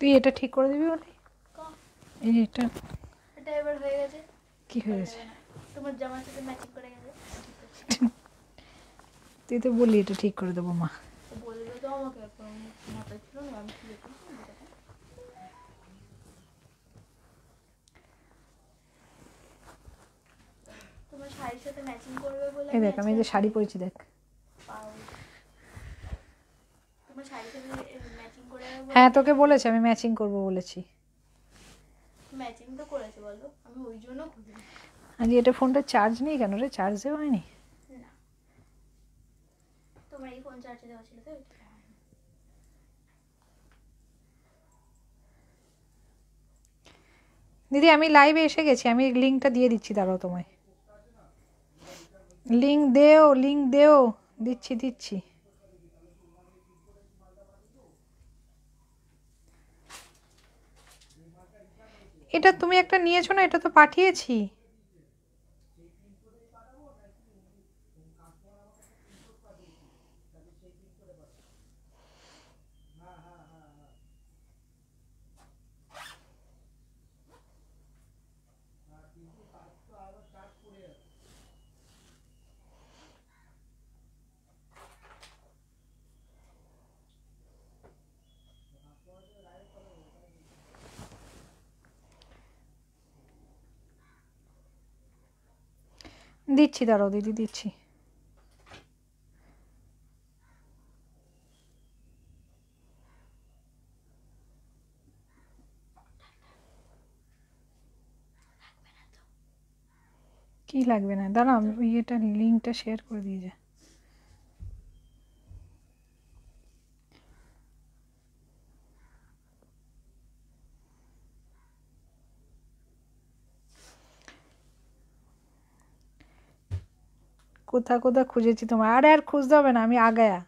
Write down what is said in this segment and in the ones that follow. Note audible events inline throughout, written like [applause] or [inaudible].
তুই এটা ঠিক করে দিবি বলে এই যে এটা এটা এবার হয়ে গেছে কি হয়ে গেছে তোমার জামার সাথে ম্যাচিং করে গেছে তুই তো বলি এটা ঠিক করে দেবো মা তো আমাকে ছিল না আমি দেখ আমি যে শাড়ি পরেছি দেখ তোমার শাড়ির সাথে হ্যাঁ তোকে বলেছি আমি ম্যাচিং করবো বলেছি আজ এটা ফোনটা চার্জ নেই কেন রে চার্জ দেওয়া হয়নি দিদি আমি লাইভে এসে গেছি আমি লিঙ্কটা দিয়ে দিচ্ছি দাঁড়াও তোমায় লিঙ্ক দেও লিঙ্ক দেও দিচ্ছি দিচ্ছি এটা তুমি একটা নিয়েছো না এটা তো পাঠিয়েছি দিচ্ছি দাঁড়াও দিদি দিচ্ছি কি লাগবে না দাঁড়া আমি ইয়েটা লিঙ্কটা শেয়ার করে দিয়ে যায় কোথা কোথা খুঁজেছি তোমায় আর আর খুঁজতে হবে না আমি আগায়া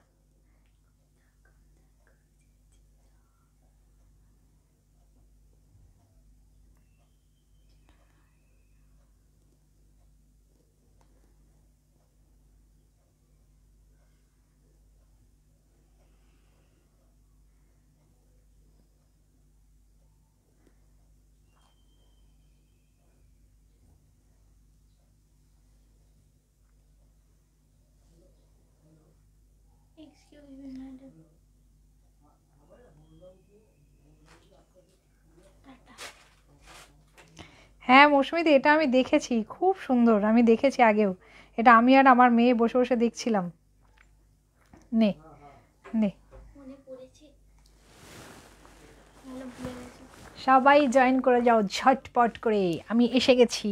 মৌসুমিদি এটা আমি দেখেছি খুব সুন্দর আমি দেখেছি আগেও এটা আমি আর আমার মেয়ে বসে বসে দেখছিলাম নে নে সবাই জয়েন করে যাও ঝটপট করে আমি এসে গেছি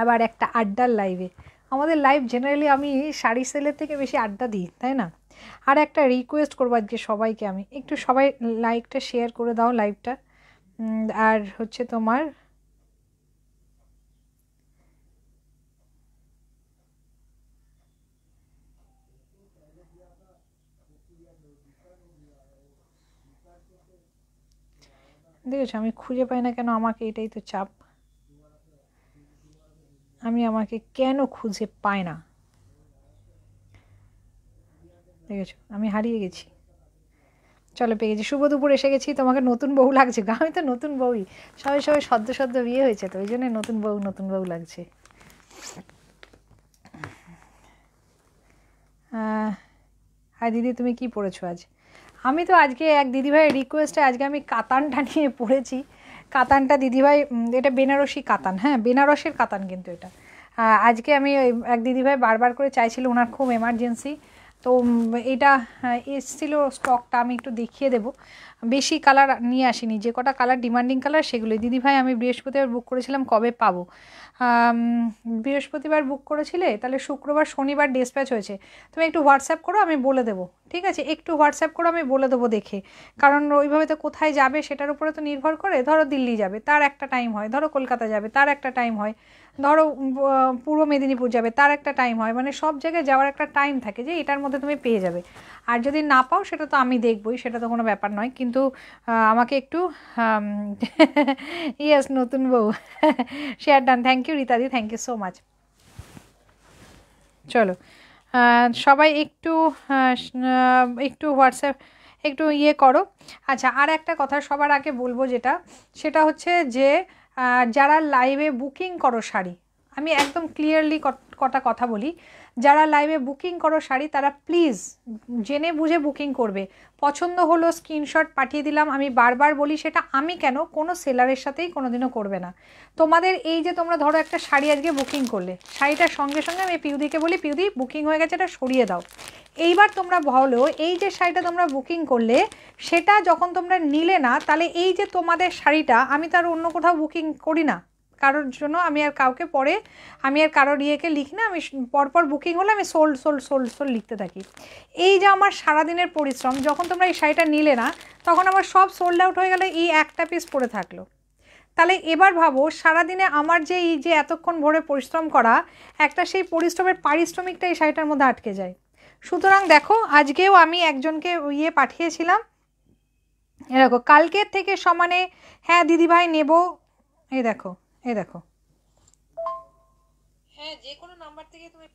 আবার একটা আড্ডার লাইভে আমাদের লাইভ জেনারেলি আমি শাড়ি সেলের থেকে বেশি আড্ডা দিই তাই না আর একটা রিকোয়েস্ট করবো আজকে সবাইকে আমি একটু সবাই লাইকটা শেয়ার করে দাও লাইভটা আর হচ্ছে তোমার দেখেছো আমি খুঁজে পাই না কেন আমাকে এটাই তো চাপ আমি আমাকে কেন খুঁজে পাই না দেখেছো আমি হারিয়ে গেছি চলো পেয়ে গেছি শুভ দুপুর এসে গেছি তোমাকে নতুন বউ লাগছে আমি তো নতুন বউই সবাই সবাই সদ্য সদ্য বিয়ে হয়েছে তো ওই জন্য নতুন বউ নতুন বউ লাগছে হ্যাঁ দিদি তুমি কি পড়েছো আজ আমি তো আজকে এক দিদিভাইয়ের রিকোয়েস্টে আজকে আমি কাতানটা নিয়ে পড়েছি কাতানটা দিদিভাই এটা বেনারসি কাতান হ্যাঁ বেনারসের কাতান কিন্তু এটা আজকে আমি এক দিদিভাই বারবার করে চাইছিল ওনার খুব এমার্জেন্সি তো এটা এসছিল স্টকটা আমি একটু দেখিয়ে দেবো বেশি কালার নিয়ে আসিনি যে কটা কালার ডিমান্ডিং কালার সেগুলো দিদিভাই আমি বৃহস্পতিবার বুক করেছিলাম কবে পাবো বৃহস্পতিবার বুক করেছিলে তাহলে শুক্রবার শনিবার ডিসপ্যাচ হয়েছে তুমি একটু হোয়াটসঅ্যাপ করো আমি বলে দেবো ঠিক আছে একটু হোয়াটসঅ্যাপ করো আমি বলে দেবো দেখে কারণ ওইভাবে তো কোথায় যাবে সেটার উপরে তো নির্ভর করে ধরো দিল্লি যাবে তার একটা টাইম হয় ধরো কলকাতা যাবে তার একটা টাইম হয় ধরো পূর্ব মেদিনীপুর যাবে তার একটা টাইম হয় মানে সব জায়গায় যাওয়ার একটা টাইম থাকে যে এটার মধ্যে তুমি পেয়ে যাবে আর যদি না পাও সেটা তো আমি দেখবই সেটা তো কোনো ব্যাপার নয় কিন্তু আমাকে একটু ইয়েস [laughs] নতুন বউ শেয়ার ডান থ্যাংক ইউ রীতাদি থ্যাংক ইউ সো মাচ চলো সবাই একটু একটু হোয়াটসঅ্যাপ একটু ইয়ে করো আচ্ছা আর একটা কথা সবার আগে বলবো যেটা সেটা হচ্ছে যে যারা লাইভে বুকিং করো শাড়ি আমি একদম ক্লিয়ারলি কটা কথা বলি যারা লাইভে বুকিং করো শাড়ি তারা প্লিজ জেনে বুঝে বুকিং করবে পছন্দ হলো স্ক্রিনশট পাঠিয়ে দিলাম আমি বারবার বলি সেটা আমি কেন কোনো সেলারের সাথেই কোনোদিনও করবে না তোমাদের এই যে তোমরা ধরো একটা শাড়ি আজকে বুকিং করলে শাড়িটার সঙ্গে সঙ্গে আমি পিউদিকে বলি পিউদি বুকিং হয়ে গেছে এটা সরিয়ে দাও এইবার তোমরা বলো এই যে শাড়িটা তোমরা বুকিং করলে সেটা যখন তোমরা নিলে না তাহলে এই যে তোমাদের শাড়িটা আমি তার অন্য কোথাও বুকিং করি না কারোর জন্য আমি আর কাউকে পরে আমি আর কারোর ইয়েকে লিখি না আমি পরপর বুকিং হলে আমি সোল সোল সোল সোল লিখতে থাকি এই যে আমার সারাদিনের পরিশ্রম যখন তোমরা এই শাড়িটা নিলে না তখন আমার সব সোল্ড আউট হয়ে গেলে এই একটা পিস পরে থাকলো তাহলে এবার ভাবো সারাদিনে আমার যে এই যে এতক্ষণ ভরে পরিশ্রম করা একটা সেই পরিশ্রমের পারিশ্রমিকটা এই শাড়িটার মধ্যে আটকে যায় সুতরাং দেখো আজকেও আমি একজনকে ইয়ে পাঠিয়েছিলাম এরকম কালকের থেকে সমানে হ্যাঁ দিদিভাই নেব এই দেখো এই দেখো হ্যাঁ যে কোনো নাম্বার থেকে তুমি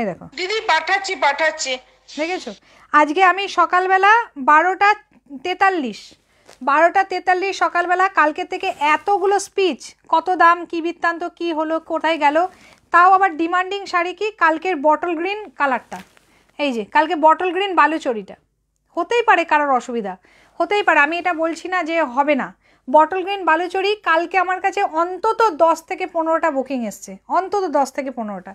এই দেখো দিদি পাঠাচ্ছি পাঠাচ্ছি দেখেছো আজকে আমি সকালবেলা বারোটা তেতাল্লিশ বারোটা তেতাল্লিশ সকালবেলা কালকে থেকে এতগুলো স্পিচ কত দাম কি বৃত্তান্ত কি হলো কোথায় গেল তাও আবার ডিমান্ডিং শাড়ি কি কালকের বটল গ্রিন কালারটা এই যে কালকে বটল গ্রিন বালুচরিটা হতেই পারে কারোর অসুবিধা হতেই পারে আমি এটা বলছি না যে হবে না বটল গ্রিন বালুচরি কালকে আমার কাছে অন্তত দশ থেকে পনেরোটা বুকিং এসছে অন্তত দশ থেকে পনেরোটা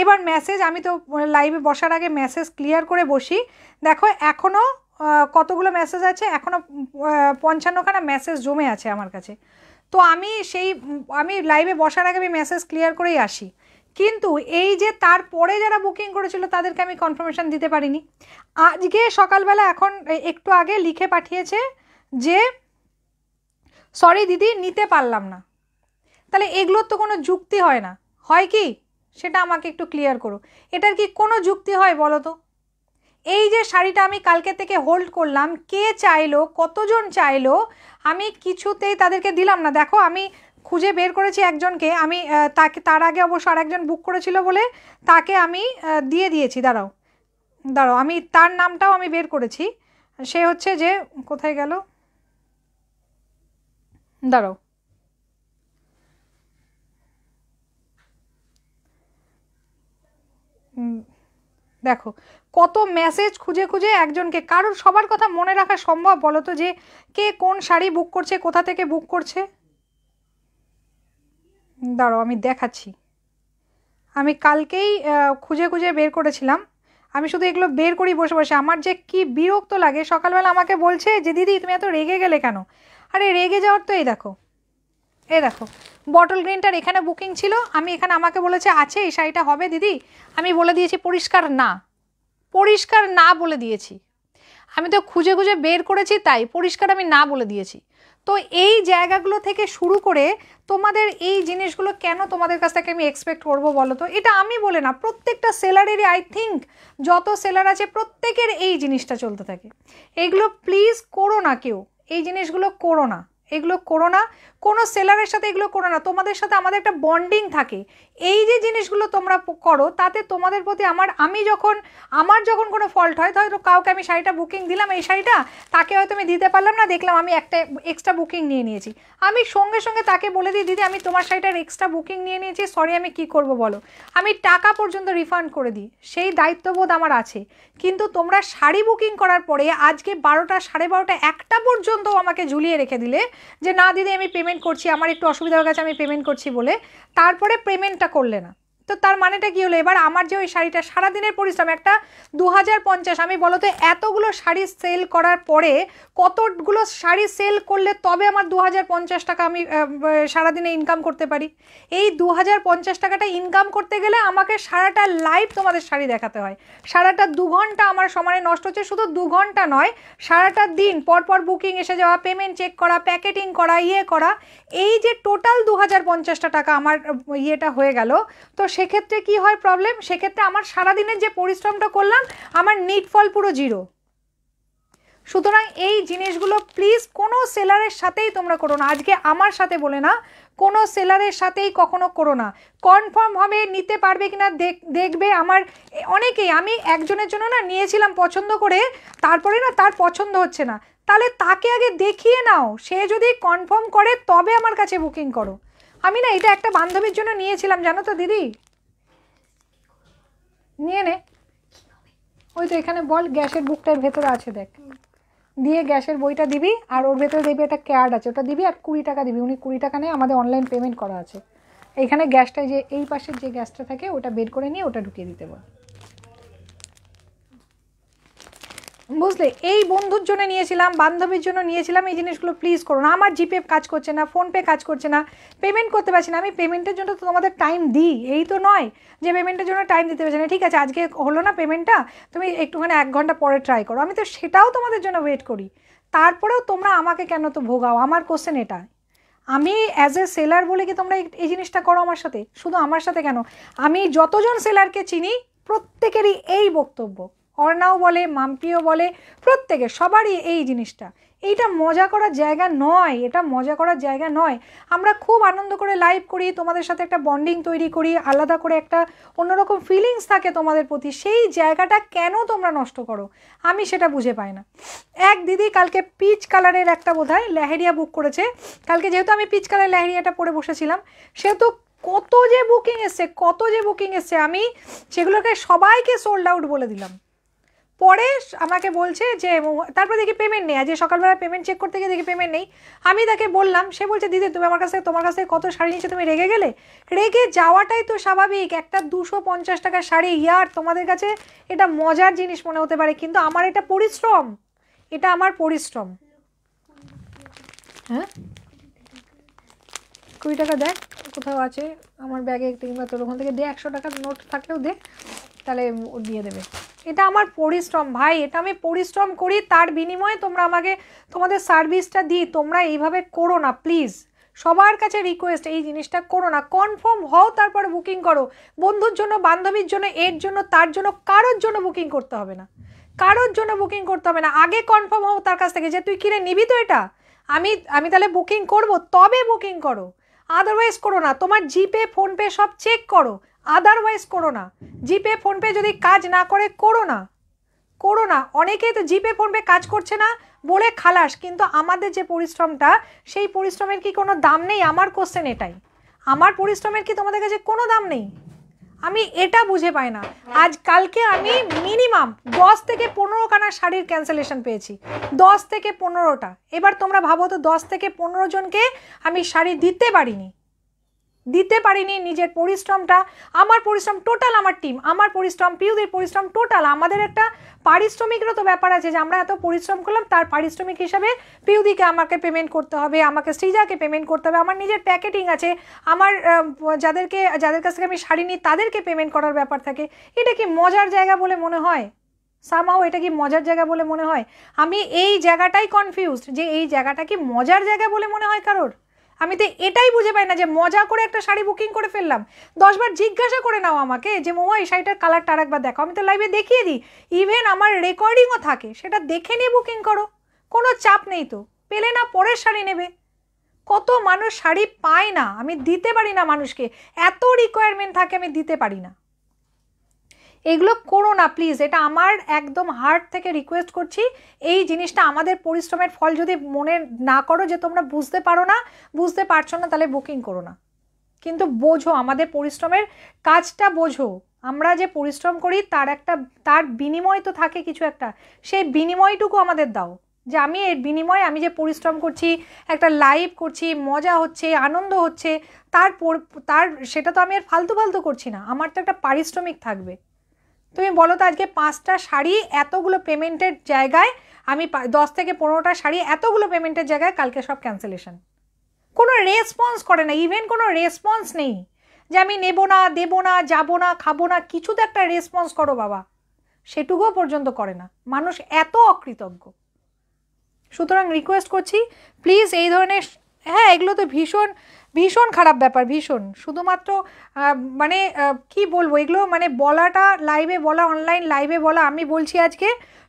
এবার মেসেজ আমি তো লাইভে বসার আগে মেসেজ ক্লিয়ার করে বসি দেখো এখনও কতগুলো মেসেজ আছে এখনও পঞ্চান্নখানা মেসেজ জমে আছে আমার কাছে তো আমি সেই আমি লাইভে বসার আগে আমি মেসেজ ক্লিয়ার করেই আসি কিন্তু এই যে তারপরে যারা বুকিং করেছিল তাদেরকে আমি কনফার্মেশন দিতে পারিনি আজকে সকালবেলা এখন একটু আগে লিখে পাঠিয়েছে যে সরি দিদি নিতে পারলাম না তাহলে এগুলোর তো কোনো যুক্তি হয় না হয় কি সেটা আমাকে একটু ক্লিয়ার করো এটার কি কোনো যুক্তি হয় বলো তো এই যে শাড়িটা আমি কালকে থেকে হোল্ড করলাম কে চাইলো কতজন চাইলো আমি কিছুতেই তাদেরকে দিলাম না দেখো আমি খুঁজে বের করেছি একজনকে আমি তাকে তার আগে অবশ্য আর একজন বুক করেছিল বলে তাকে আমি দিয়ে দিয়েছি দাঁড়াও দাঁড়াও আমি তার নামটাও আমি বের করেছি সে হচ্ছে যে কোথায় গেল দাঁড়াও দেখো কত মেসেজ খুঁজে খুঁজে একজনকে কারোর সবার কথা মনে রাখা সম্ভব বলো তো যে কে কোন শাড়ি বুক করছে কোথা থেকে বুক করছে দাঁড়ো আমি দেখাচ্ছি আমি কালকেই খুঁজে খুঁজে বের করেছিলাম আমি শুধু এগুলো বের করি বসে বসে আমার যে কি বিরক্ত লাগে সকালবেলা আমাকে বলছে যে দিদি তুমি এত রেগে গেলে কেন আরে রেগে যাওয়ার তো এই দেখো এ দেখো বটল গ্রিনটার এখানে বুকিং ছিল আমি এখানে আমাকে বলেছে আছে এই শাড়িটা হবে দিদি আমি বলে দিয়েছি পরিষ্কার না পরিষ্কার না বলে দিয়েছি আমি তো খুঁজে খুঁজে বের করেছি তাই পরিষ্কার আমি না বলে দিয়েছি তো এই জায়গাগুলো থেকে শুরু করে তোমাদের এই জিনিসগুলো কেন তোমাদের কাছ থেকে আমি এক্সপেক্ট করবো বলো তো এটা আমি বলে না প্রত্যেকটা সেলারেরই আই থিঙ্ক যত সেলার আছে প্রত্যেকের এই জিনিসটা চলতে থাকে এইগুলো প্লিজ করো না কেউ এই জিনিসগুলো করো না এগুলো করো না কোনো সেলারের সাথে এগুলো করো না তোমাদের সাথে আমাদের একটা বন্ডিং থাকে এই যে জিনিসগুলো তোমরা করো তাতে তোমাদের প্রতি আমার আমি যখন আমার যখন কোনো ফল্ট হয় হয়তো কাউকে আমি শাড়িটা বুকিং দিলাম এই শাড়িটা তাকে হয়তো আমি দিতে পারলাম না দেখলাম আমি একটা এক্সট্রা বুকিং নিয়ে নিয়েছি আমি সঙ্গে সঙ্গে তাকে বলে দিই দিদি আমি তোমার শাড়িটার এক্সট্রা বুকিং নিয়ে নিয়েছি সরি আমি কি করব বলো আমি টাকা পর্যন্ত রিফান্ড করে দিই সেই দায়িত্ববোধ আমার আছে কিন্তু তোমরা শাড়ি বুকিং করার পরে আজকে বারোটা সাড়ে বারোটা একটা পর্যন্ত আমাকে ঝুলিয়ে রেখে দিলে যে না দিদি আমি পেমেন্ট করছি আমার একটু অসুবিধা হয়ে গেছে আমি পেমেন্ট করছি বলে তারপরে পেমেন্টটা করলে না তো তার মানেটা কি হলো এবার আমার যে ওই শাড়িটা সারাদিনের পরিশ্রম একটা দু হাজার পঞ্চাশ আমি তো এতগুলো শাড়ি সেল করার পরে কতগুলো শাড়ি সেল করলে তবে আমার দু হাজার পঞ্চাশ টাকা আমি সারাদিনে ইনকাম করতে পারি এই দু হাজার পঞ্চাশ টাকাটা ইনকাম করতে গেলে আমাকে সারাটা লাইভ তোমাদের শাড়ি দেখাতে হয় সারাটা দু ঘন্টা আমার সমানে নষ্ট হচ্ছে শুধু দু ঘন্টা নয় সারাটা দিন পরপর বুকিং এসে যাওয়া পেমেন্ট চেক করা প্যাকেটিং করা ইয়ে করা এই যে টোটাল দু হাজার পঞ্চাশটা টাকা আমার ইয়েটা হয়ে গেল তো সে সেক্ষেত্রে কি হয় প্রবলেম সেক্ষেত্রে আমার সারাদিনের যে পরিশ্রমটা করলাম আমার নিট ফল পুরো জিরো সুতরাং এই জিনিসগুলো প্লিজ কোনো সেলারের সাথেই তোমরা করো না আজকে আমার সাথে বলে না কোনো সেলারের সাথেই কখনো করো না কনফার্ম হবে নিতে পারবে কি না দেখবে আমার অনেকেই আমি একজনের জন্য না নিয়েছিলাম পছন্দ করে তারপরে না তার পছন্দ হচ্ছে না তাহলে তাকে আগে দেখিয়ে নাও সে যদি কনফার্ম করে তবে আমার কাছে বুকিং করো আমি না এটা একটা বান্ধবীর জন্য নিয়েছিলাম জানো তো দিদি নিয়ে নে ওই তো এখানে বল গ্যাসের বুকটার ভেতরে আছে দেখ দিয়ে গ্যাসের বইটা দিবি আর ওর ভেতরে দিবি একটা কার্ড আছে ওটা দিবি আর কুড়ি টাকা দিবি উনি কুড়ি টাকা নেয় আমাদের অনলাইন পেমেন্ট করা আছে এখানে গ্যাসটা যে এই পাশের যে গ্যাসটা থাকে ওটা বের করে নিয়ে ওটা ঢুকিয়ে দিতে বল বুঝলে এই বন্ধুর জন্য নিয়েছিলাম বান্ধবীর জন্য নিয়েছিলাম এই জিনিসগুলো প্লিজ করুন আমার জিপে কাজ করছে না ফোনপে কাজ করছে না পেমেন্ট করতে পারছি না আমি পেমেন্টের জন্য তো তোমাদের টাইম দিই এই তো নয় যে পেমেন্টের জন্য টাইম দিতে পারছি না ঠিক আছে আজকে হলো না পেমেন্টটা তুমি একটুখানি এক ঘন্টা পরে ট্রাই করো আমি তো সেটাও তোমাদের জন্য ওয়েট করি তারপরেও তোমরা আমাকে কেন তো ভোগাও আমার কোশ্চেন এটা আমি অ্যাজ এ সেলার বলে কি তোমরা এই জিনিসটা করো আমার সাথে শুধু আমার সাথে কেন আমি যতজন সেলারকে চিনি প্রত্যেকেরই এই বক্তব্য অর্ণাও বলে মাম্পিও বলে প্রত্যেকে সবারই এই জিনিসটা এইটা মজা করার জায়গা নয় এটা মজা করার জায়গা নয় আমরা খুব আনন্দ করে লাইভ করি তোমাদের সাথে একটা বন্ডিং তৈরি করি আলাদা করে একটা অন্যরকম ফিলিংস থাকে তোমাদের প্রতি সেই জায়গাটা কেন তোমরা নষ্ট করো আমি সেটা বুঝে পাই না এক দিদি কালকে পিচ কালারের একটা বোধহয় লেহেরিয়া বুক করেছে কালকে যেহেতু আমি পিচ কালার লেহেরিয়াটা পরে বসেছিলাম সেহেতু কত যে বুকিং এসছে কত যে বুকিং এসছে আমি সেগুলোকে সবাইকে সোল্ড আউট বলে দিলাম পরে আমাকে বলছে যে তারপরে দেখি পেমেন্ট নেই আজকে সকালবেলা পেমেন্ট চেক করতে গিয়ে দেখি পেমেন্ট নেই আমি তাকে বললাম সে বলছে দিদি তুমি আমার কাছে তোমার কাছে কত শাড়ি নিচ্ছে তুমি রেগে গেলে রেগে যাওয়াটাই তো স্বাভাবিক একটা দুশো পঞ্চাশ টাকার শাড়ি ইয়ার তোমাদের কাছে এটা মজার জিনিস মনে হতে পারে কিন্তু আমার এটা পরিশ্রম এটা আমার পরিশ্রম হ্যাঁ কুড়ি টাকা দেখ কোথাও আছে আমার ব্যাগে কিংবা তোর ওখান থেকে দে একশো টাকার নোট থাকলেও দে তাহলে দিয়ে দেবে এটা আমার পরিশ্রম ভাই এটা আমি পরিশ্রম করি তার বিনিময়ে তোমরা আমাকে তোমাদের সার্ভিসটা দিই তোমরা এইভাবে করো না প্লিজ সবার কাছে রিকোয়েস্ট এই জিনিসটা করো না কনফার্ম হও তারপর বুকিং করো বন্ধুর জন্য বান্ধবীর জন্য এর জন্য তার জন্য কারোর জন্য বুকিং করতে হবে না কারোর জন্য বুকিং করতে হবে না আগে কনফার্ম হও তার কাছ থেকে যে তুই কিনে নিবি তো এটা আমি আমি তাহলে বুকিং করব তবে বুকিং করো আদারওয়াইজ করো না তোমার জিপে ফোনপে সব চেক করো আদারওয়াইজ করো না জিপে ফোনপে যদি কাজ না করে করো না করো না অনেকেই তো জিপে ফোনপে কাজ করছে না বলে খালাস কিন্তু আমাদের যে পরিশ্রমটা সেই পরিশ্রমের কি কোনো দাম নেই আমার কোশ্চেন এটাই আমার পরিশ্রমের কি তোমাদের কাছে কোনো দাম নেই আমি এটা বুঝে পাই না আজ কালকে আমি মিনিমাম দশ থেকে পনেরো কানা শাড়ির ক্যান্সেলেশন পেয়েছি দশ থেকে পনেরোটা এবার তোমরা ভাবো তো দশ থেকে পনেরো জনকে আমি শাড়ি দিতে পারিনি দিতে পারিনি নিজের পরিশ্রমটা আমার পরিশ্রম টোটাল আমার টিম আমার পরিশ্রম পিউদের পরিশ্রম টোটাল আমাদের একটা পারিশ্রমিকেরও তো ব্যাপার আছে যে আমরা এত পরিশ্রম করলাম তার পারিশ্রমিক হিসাবে পিউদিকে আমাকে পেমেন্ট করতে হবে আমাকে শ্রীজাকে পেমেন্ট করতে হবে আমার নিজের প্যাকেটিং আছে আমার যাদেরকে যাদের কাছ থেকে আমি শাড়ি নিই তাদেরকে পেমেন্ট করার ব্যাপার থাকে এটা কি মজার জায়গা বলে মনে হয় সামাও এটা কি মজার জায়গা বলে মনে হয় আমি এই জায়গাটাই কনফিউজড যে এই জায়গাটা কি মজার জায়গা বলে মনে হয় কারোর আমি তো এটাই বুঝে পাই না যে মজা করে একটা শাড়ি বুকিং করে ফেললাম দশবার জিজ্ঞাসা করে নাও আমাকে যে মোমা এই শাড়িটার কালারটা আরেকবার দেখো আমি তো লাইভে দেখিয়ে দিই ইভেন আমার রেকর্ডিংও থাকে সেটা দেখে নিয়ে বুকিং করো কোনো চাপ নেই তো পেলে না পরের শাড়ি নেবে কত মানুষ শাড়ি পায় না আমি দিতে পারি না মানুষকে এত রিকোয়ারমেন্ট থাকে আমি দিতে পারি না এগুলো করো না প্লিজ এটা আমার একদম হার্ট থেকে রিকোয়েস্ট করছি এই জিনিসটা আমাদের পরিশ্রমের ফল যদি মনে না করো যে তোমরা বুঝতে পারো না বুঝতে পারছো না তাহলে বুকিং করো না কিন্তু বোঝো আমাদের পরিশ্রমের কাজটা বোঝো আমরা যে পরিশ্রম করি তার একটা তার বিনিময় তো থাকে কিছু একটা সেই বিনিময়টুকু আমাদের দাও যে আমি এর বিনিময়ে আমি যে পরিশ্রম করছি একটা লাইভ করছি মজা হচ্ছে আনন্দ হচ্ছে তার তার সেটা তো আমি আর ফালতু ফালতু করছি না আমার তো একটা পারিশ্রমিক থাকবে তুমি বলো তো আজকে পাঁচটা শাড়ি এতগুলো পেমেন্টের জায়গায় আমি দশ থেকে পনেরোটা শাড়ি এতগুলো পেমেন্টের জায়গায় কালকে সব ক্যান্সেলেশন কোনো রেসপন্স করে না ইভেন কোনো রেসপন্স নেই যে আমি নেব না দেবো না যাবো না খাবো না কিছু তো একটা রেসপন্স করো বাবা সেটুকুও পর্যন্ত করে না মানুষ এত অকৃতজ্ঞ সুতরাং রিকোয়েস্ট করছি প্লিজ এই ধরনের হ্যাঁ এগুলো তো ভীষণ ভীষণ খারাপ ব্যাপার ভীষণ শুধুমাত্র মানে কি বলবো এগুলো মানে বলাটা লাইভে বলা অনলাইন লাইভে বলা আমি বলছি আজকে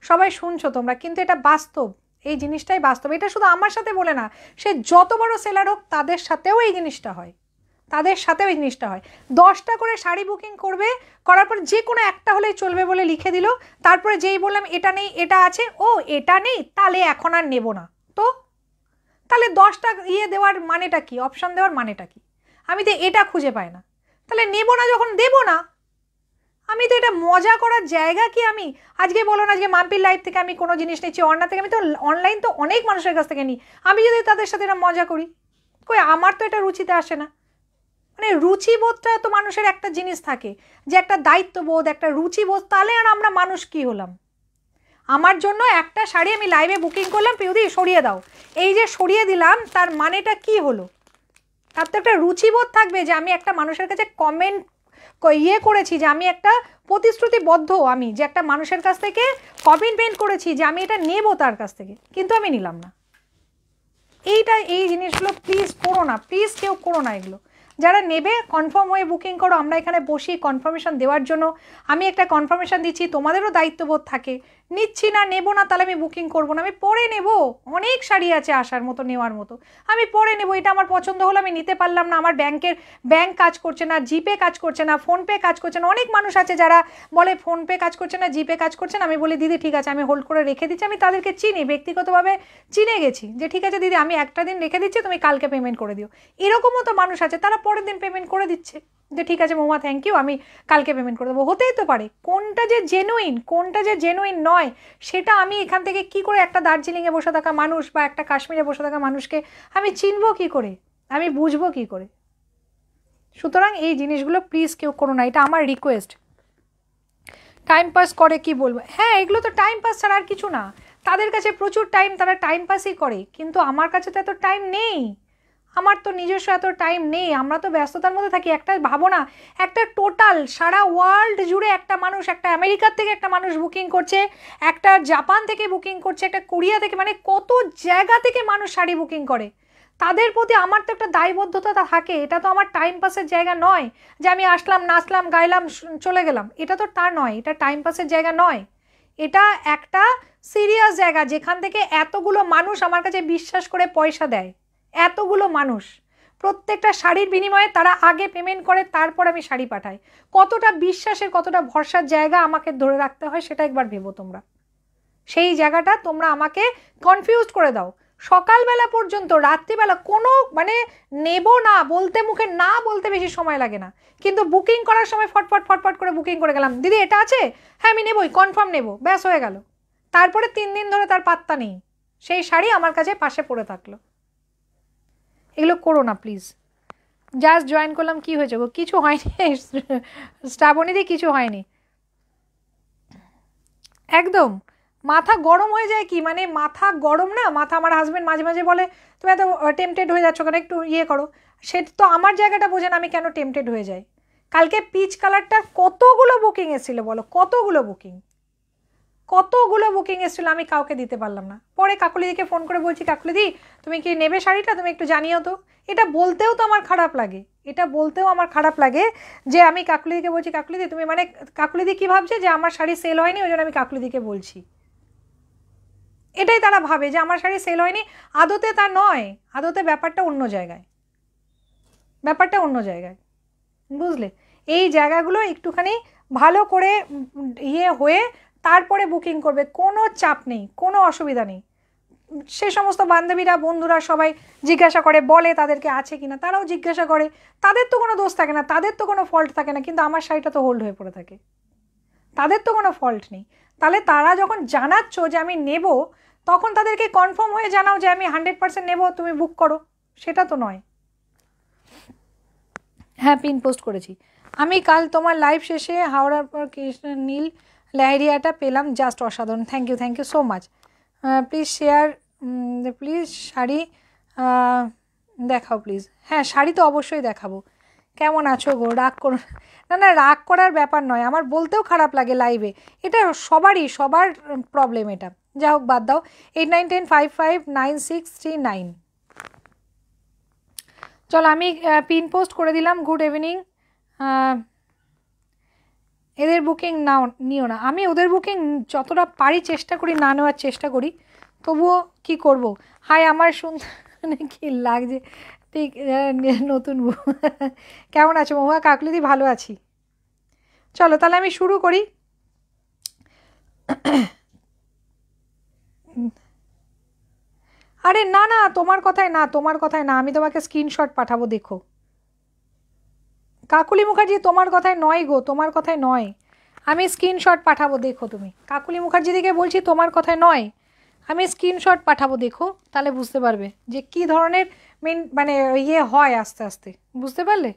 সবাই শুনছো তোমরা কিন্তু এটা বাস্তব এই জিনিসটাই বাস্তব এটা শুধু আমার সাথে বলে না সে যত বড় সেলার হোক তাদের সাথেও এই জিনিসটা হয় তাদের সাথেও এই জিনিসটা হয় দশটা করে শাড়ি বুকিং করবে করার পর যে কোনো একটা হলেই চলবে বলে লিখে দিল তারপরে যেই বললাম এটা নেই এটা আছে ও এটা নেই তাহলে এখন আর নেব না তাহলে দশটা ইয়ে দেওয়ার মানেটা কি অপশান দেওয়ার মানেটা কি আমি তো এটা খুঁজে পাই না তাহলে নেব না যখন দেব না আমি তো এটা মজা করার জায়গা কি আমি আজকে বলো না আজকে মাম্পির লাইফ থেকে আমি কোনো জিনিস নিচ্ছি অন্য থেকে আমি তো অনলাইন তো অনেক মানুষের কাছ থেকে নিই আমি যদি তাদের সাথে এটা মজা করি কই আমার তো এটা রুচিতে আসে না মানে রুচিবোধটা তো মানুষের একটা জিনিস থাকে যে একটা দায়িত্ববোধ একটা রুচিবোধ তাহলে আর আমরা মানুষ কি হলাম আমার জন্য একটা শাড়ি আমি লাইভে বুকিং করলাম পিউদি সরিয়ে দাও এই যে সরিয়ে দিলাম তার মানেটা কি হলো তার তো একটা রুচিবোধ থাকবে যে আমি একটা মানুষের কাছে কমেন্ট ইয়ে করেছি যে আমি একটা প্রতিশ্রুতিবদ্ধ আমি যে একটা মানুষের কাছ থেকে কমিটমেন্ট করেছি যে আমি এটা নেব তার কাছ থেকে কিন্তু আমি নিলাম না এইটা এই জিনিসগুলো প্লিজ করো না প্লিজ কেউ করো না এগুলো যারা নেবে কনফার্ম হয়ে বুকিং করো আমরা এখানে বসি কনফার্মেশন দেওয়ার জন্য আমি একটা কনফার্মেশন দিচ্ছি তোমাদেরও দায়িত্ববোধ থাকে নিচ্ছি না নেব না তাহলে আমি বুকিং করবো না আমি পরে নেব অনেক শাড়ি আছে আসার মতো নেওয়ার মতো আমি পরে নেব এটা আমার পছন্দ হলো আমি নিতে পারলাম না আমার ব্যাংকের ব্যাংক কাজ করছে না জিপে কাজ করছে না ফোনপে কাজ করছে না অনেক মানুষ আছে যারা বলে ফোনপে কাজ করছে না জিপে কাজ করছে না আমি বলি দিদি ঠিক আছে আমি হোল্ড করে রেখে দিচ্ছি আমি তাদেরকে চিনি ব্যক্তিগতভাবে চিনে গেছি যে ঠিক আছে দিদি আমি একটা দিন রেখে দিচ্ছি তুমি কালকে পেমেন্ট করে দিও এরকমও তো মানুষ আছে তারা পরের দিন পেমেন্ট করে দিচ্ছে যে ঠিক আছে মোমা থ্যাংক ইউ আমি কালকে পেমেন্ট করে দেবো হতেই তো পারে কোনটা যে জেনুইন কোনটা যে জেনুইন নয় নয় সেটা আমি এখান থেকে কি করে একটা দার্জিলিংয়ে বসে থাকা মানুষ বা একটা কাশ্মীরে বসে থাকা মানুষকে আমি চিনব কি করে আমি বুঝবো কি করে সুতরাং এই জিনিসগুলো প্লিজ কেউ করো না এটা আমার রিকোয়েস্ট টাইম পাস করে কি বলবো হ্যাঁ এগুলো তো টাইম পাস ছাড়া আর কিছু না তাদের কাছে প্রচুর টাইম তারা টাইম পাসই করে কিন্তু আমার কাছে তো এত টাইম নেই আমার তো নিজস্ব এত টাইম নেই আমরা তো ব্যস্ততার মধ্যে থাকি একটা ভাবো না একটা টোটাল সারা ওয়ার্ল্ড জুড়ে একটা মানুষ একটা আমেরিকার থেকে একটা মানুষ বুকিং করছে একটা জাপান থেকে বুকিং করছে একটা কোরিয়া থেকে মানে কত জায়গা থেকে মানুষ শাড়ি বুকিং করে তাদের প্রতি আমার তো একটা দায়বদ্ধতা থাকে এটা তো আমার টাইম পাসের জায়গা নয় যে আমি আসলাম নাচলাম গাইলাম চলে গেলাম এটা তো তা নয় এটা টাইম পাসের জায়গা নয় এটা একটা সিরিয়াস জায়গা যেখান থেকে এতগুলো মানুষ আমার কাছে বিশ্বাস করে পয়সা দেয় এতগুলো মানুষ প্রত্যেকটা শাড়ির বিনিময়ে তারা আগে পেমেন্ট করে তারপর আমি শাড়ি পাঠাই কতটা বিশ্বাসের কতটা ভরসার জায়গা আমাকে ধরে রাখতে হয় সেটা একবার ভেবো তোমরা সেই জায়গাটা তোমরা আমাকে কনফিউজ করে দাও সকালবেলা পর্যন্ত রাত্রিবেলা কোনো মানে নেব না বলতে মুখে না বলতে বেশি সময় লাগে না কিন্তু বুকিং করার সময় ফটফট ফটফট করে বুকিং করে গেলাম দিদি এটা আছে হ্যাঁ আমি নেবই কনফার্ম নেব ব্যাস হয়ে গেল তারপরে তিন দিন ধরে তার পাত্তা নেই সেই শাড়ি আমার কাছে পাশে পড়ে থাকলো এগুলো করো না প্লিজ জাস্ট জয়েন করলাম কি হয়েছে গো কিছু হয়নি শ্রাবণীদি কিছু হয়নি একদম মাথা গরম হয়ে যায় কি মানে মাথা গরম না মাথা আমার হাজব্যান্ড মাঝে মাঝে বলে তুমি এত টেম্পটেড হয়ে যাচ্ছ কেন একটু ইয়ে করো সেটা তো আমার জায়গাটা বোঝে না আমি কেন টেম্পটেড হয়ে যাই কালকে পিচ কালারটা কতগুলো বুকিং এসেছিলো বলো কতগুলো বুকিং কতগুলো বুকিং এসেছিলো আমি কাউকে দিতে পারলাম না পরে কাকুলিদিকে ফোন করে বলছি কাকুলিদি তুমি কি নেবে শাড়িটা তুমি একটু জানিও তো এটা বলতেও তো আমার খারাপ লাগে এটা বলতেও আমার খারাপ লাগে যে আমি কাকুলিদিকে বলছি কাকুলিদি তুমি মানে কাকুলিদি কী ভাবছে যে আমার শাড়ি সেল হয়নি ওই জন্য আমি কাকুলিদিকে বলছি এটাই তারা ভাবে যে আমার শাড়ি সেল হয়নি আদতে তা নয় আদতে ব্যাপারটা অন্য জায়গায় ব্যাপারটা অন্য জায়গায় বুঝলে এই জায়গাগুলো একটুখানি ভালো করে ইয়ে হয়ে তারপরে বুকিং করবে কোনো চাপ নেই কোনো অসুবিধা নেই সে সমস্ত বান্ধবীরা বন্ধুরা সবাই জিজ্ঞাসা করে বলে তাদেরকে আছে কি না তারাও জিজ্ঞাসা করে তাদের তো কোনো দোষ থাকে না তাদের তো কোনো ফল্ট থাকে না কিন্তু আমার শাড়িটা তো হোল্ড হয়ে পড়ে থাকে তাদের তো কোনো ফল্ট নেই তাহলে তারা যখন জানাচ্ছ যে আমি নেব তখন তাদেরকে কনফার্ম হয়ে জানাও যে আমি হান্ড্রেড পার্সেন্ট নেবো তুমি বুক করো সেটা তো নয় হ্যাঁ পিন পোস্ট করেছি আমি কাল তোমার লাইভ শেষে হাওড়ার পর কৃষ্ণ নীল লেহেরিয়াটা পেলাম জাস্ট অসাধারণ thank you thank you so much please share please sari দেখাও প্লিজ হ্যাঁ শাড়ি তো অবশ্যই দেখাবো কেমন আছো গো রাগ করো না না রাগ করার ব্যাপার নয় আমার বলতেও খারাপ লাগে লাইভে এটা সবারই সবার প্রবলেম এটা যা হোক বাদ দাও eight nine ten five five nine six three nine চলো আমি পিন পোস্ট করে দিলাম গুড ইভিনিং এদের বুকিং নাও নিও না আমি ওদের বুকিং যতটা পারি চেষ্টা করি না নেওয়ার চেষ্টা করি তবুও কি করব। হাই আমার শুনতে [laughs] কি লাগছে ঠিক নতুন [laughs] কেমন আছো মহুয়া কাকলিদি ভালো আছি চলো তাহলে আমি শুরু করি [clears throat] আরে না না তোমার কথায় না তোমার কথায় না আমি তোমাকে স্ক্রিনশট পাঠাবো দেখো কাকুলি মুখার্জি তোমার কথায় নয় গো তোমার কথায় নয় আমি স্ক্রিনশট পাঠাবো দেখো তুমি কাকুলি মুখার্জিদিকে বলছি তোমার কথায় নয় আমি স্ক্রিনশট পাঠাবো দেখো তাহলে বুঝতে পারবে যে কি ধরনের মেন মানে ইয়ে হয় আস্তে আস্তে বুঝতে পারলে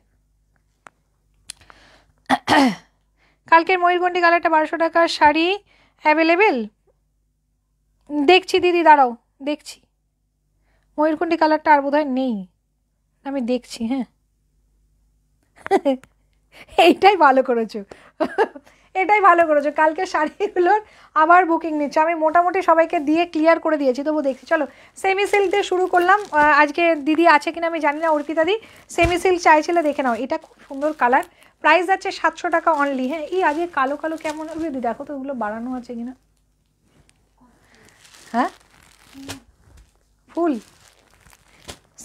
কালকের ময়ূরগন্ডি কালারটা বারোশো টাকার শাড়ি অ্যাভেলেবেল দেখছি দিদি দাঁড়াও দেখছি ময়ূরকুণ্ডি কালারটা আর বোধহয় নেই আমি দেখছি হ্যাঁ এইটাই ভালো করেছো এটাই ভালো করেছো কালকে শাড়িগুলোর আবার বুকিং নিচ্ছে আমি মোটামুটি সবাইকে দিয়ে ক্লিয়ার করে দিয়েছি তবু দেখছি চলো সেমি সিল্ক দিয়ে শুরু করলাম আজকে দিদি আছে কিনা আমি জানি না অর্পিতা দি সেমি সিল্ক চাইছিলে দেখে নাও এটা খুব সুন্দর কালার প্রাইস আছে সাতশো টাকা অনলি হ্যাঁ এই আগে কালো কালো কেমন হবে দিদি দেখো তো ওগুলো বাড়ানো আছে কিনা হ্যাঁ ফুল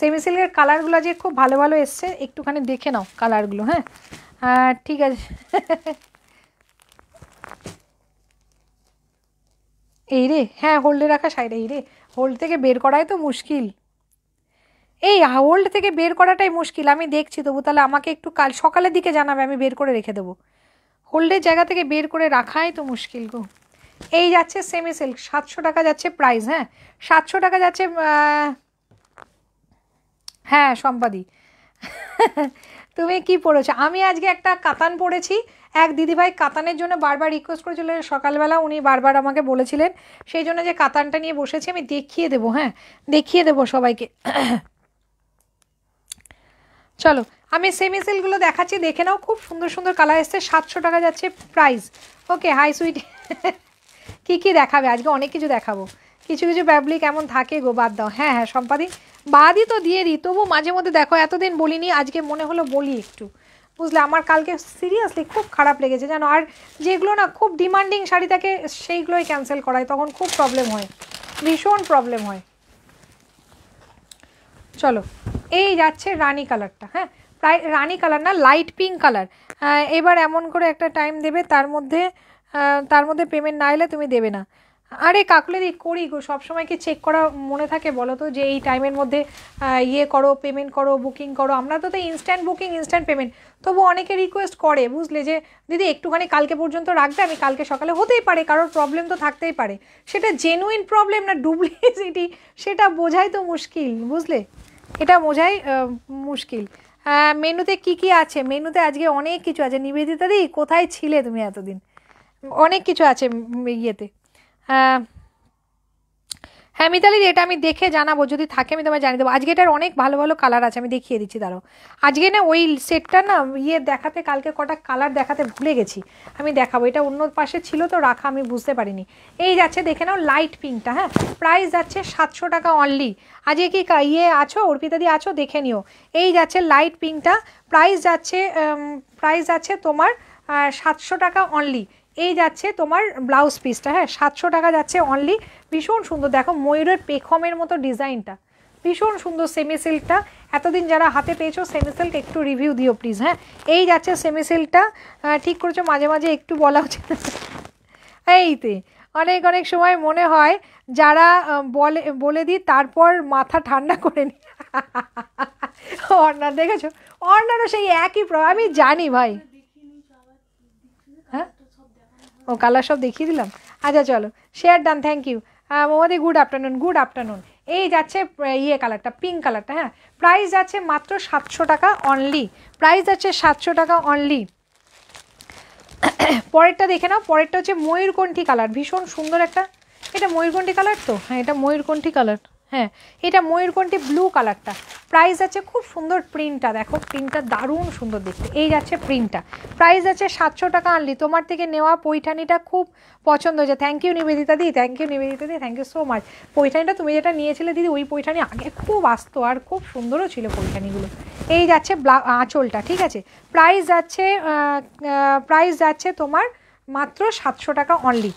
সেমি সিল্কের কালারগুলো যে খুব ভালো ভালো এসছে একটুখানি দেখে নাও কালারগুলো হ্যাঁ ঠিক আছে এই রে হ্যাঁ হোল্ডে রাখা সাইড এই রে হোল্ড থেকে বের করাই তো মুশকিল এই হোল্ড থেকে বের করাটাই মুশকিল আমি দেখছি তবু তাহলে আমাকে একটু কাল সকালের দিকে জানাবে আমি বের করে রেখে দেবো হোল্ডের জায়গা থেকে বের করে রাখাই তো মুশকিল গো এই যাচ্ছে সেমি সিল্ক সাতশো টাকা যাচ্ছে প্রাইস হ্যাঁ সাতশো টাকা যাচ্ছে হ্যাঁ সম্পাদি তুমি কি পড়েছো আমি আজকে একটা কাতান পড়েছি এক দিদিভাই কাতানের জন্য বারবার রিকোয়েস্ট করেছিল সকালবেলা উনি বারবার আমাকে বলেছিলেন সেই জন্য যে কাতানটা নিয়ে বসেছি আমি দেখিয়ে দেবো হ্যাঁ দেখিয়ে দেবো সবাইকে চলো আমি সেমি সিলগুলো দেখাচ্ছি দেখে নাও খুব সুন্দর সুন্দর কালার এসছে সাতশো টাকা যাচ্ছে প্রাইস ওকে হাই সুইট কী কী দেখাবে আজকে অনেক কিছু দেখাবো কিছু কিছু পাবলিক এমন থাকে গো বাদ দাও হ্যাঁ হ্যাঁ সম্পাদি বাদই তো দিয়ে দিই তবু মাঝে মধ্যে দেখো এতদিন বলিনি আজকে মনে হলো বলি একটু বুঝলে আমার কালকে সিরিয়াসলি খুব খারাপ লেগেছে জানো আর যেগুলো না খুব ডিমান্ডিং শাড়ি থাকে সেইগুলোই ক্যান্সেল করায় তখন খুব প্রবলেম হয় ভীষণ প্রবলেম হয় চলো এই যাচ্ছে রানি কালারটা হ্যাঁ প্রায় রানি কালার না লাইট পিঙ্ক কালার এবার এমন করে একটা টাইম দেবে তার মধ্যে তার মধ্যে পেমেন্ট না এলে তুমি দেবে না আরে কাকুলেদি করি গো সবসময় কি চেক করা মনে থাকে বলো তো যে এই টাইমের মধ্যে ইয়ে করো পেমেন্ট করো বুকিং করো আমরা তো তো ইনস্ট্যান্ট বুকিং ইনস্ট্যান্ট পেমেন্ট তবু অনেকে রিকোয়েস্ট করে বুঝলে যে দিদি একটুখানি কালকে পর্যন্ত রাখবে আমি কালকে সকালে হতেই পারে কারোর প্রবলেম তো থাকতেই পারে সেটা জেনুইন প্রবলেম না ডুপ্লিসিটি সেটা বোঝাই তো মুশকিল বুঝলে এটা বোঝাই মুশকিল মেনুতে কি কি আছে মেনুতে আজকে অনেক কিছু আছে নিবেদিতা দি কোথায় ছিলে তুমি এতদিন অনেক কিছু আছে ইয়েতে হ্যাঁ মিতালি এটা আমি দেখে জানাবো যদি থাকে আমি তোমায় জানিয়ে দেবো আজকে এটার অনেক ভালো ভালো কালার আছে আমি দেখিয়ে দিচ্ছি তারও আজকে না ওই সেটটা না ইয়ে দেখাতে কালকে কটা কালার দেখাতে ভুলে গেছি আমি দেখাবো এটা অন্য পাশে ছিল তো রাখা আমি বুঝতে পারিনি এই যাচ্ছে দেখে নাও লাইট পিঙ্কটা হ্যাঁ প্রাইস যাচ্ছে সাতশো টাকা অনলি আজকে কি ইয়ে আছো অর্পিতাদি আছো দেখে নিও এই যাচ্ছে লাইট পিঙ্কটা প্রাইস যাচ্ছে প্রাইস যাচ্ছে তোমার সাতশো টাকা অনলি এই যাচ্ছে তোমার ব্লাউজ পিসটা হ্যাঁ সাতশো টাকা যাচ্ছে অনলি ভীষণ সুন্দর দেখো ময়ূরের পেখমের মতো ডিজাইনটা ভীষণ সুন্দর সেমি সিল্কটা এতদিন যারা হাতে পেয়েছো সেমি সিল্ক একটু রিভিউ দিও প্লিজ হ্যাঁ এই যাচ্ছে সেমি সিল্কটা ঠিক করেছো মাঝে মাঝে একটু বলা উচিত এইতে অনেক অনেক সময় মনে হয় যারা বলে বলে দিই তারপর মাথা ঠান্ডা করে নি অর্ণার দেখেছো অর্ণারও সেই একই আমি জানি ভাই ও কালার সব দেখিয়ে দিলাম আচ্ছা চলো শেয়ার ডান থ্যাংক ইউ মোমাদি গুড আফটারনুন গুড আফটারনুন এই যাচ্ছে ইয়ে কালারটা পিঙ্ক কালারটা হ্যাঁ প্রাইস যাচ্ছে মাত্র সাতশো টাকা অনলি প্রাইস যাচ্ছে সাতশো টাকা অনলি [coughs] পরেরটা দেখে নাও পরেরটা হচ্ছে ময়ূরকণ্ঠী কালার ভীষণ সুন্দর একটা এটা ময়ূরকণ্ঠী কালার তো হ্যাঁ এটা ময়ূরকণ্ঠী কালার হ্যাঁ এটা ময়ূরকণ্ঠী ব্লু কালারটা প্রাইস আছে খুব সুন্দর প্রিন্টটা দেখো প্রিন্টটা দারুণ সুন্দর দেখতে এই যাচ্ছে প্রিন্টটা প্রাইস আছে সাতশো টাকা আনলি তোমার থেকে নেওয়া পৈঠানিটা খুব পছন্দ হয়েছে thank you Nivedita di thank you Nivedita di thank you so much পৈঠানিটা তুমি যেটা নিয়েছিলে দিদি ওই পৈঠানি আগে খুব আসতো আর খুব সুন্দরও ছিল পৈঠানিগুলো এই যাচ্ছে ব্লা আঁচলটা ঠিক আছে প্রাইস যাচ্ছে প্রাইস যাচ্ছে তোমার মাত্র সাতশো টাকা অনলি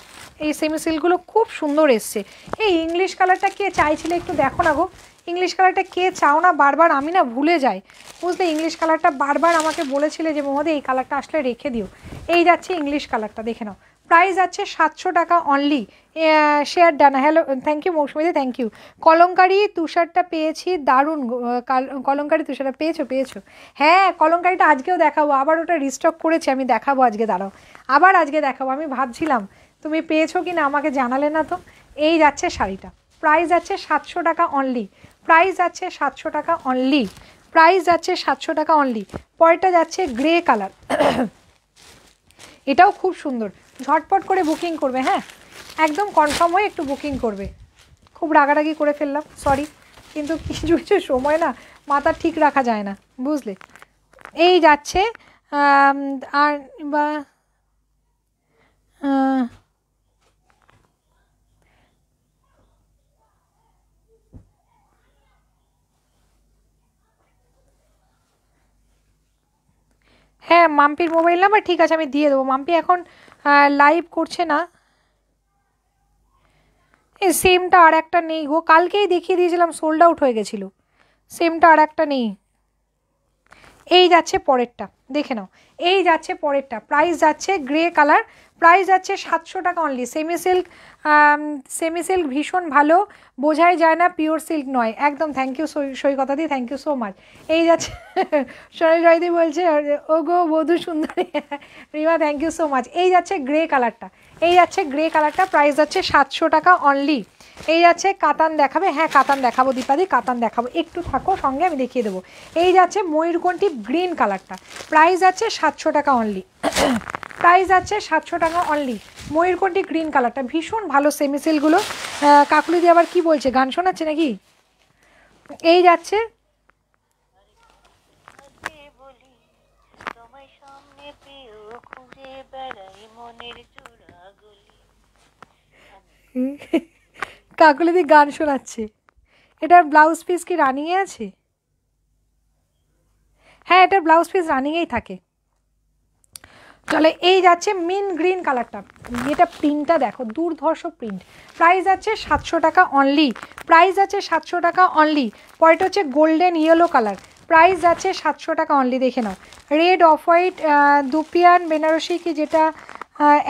এই সেমি সিলগুলো খুব সুন্দর এসছে এই ইংলিশ কালারটা কে চাইছিলে একটু দেখো না গো ইংলিশ কালারটা কে চাও না বারবার আমি না ভুলে যাই বুঝলে ইংলিশ কালারটা বারবার আমাকে বলেছিলে যে মোহাম্মদ এই কালারটা আসলে রেখে দিও এই যাচ্ছে ইংলিশ কালারটা দেখে নাও প্রাইস আছে সাতশো টাকা অনলি শেয়ার ডানা হ্যালো থ্যাংক ইউ মৌসুমিদি থ্যাংক ইউ কলঙ্কারি তুষারটা পেয়েছি দারুণ কলঙ্কারি তুষারটা পেয়েছো পেয়েছো হ্যাঁ কলঙ্কারিটা আজকেও দেখাবো আবার ওটা রিস্টক করেছি আমি দেখাবো আজকে দাঁড়াও আবার আজকে দেখাবো আমি ভাবছিলাম তুমি পেয়েছো কি না আমাকে জানালে না তো এই যাচ্ছে শাড়িটা প্রাইস আছে সাতশো টাকা অনলি প্রাইস যাচ্ছে সাতশো টাকা অনলি প্রাইস যাচ্ছে সাতশো টাকা অনলি পরেরটা যাচ্ছে গ্রে কালার এটাও খুব সুন্দর ঝটপট করে বুকিং করবে হ্যাঁ একদম কনফার্ম হয়ে একটু বুকিং করবে খুব রাগারাগি করে ফেললাম সরি কিন্তু কিছু কিছু সময় না মাথা ঠিক রাখা যায় না বুঝলে এই যাচ্ছে আর বা হ্যাঁ মাম্পির মোবাইল নাম্বার ঠিক আছে আমি দিয়ে দেবো মাম্পি এখন লাইভ করছে না এ সেমটা আর একটা নেই গো কালকেই দেখিয়ে দিয়েছিলাম সোল্ড আউট হয়ে গেছিলো সেমটা আর একটা নেই এই যাচ্ছে পরেরটা দেখে নাও এই যাচ্ছে পরেরটা প্রাইস যাচ্ছে গ্রে কালার প্রাইস যাচ্ছে সাতশো টাকা only semi silk semi silk ভীষণ ভালো বোঝাই যায় না পিওর সিল্ক নয় একদম thank you Saikata di thank you so much এই যাচ্ছে [laughs] সরি জয়দি বলছে ও গো বধু সুন্দরী [laughs] Rima thank you so much এই যাচ্ছে গ্রে কালারটা এই যাচ্ছে গ্রে কালারটা প্রাইস যাচ্ছে সাতশো টাকা অনলি এই যাচ্ছে কাতান দেখাবে হ্যাঁ কাতান দেখাবো দীপাদি কাতান দেখাবো একটু থাকো সঙ্গে আমি দেখিয়ে দেবো এই যাচ্ছে ময়ূরকণ্ঠি গ্রিন কালারটা প্রাইস আছে সাতশো টাকা অনলি প্রাইস আছে সাতশো টাকা অনলি ময়ূরকণ্ঠি গ্রিন কালারটা ভীষণ ভালো সেমি সিলগুলো দিয়ে আবার কি বলছে গান শোনাচ্ছে নাকি এই যাচ্ছে হুম [laughs] [laughs] দি গান শোনাচ্ছে এটার ব্লাউজ পিস কি রানিংয়ে আছে হ্যাঁ এটার ব্লাউজ পিস রানিংয়েই থাকে চলে এই যাচ্ছে মিন গ্রিন কালারটা এটা প্রিন্টটা দেখো দুর্ধর্ষ প্রিন্ট প্রাইস আছে সাতশো টাকা অনলি প্রাইস আছে সাতশো টাকা অনলি পরেটা হচ্ছে গোল্ডেন ইয়েলো কালার প্রাইস আছে সাতশো টাকা অনলি দেখে নাও red off white dupion Banarasi কি যেটা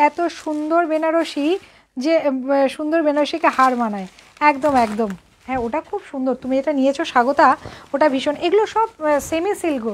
এত সুন্দর বেনারসি যে সুন্দর বেনারসিকে হার মানায় একদম একদম হ্যাঁ ওটা খুব সুন্দর তুমি এটা নিয়েছো স্বাগতা ওটা ভীষণ এগুলো সব সেমি সিল্ক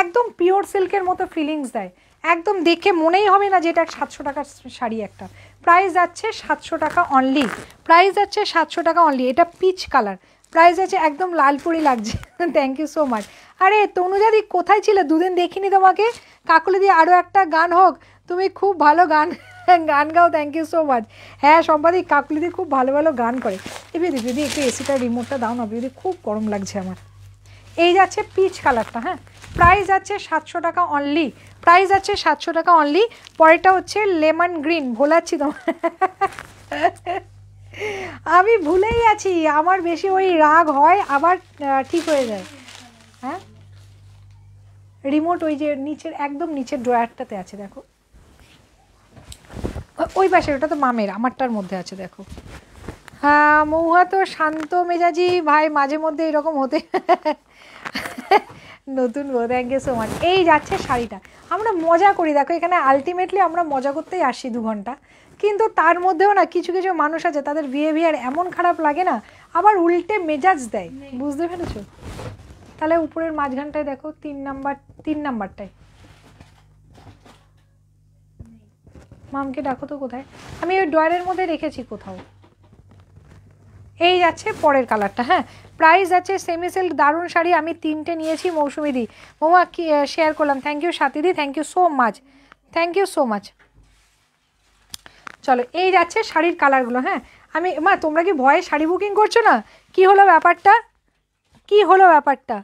একদম পিওর সিল্কের মতো ফিলিংস দেয় একদম দেখে মনেই হবে না যে এটা সাতশো টাকার শাড়ি একটা প্রাইস যাচ্ছে সাতশো টাকা অনলি প্রাইস যাচ্ছে সাতশো টাকা অনলি এটা পিচ কালার প্রাইস আছে একদম লালপুরি লাগছে থ্যাংক ইউ সো মাচ আরে তনুজাদি কোথায় ছিল দুদিন দেখিনি তোমাকে কাকুলি দিয়ে আরও একটা গান হোক তুমি খুব ভালো গান [laughs] গান গাও থ্যাংক ইউ সো মাচ হ্যাঁ সম্পাদিক কাকলিদি খুব ভালো ভালো গান করে এবার দিদি একটু এসিটা রিমোটটা দাও না দিদি খুব গরম লাগছে আমার এই যাচ্ছে পিচ কালারটা হ্যাঁ প্রাইস আছে সাতশো টাকা অনলি প্রাইস আছে সাতশো টাকা অনলি পরেরটা হচ্ছে লেমন গ্রিন ভোলাচ্ছি তোমার [laughs] আমি ভুলেই আছি আমার বেশি ওই রাগ হয় আবার ঠিক হয়ে যায় হ্যাঁ রিমোট ওই যে নিচের একদম নিচের ড্রয়ারটাতে আছে দেখো ওই পাশের ওটা তো মামের আমারটার মধ্যে আছে দেখো হ্যাঁ মৌহা তো শান্ত মেজাজি ভাই মাঝে মধ্যে এরকম হতে নতুন বো থ্যাংক ইউ সো মাচ এই যাচ্ছে শাড়িটা আমরা মজা করি দেখো এখানে আলটিমেটলি আমরা মজা করতেই আসি দু ঘন্টা কিন্তু তার মধ্যেও না কিছু কিছু মানুষ আছে তাদের বিহেভিয়ার এমন খারাপ লাগে না আবার উল্টে মেজাজ দেয় বুঝতে পেরেছো তাহলে উপরের মাঝখানটায় দেখো তিন নাম্বার তিন নাম্বারটায় মামকে ডাকো তো কোথায় আমি ওই ড্রয়ারের মধ্যে রেখেছি কোথাও এই যাচ্ছে পরের কালারটা হ্যাঁ প্রাইস যাচ্ছে সেমি সিল্ক দারুণ শাড়ি আমি তিনটে নিয়েছি মৌসুমিদি মৌমা কি শেয়ার করলাম থ্যাংক ইউ সাথীদি thank you so much thank you so much চলো এই যাচ্ছে শাড়ির কালারগুলো হ্যাঁ আমি মা তোমরা কি ভয়ে শাড়ি বুকিং করছো না কি হলো ব্যাপারটা কি হলো ব্যাপারটা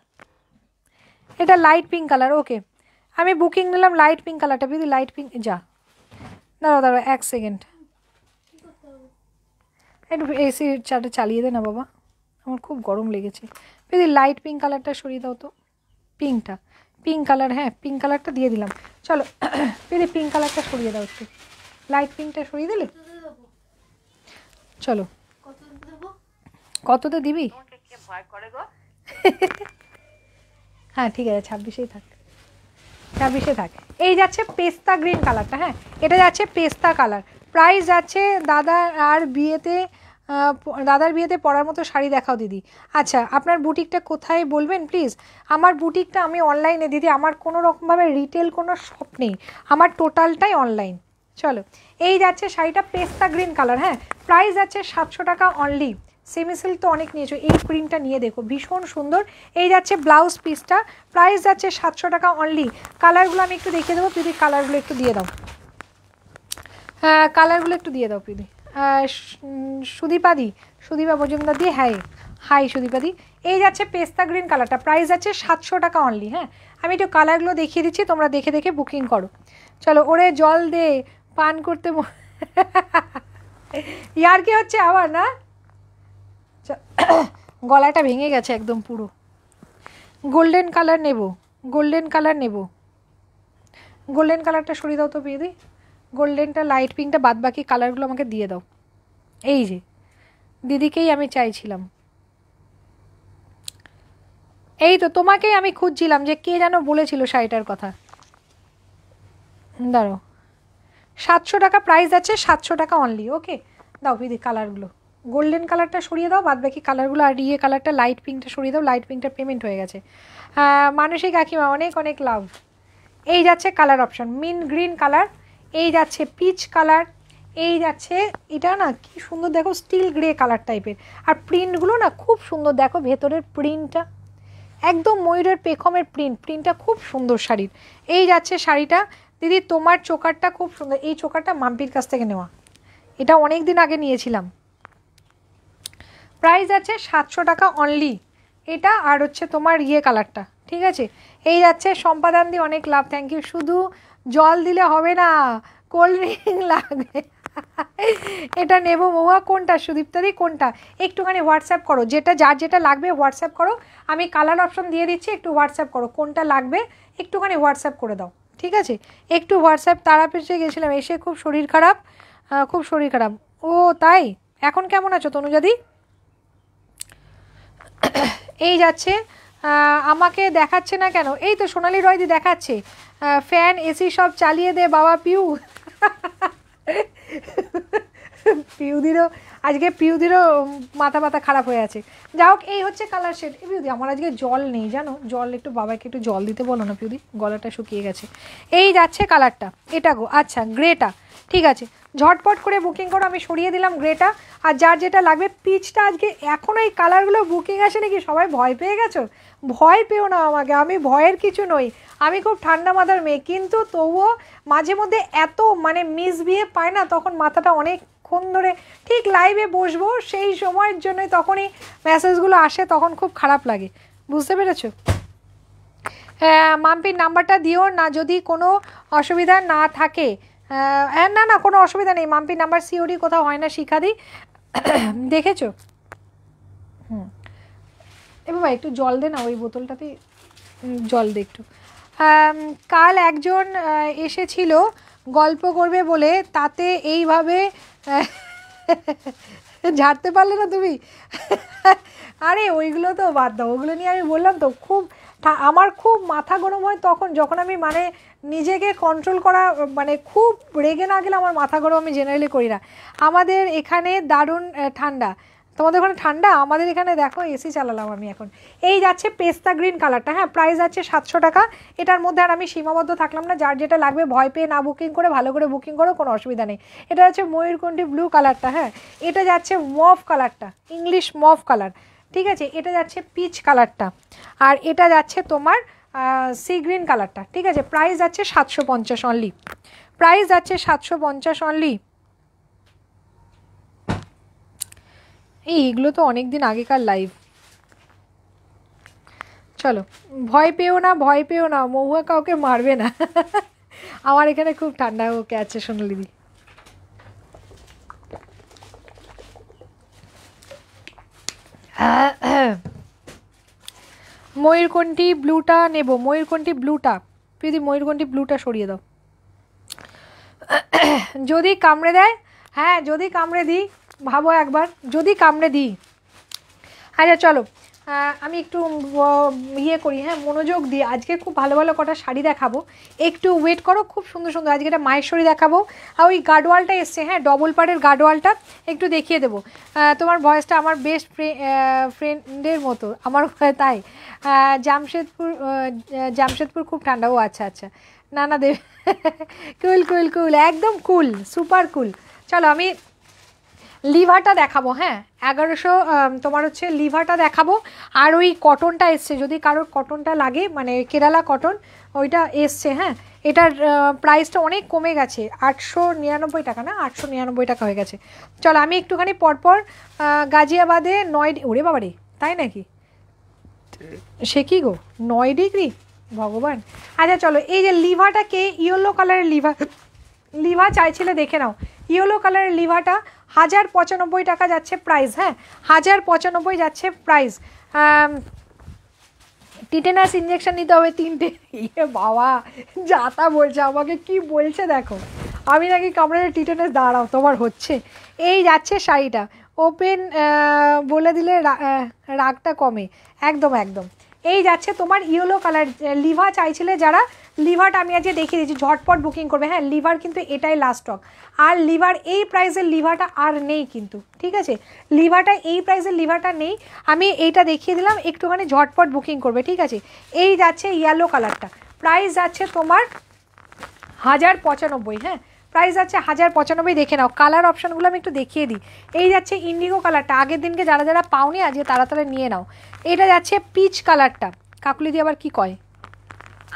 এটা লাইট পিঙ্ক কালার ওকে আমি বুকিং নিলাম লাইট পিঙ্ক কালারটা দিদি লাইট পিঙ্ক যা দাঁড়াও দাঁড়াও এক সেকেন্ড একটু এসি চাটা চালিয়ে দে না বাবা আমার খুব গরম লেগেছে যদি লাইট পিঙ্ক কালারটা সরিয়ে দাও তো পিঙ্কটা পিঙ্ক কালার হ্যাঁ পিঙ্ক কালারটা দিয়ে দিলাম চলো [clears throat] যদি পিঙ্ক কালারটা সরিয়ে দাও একটু লাইট পিঙ্কটা সরিয়ে দিলে চলো তো দিবি [laughs] হ্যাঁ ঠিক আছে ছাব্বিশেই থাক ছাব্বিশে থাক এই যাচ্ছে পেস্তা গ্রিন কালারটা হ্যাঁ এটা যাচ্ছে পেস্তা কালার প্রাইস যাচ্ছে দাদা আর বিয়েতে দাদার বিয়েতে পরার মতো শাড়ি দেখাও দিদি আচ্ছা আপনার বুটিকটা কোথায় বলবেন প্লিজ আমার বুটিকটা আমি অনলাইনে দিদি আমার কোনো রকমভাবে রিটেল কোনো শপ নেই আমার টোটালটাই অনলাইন চলো এই যাচ্ছে শাড়িটা পেস্তা গ্রিন কালার হ্যাঁ প্রাইস যাচ্ছে সাতশো টাকা অনলি সেমি সিল্ক তো অনেক নিয়েছো এই প্রিন্টটা নিয়ে দেখো ভীষণ সুন্দর এই যাচ্ছে ব্লাউজ পিসটা প্রাইস যাচ্ছে সাতশো টাকা অনলি কালারগুলো আমি একটু দেখিয়ে দেবো প্রীতি কালারগুলো একটু দিয়ে দাও হ্যাঁ কালারগুলো একটু দিয়ে দাও প্রীতি সুদীপাদি সুদীপা মজুমদার দিয়ে হ্যাঁ হাই সুদীপাদি এই যাচ্ছে পেস্তা গ্রিন কালারটা প্রাইস যাচ্ছে সাতশো টাকা অনলি হ্যাঁ আমি একটু কালারগুলো দেখিয়ে দিচ্ছি তোমরা দেখে দেখে বুকিং করো চলো ওরে জল দে পান করতে [laughs] ইয়ার কি হচ্ছে আবার না [coughs] গলাটা ভেঙে গেছে একদম পুরো গোল্ডেন কালার নেব গোল্ডেন কালার নেব গোল্ডেন কালারটা সরিয়ে দাও তো পেয়ে দিই গোল্ডেনটা লাইট পিঙ্কটা বাদ বাকি কালারগুলো আমাকে দিয়ে দাও এই যে দিদিকেই আমি চাইছিলাম এই তো তোমাকেই আমি খুঁজছিলাম যে কে যেন বলেছিল শাড়িটার কথা দাঁড়ো সাতশো টাকা প্রাইস আছে সাতশো টাকা অনলি ওকে দাও দিদি কালারগুলো গোল্ডেন কালারটা সরিয়ে দাও বাদ বাকি কালারগুলো আর ইয়ে কালারটা লাইট পিঙ্কটা সরিয়ে দাও লাইট পিঙ্কটা পেমেন্ট হয়ে গেছে মানসিক কাকিমা অনেক অনেক লাভ এই যাচ্ছে colour option mean green colour এই যাচ্ছে পিচ কালার এই যাচ্ছে এটা না কি সুন্দর দেখো স্টিল গ্রে কালার টাইপের আর প্রিন্টগুলো না খুব সুন্দর দেখো ভেতরের প্রিন্টটা একদম ময়ূরের পেখমের প্রিন্ট প্রিন্টটা খুব সুন্দর শাড়ির এই যাচ্ছে শাড়িটা দিদি তোমার চোকারটা খুব সুন্দর এই চোকারটা মাম্পির কাছ থেকে নেওয়া এটা অনেক দিন আগে নিয়েছিলাম প্রাইস আছে সাতশো টাকা অনলি এটা আর হচ্ছে তোমার ইয়ে কালারটা ঠিক আছে এই যাচ্ছে সম্পাদান দিয়ে অনেক লাভ থ্যাংক ইউ শুধু জল দিলে হবে না কোল্ড ড্রিঙ্ক [laughs] লাগবে এটা নেব মহুয়া কোনটা সুদীপ্তাদি কোনটা একটুখানি হোয়াটসঅ্যাপ করো যেটা যার যেটা লাগবে হোয়াটসঅ্যাপ করো আমি কালার অপশন দিয়ে দিচ্ছি একটু হোয়াটসঅ্যাপ করো কোনটা লাগবে একটুখানি হোয়াটসঅ্যাপ করে দাও ঠিক আছে একটু হোয়াটসঅ্যাপ তারা পেছিয়ে গেছিলাম এসে খুব শরীর খারাপ খুব শরীর খারাপ ও তাই এখন কেমন আছো তনুজাদি [coughs] এই যাচ্ছে আমাকে দেখাচ্ছে না কেন এই তো সোনালি রয়দি দেখাচ্ছে ফ্যান এসি সব চালিয়ে দে বাবা পিউ [laughs] পিউদিরও আজকে পিউদিরও মাথা মাথা খারাপ হয়ে আছে যা হোক এই হচ্ছে কালার শেড এই পিউদি আমার আজকে জল নেই জানো জল একটু বাবাকে একটু জল দিতে বলো না পিউদি গলাটা শুকিয়ে গেছে এই যাচ্ছে কালারটা এটা গো আচ্ছা গ্রেটা ঠিক আছে ঝটপট করে বুকিং করো আমি সরিয়ে দিলাম গ্রেটা আর যার যেটা লাগবে পিচটা আজকে এখন এই কালারগুলো বুকিং আসে নাকি সবাই ভয় পেয়ে গেছো ভয় পেও না আমাকে আমি ভয়ের কিছু নই আমি খুব ঠান্ডা মাথার মেয়ে কিন্তু তবুও মাঝে মধ্যে এত মানে মিসবিহেভ পায় না তখন মাথাটা অনেক কতক্ষণ ধরে ঠিক লাইভে বসবো সেই সময়ের জন্যই তখনই মেসেজগুলো আসে তখন খুব খারাপ লাগে বুঝতে পেরেছো হ্যাঁ মাম্পির নাম্বারটা দিও না যদি কোনো অসুবিধা না থাকে হ্যাঁ না না কোনো অসুবিধা নেই মাম্পি নাম্বার সিওডি কোথাও হয় না দিই [coughs] দেখেছো হুম এবার একটু জল দে না ওই বোতলটাতে জল দে একটু কাল একজন এসেছিল গল্প করবে বলে তাতে এইভাবে [laughs] ঝাড়তে পারলে না তুমি [laughs] আরে ওইগুলো তো বাদ দাও ওগুলো নিয়ে আমি বললাম তো খুব আমার খুব মাথা গরম হয় তখন যখন আমি মানে নিজেকে কন্ট্রোল করা মানে খুব রেগে না গেলে আমার মাথা গরম আমি জেনারেলি করি না আমাদের এখানে দারুণ ঠান্ডা তোমাদের ওখানে ঠান্ডা আমাদের এখানে দেখো এসি চালালাম আমি এখন এই যাচ্ছে পেস্তা গ্রিন কালারটা হ্যাঁ প্রাইস আছে সাতশো টাকা এটার মধ্যে আর আমি সীমাবদ্ধ থাকলাম না যার যেটা লাগবে ভয় পেয়ে না বুকিং করে ভালো করে বুকিং করো কোনো অসুবিধা নেই এটা হচ্ছে ময়ূরকুণ্ডি ব্লু কালারটা হ্যাঁ এটা যাচ্ছে মফ কালারটা ইংলিশ মফ কালার ঠিক আছে এটা যাচ্ছে পিচ কালারটা আর এটা যাচ্ছে তোমার সি গ্রিন কালারটা ঠিক আছে প্রাইস আছে সাতশো পঞ্চাশ অনলি প্রাইস আছে সাতশো পঞ্চাশ অনলি এই এগুলো তো অনেক দিন আগেকার লাইভ চলো ভয় পেও না ভয় পেও না মহুয়া কাউকে মারবে না [laughs] আমার এখানে খুব ঠান্ডা ওকে আছে সোনালি দি হ্যাঁ কোনটি ব্লুটা নেব কোনটি ব্লুটা ময়ূর কোনটি ব্লুটা সরিয়ে দাও যদি কামড়ে দেয় হ্যাঁ যদি কামড়ে দিই ভাবো একবার যদি কামড়ে দিই আচ্ছা চলো হ্যাঁ, আমি একটু ইয়ে করি হ্যাঁ মনোযোগ দিয়ে আজকে খুব ভালো ভালো কটা শাড়ি দেখাবো একটু ওয়েট করো খুব সুন্দর সুন্দর আজকে এটা মায়ের শাড়ি দেখাবো আর ওই গার্ডওয়ালটা এসছে হ্যাঁ ডবল পার্টের গার্ডওয়ালটা একটু দেখিয়ে দেবো তোমার ভয়েসটা আমার বেস্ট ফ্রেন্ডের মতো আমার তাই জামশেদপুর জামশেদপুর খুব ঠান্ডা ও আচ্ছা আচ্ছা না না দেব কুল কুল কুল একদম কুল সুপার কুল চলো আমি লিভারটা দেখাবো হ্যাঁ এগারোশো তোমার হচ্ছে লিভারটা দেখাবো আর ওই কটনটা এসছে যদি কারোর কটনটা লাগে মানে কেরালা কটন ওইটা এসছে হ্যাঁ এটার প্রাইসটা অনেক কমে গেছে আটশো নিরানব্বই টাকা না আটশো নিরানব্বই টাকা হয়ে গেছে চলো আমি একটুখানি পরপর গাজিয়াবাদে নয় ওরে বাবারে তাই নাকি সে কি গো নয় ডিগ্রি ভগবান আচ্ছা চলো এই যে কে ইয়েলো কালারের লিভা লিভা চাইছিলে দেখে নাও ইয়েলো কালারের লিভাটা হাজার পঁচানব্বই টাকা যাচ্ছে প্রাইস হ্যাঁ হাজার পঁচানব্বই যাচ্ছে প্রাইস টিটেনাস ইঞ্জেকশন নিতে হবে তিনটে ইয়ে বাবা তা বলছে আমাকে কি বলছে দেখো আমি নাকি কামড়ে টিটেনাস দাঁড়াও তোমার হচ্ছে এই যাচ্ছে শাড়িটা ওপেন বলে দিলে রাগটা কমে একদম একদম এই যাচ্ছে তোমার ইয়েলো কালার লিভা চাইছিলে যারা লিভারটা আমি আজকে দেখিয়ে দিচ্ছি ঝটপট বুকিং করবে হ্যাঁ লিভার কিন্তু এটাই লাস্ট স্টক আর লিভার এই প্রাইসের লিভারটা আর নেই কিন্তু ঠিক আছে লিভারটা এই প্রাইসের লিভারটা নেই আমি এইটা দেখিয়ে দিলাম একটুখানি ঝটপট বুকিং করবে ঠিক আছে এই যাচ্ছে ইয়েলো কালারটা প্রাইস যাচ্ছে তোমার হাজার পঁচানব্বই হ্যাঁ প্রাইস আছে হাজার পঁচানব্বই দেখে নাও কালার অপশানগুলো আমি একটু দেখিয়ে দিই এই যাচ্ছে ইন্ডিগো কালারটা আগের দিনকে যারা যারা পাওনি আজকে তারা তারা নিয়ে নাও এটা যাচ্ছে পিচ কালারটা কাকুলি দিয়ে আবার কি কয়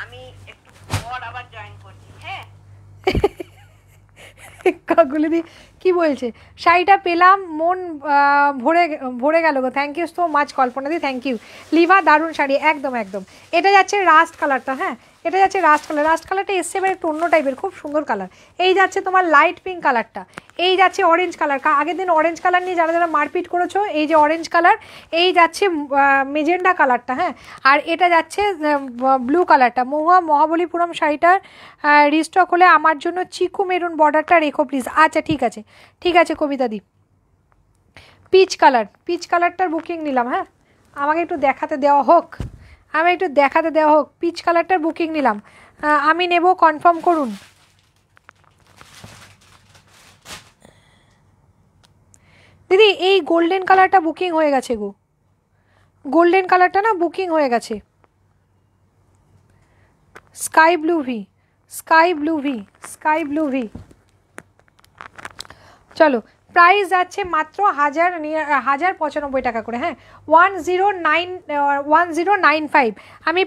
আমি হ্যাঁ? [laughs] কাকুলি দি কি বলছে শাড়িটা পেলাম মন ভরে ভরে গেল গো thank you so much Kalpana di thank you Liva দারুণ শাড়ি একদম একদম এটা যাচ্ছে রাস্ট কালারটা হ্যাঁ এটা যাচ্ছে রাস্ট কালার রাস্ট কালারটা এসছে এবার একটু অন্য টাইপের খুব সুন্দর কালার এই যাচ্ছে তোমার লাইট পিঙ্ক কালারটা এই যাচ্ছে অরেঞ্জ কালার আগের দিন অরেঞ্জ কালার নিয়ে যারা যারা মারপিট করেছো এই যে অরেঞ্জ কালার এই যাচ্ছে মেজেন্ডা কালারটা হ্যাঁ আর এটা যাচ্ছে ব্লু কালারটা মহুয়া মহাবলীপুরম শাড়িটার রিস্টক হলে আমার জন্য চিকু মেরুন বর্ডারটা রেখো প্লিজ আচ্ছা ঠিক আছে ঠিক আছে Kabita di peach colour peach কালারটার বুকিং নিলাম হ্যাঁ আমাকে একটু দেখাতে দেওয়া হোক আমি একটু দেখাতে দেওয়া হোক পিচ কালারটার বুকিং নিলাম আমি নেব কনফার্ম করুন দিদি এই গোল্ডেন কালারটা বুকিং হয়ে গেছে গো গোল্ডেন কালারটা না বুকিং হয়ে গেছে স্কাই ব্লু ভি স্কাই ব্লু ভি স্কাই ব্লু ভি চলো প্রাইস যাচ্ছে মাত্র হাজার হাজার পঁচানব্বই টাকা করে হ্যাঁ one zero nine one zero nine five আমি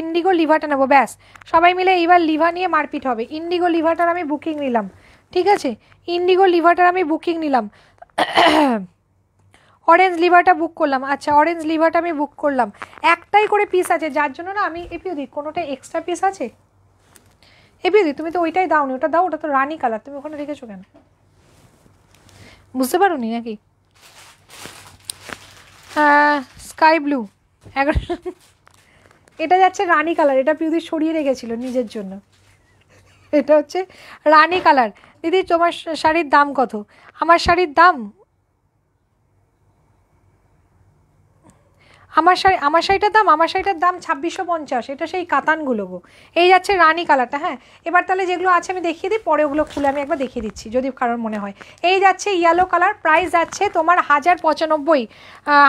ইন্ডিগো লিভারটা নেবো ব্যাস সবাই মিলে এইবার লিভার নিয়ে মারপিট হবে ইন্ডিগো লিভারটার আমি বুকিং নিলাম ঠিক আছে ইন্ডিগো লিভারটার আমি বুকিং নিলাম [coughs] অরেঞ্জ লিভারটা বুক করলাম আচ্ছা অরেঞ্জ লিভারটা আমি বুক করলাম একটাই করে পিস আছে যার জন্য না আমি এপিওদি কোনোটা এক্সট্রা পিস আছে এপিওদি তুমি তো ওইটাই দাও নি ওটা দাও ওটা তো রানি কালার তুমি ওখানে রেখেছো কেন বুঝতে পারোনি নাকি স্কাই ব্লু এটা যাচ্ছে রানী কালার এটা পিউদি সরিয়ে রেখেছিল নিজের জন্য এটা হচ্ছে রানী কালার দিদি তোমার শাড়ির দাম কত আমার শাড়ির দাম আমার শাড়ি আমার শাড়িটার দাম আমার শাড়িটার দাম ছাব্বিশশো পঞ্চাশ এটা সেই কাতানগুলো গো এই যাচ্ছে রানি কালারটা হ্যাঁ এবার তাহলে যেগুলো আছে আমি দেখিয়ে দিই পরে ওগুলো খুলে আমি একবার দেখিয়ে দিচ্ছি যদি কারোর মনে হয় এই যাচ্ছে ইয়েলো কালার প্রাইস যাচ্ছে তোমার হাজার পঁচানব্বই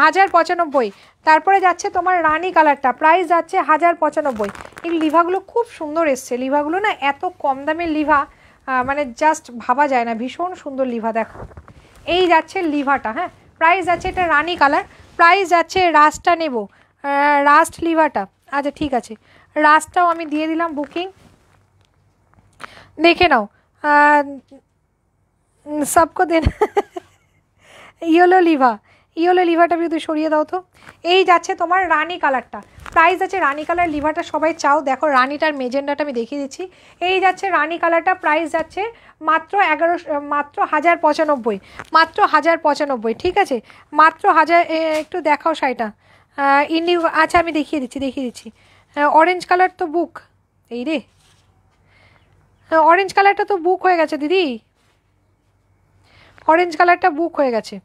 হাজার পঁচানব্বই তারপরে যাচ্ছে তোমার রানি কালারটা প্রাইস যাচ্ছে হাজার পঁচানব্বই এই লিভাগুলো খুব সুন্দর এসছে লিভাগুলো না এত কম দামের লিভা মানে জাস্ট ভাবা যায় না ভীষণ সুন্দর লিভা দেখো এই যাচ্ছে লিভাটা হ্যাঁ প্রাইস যাচ্ছে এটা রানি কালার প্রাইস যাচ্ছে রাসটা নেব রাস্ট লিভারটা আচ্ছা ঠিক আছে রাসটাও আমি দিয়ে দিলাম বুকিং দেখে নাও সবকো দেন [laughs] ইয়েলো লিভা ইয়েলো লিভারটা যদি সরিয়ে দাও তো এই যাচ্ছে তোমার রানি কালারটা প্রাইস আছে রানী কালার লিভারটা সবাই চাও দেখো রানিটার মেজেন্ডাটা আমি দেখিয়ে দিচ্ছি এই যাচ্ছে রানি কালারটা প্রাইস যাচ্ছে মাত্র এগারো মাত্র হাজার পঁচানব্বই মাত্র হাজার পঁচানব্বই ঠিক আছে মাত্র হাজার একটু দেখাও শাড়িটা ইন্ডি আচ্ছা আমি দেখিয়ে দিচ্ছি দেখিয়ে দিচ্ছি অরেঞ্জ কালার তো বুক এই রে অরেঞ্জ কালারটা তো বুক হয়ে গেছে দিদি অরেঞ্জ কালারটা বুক হয়ে গেছে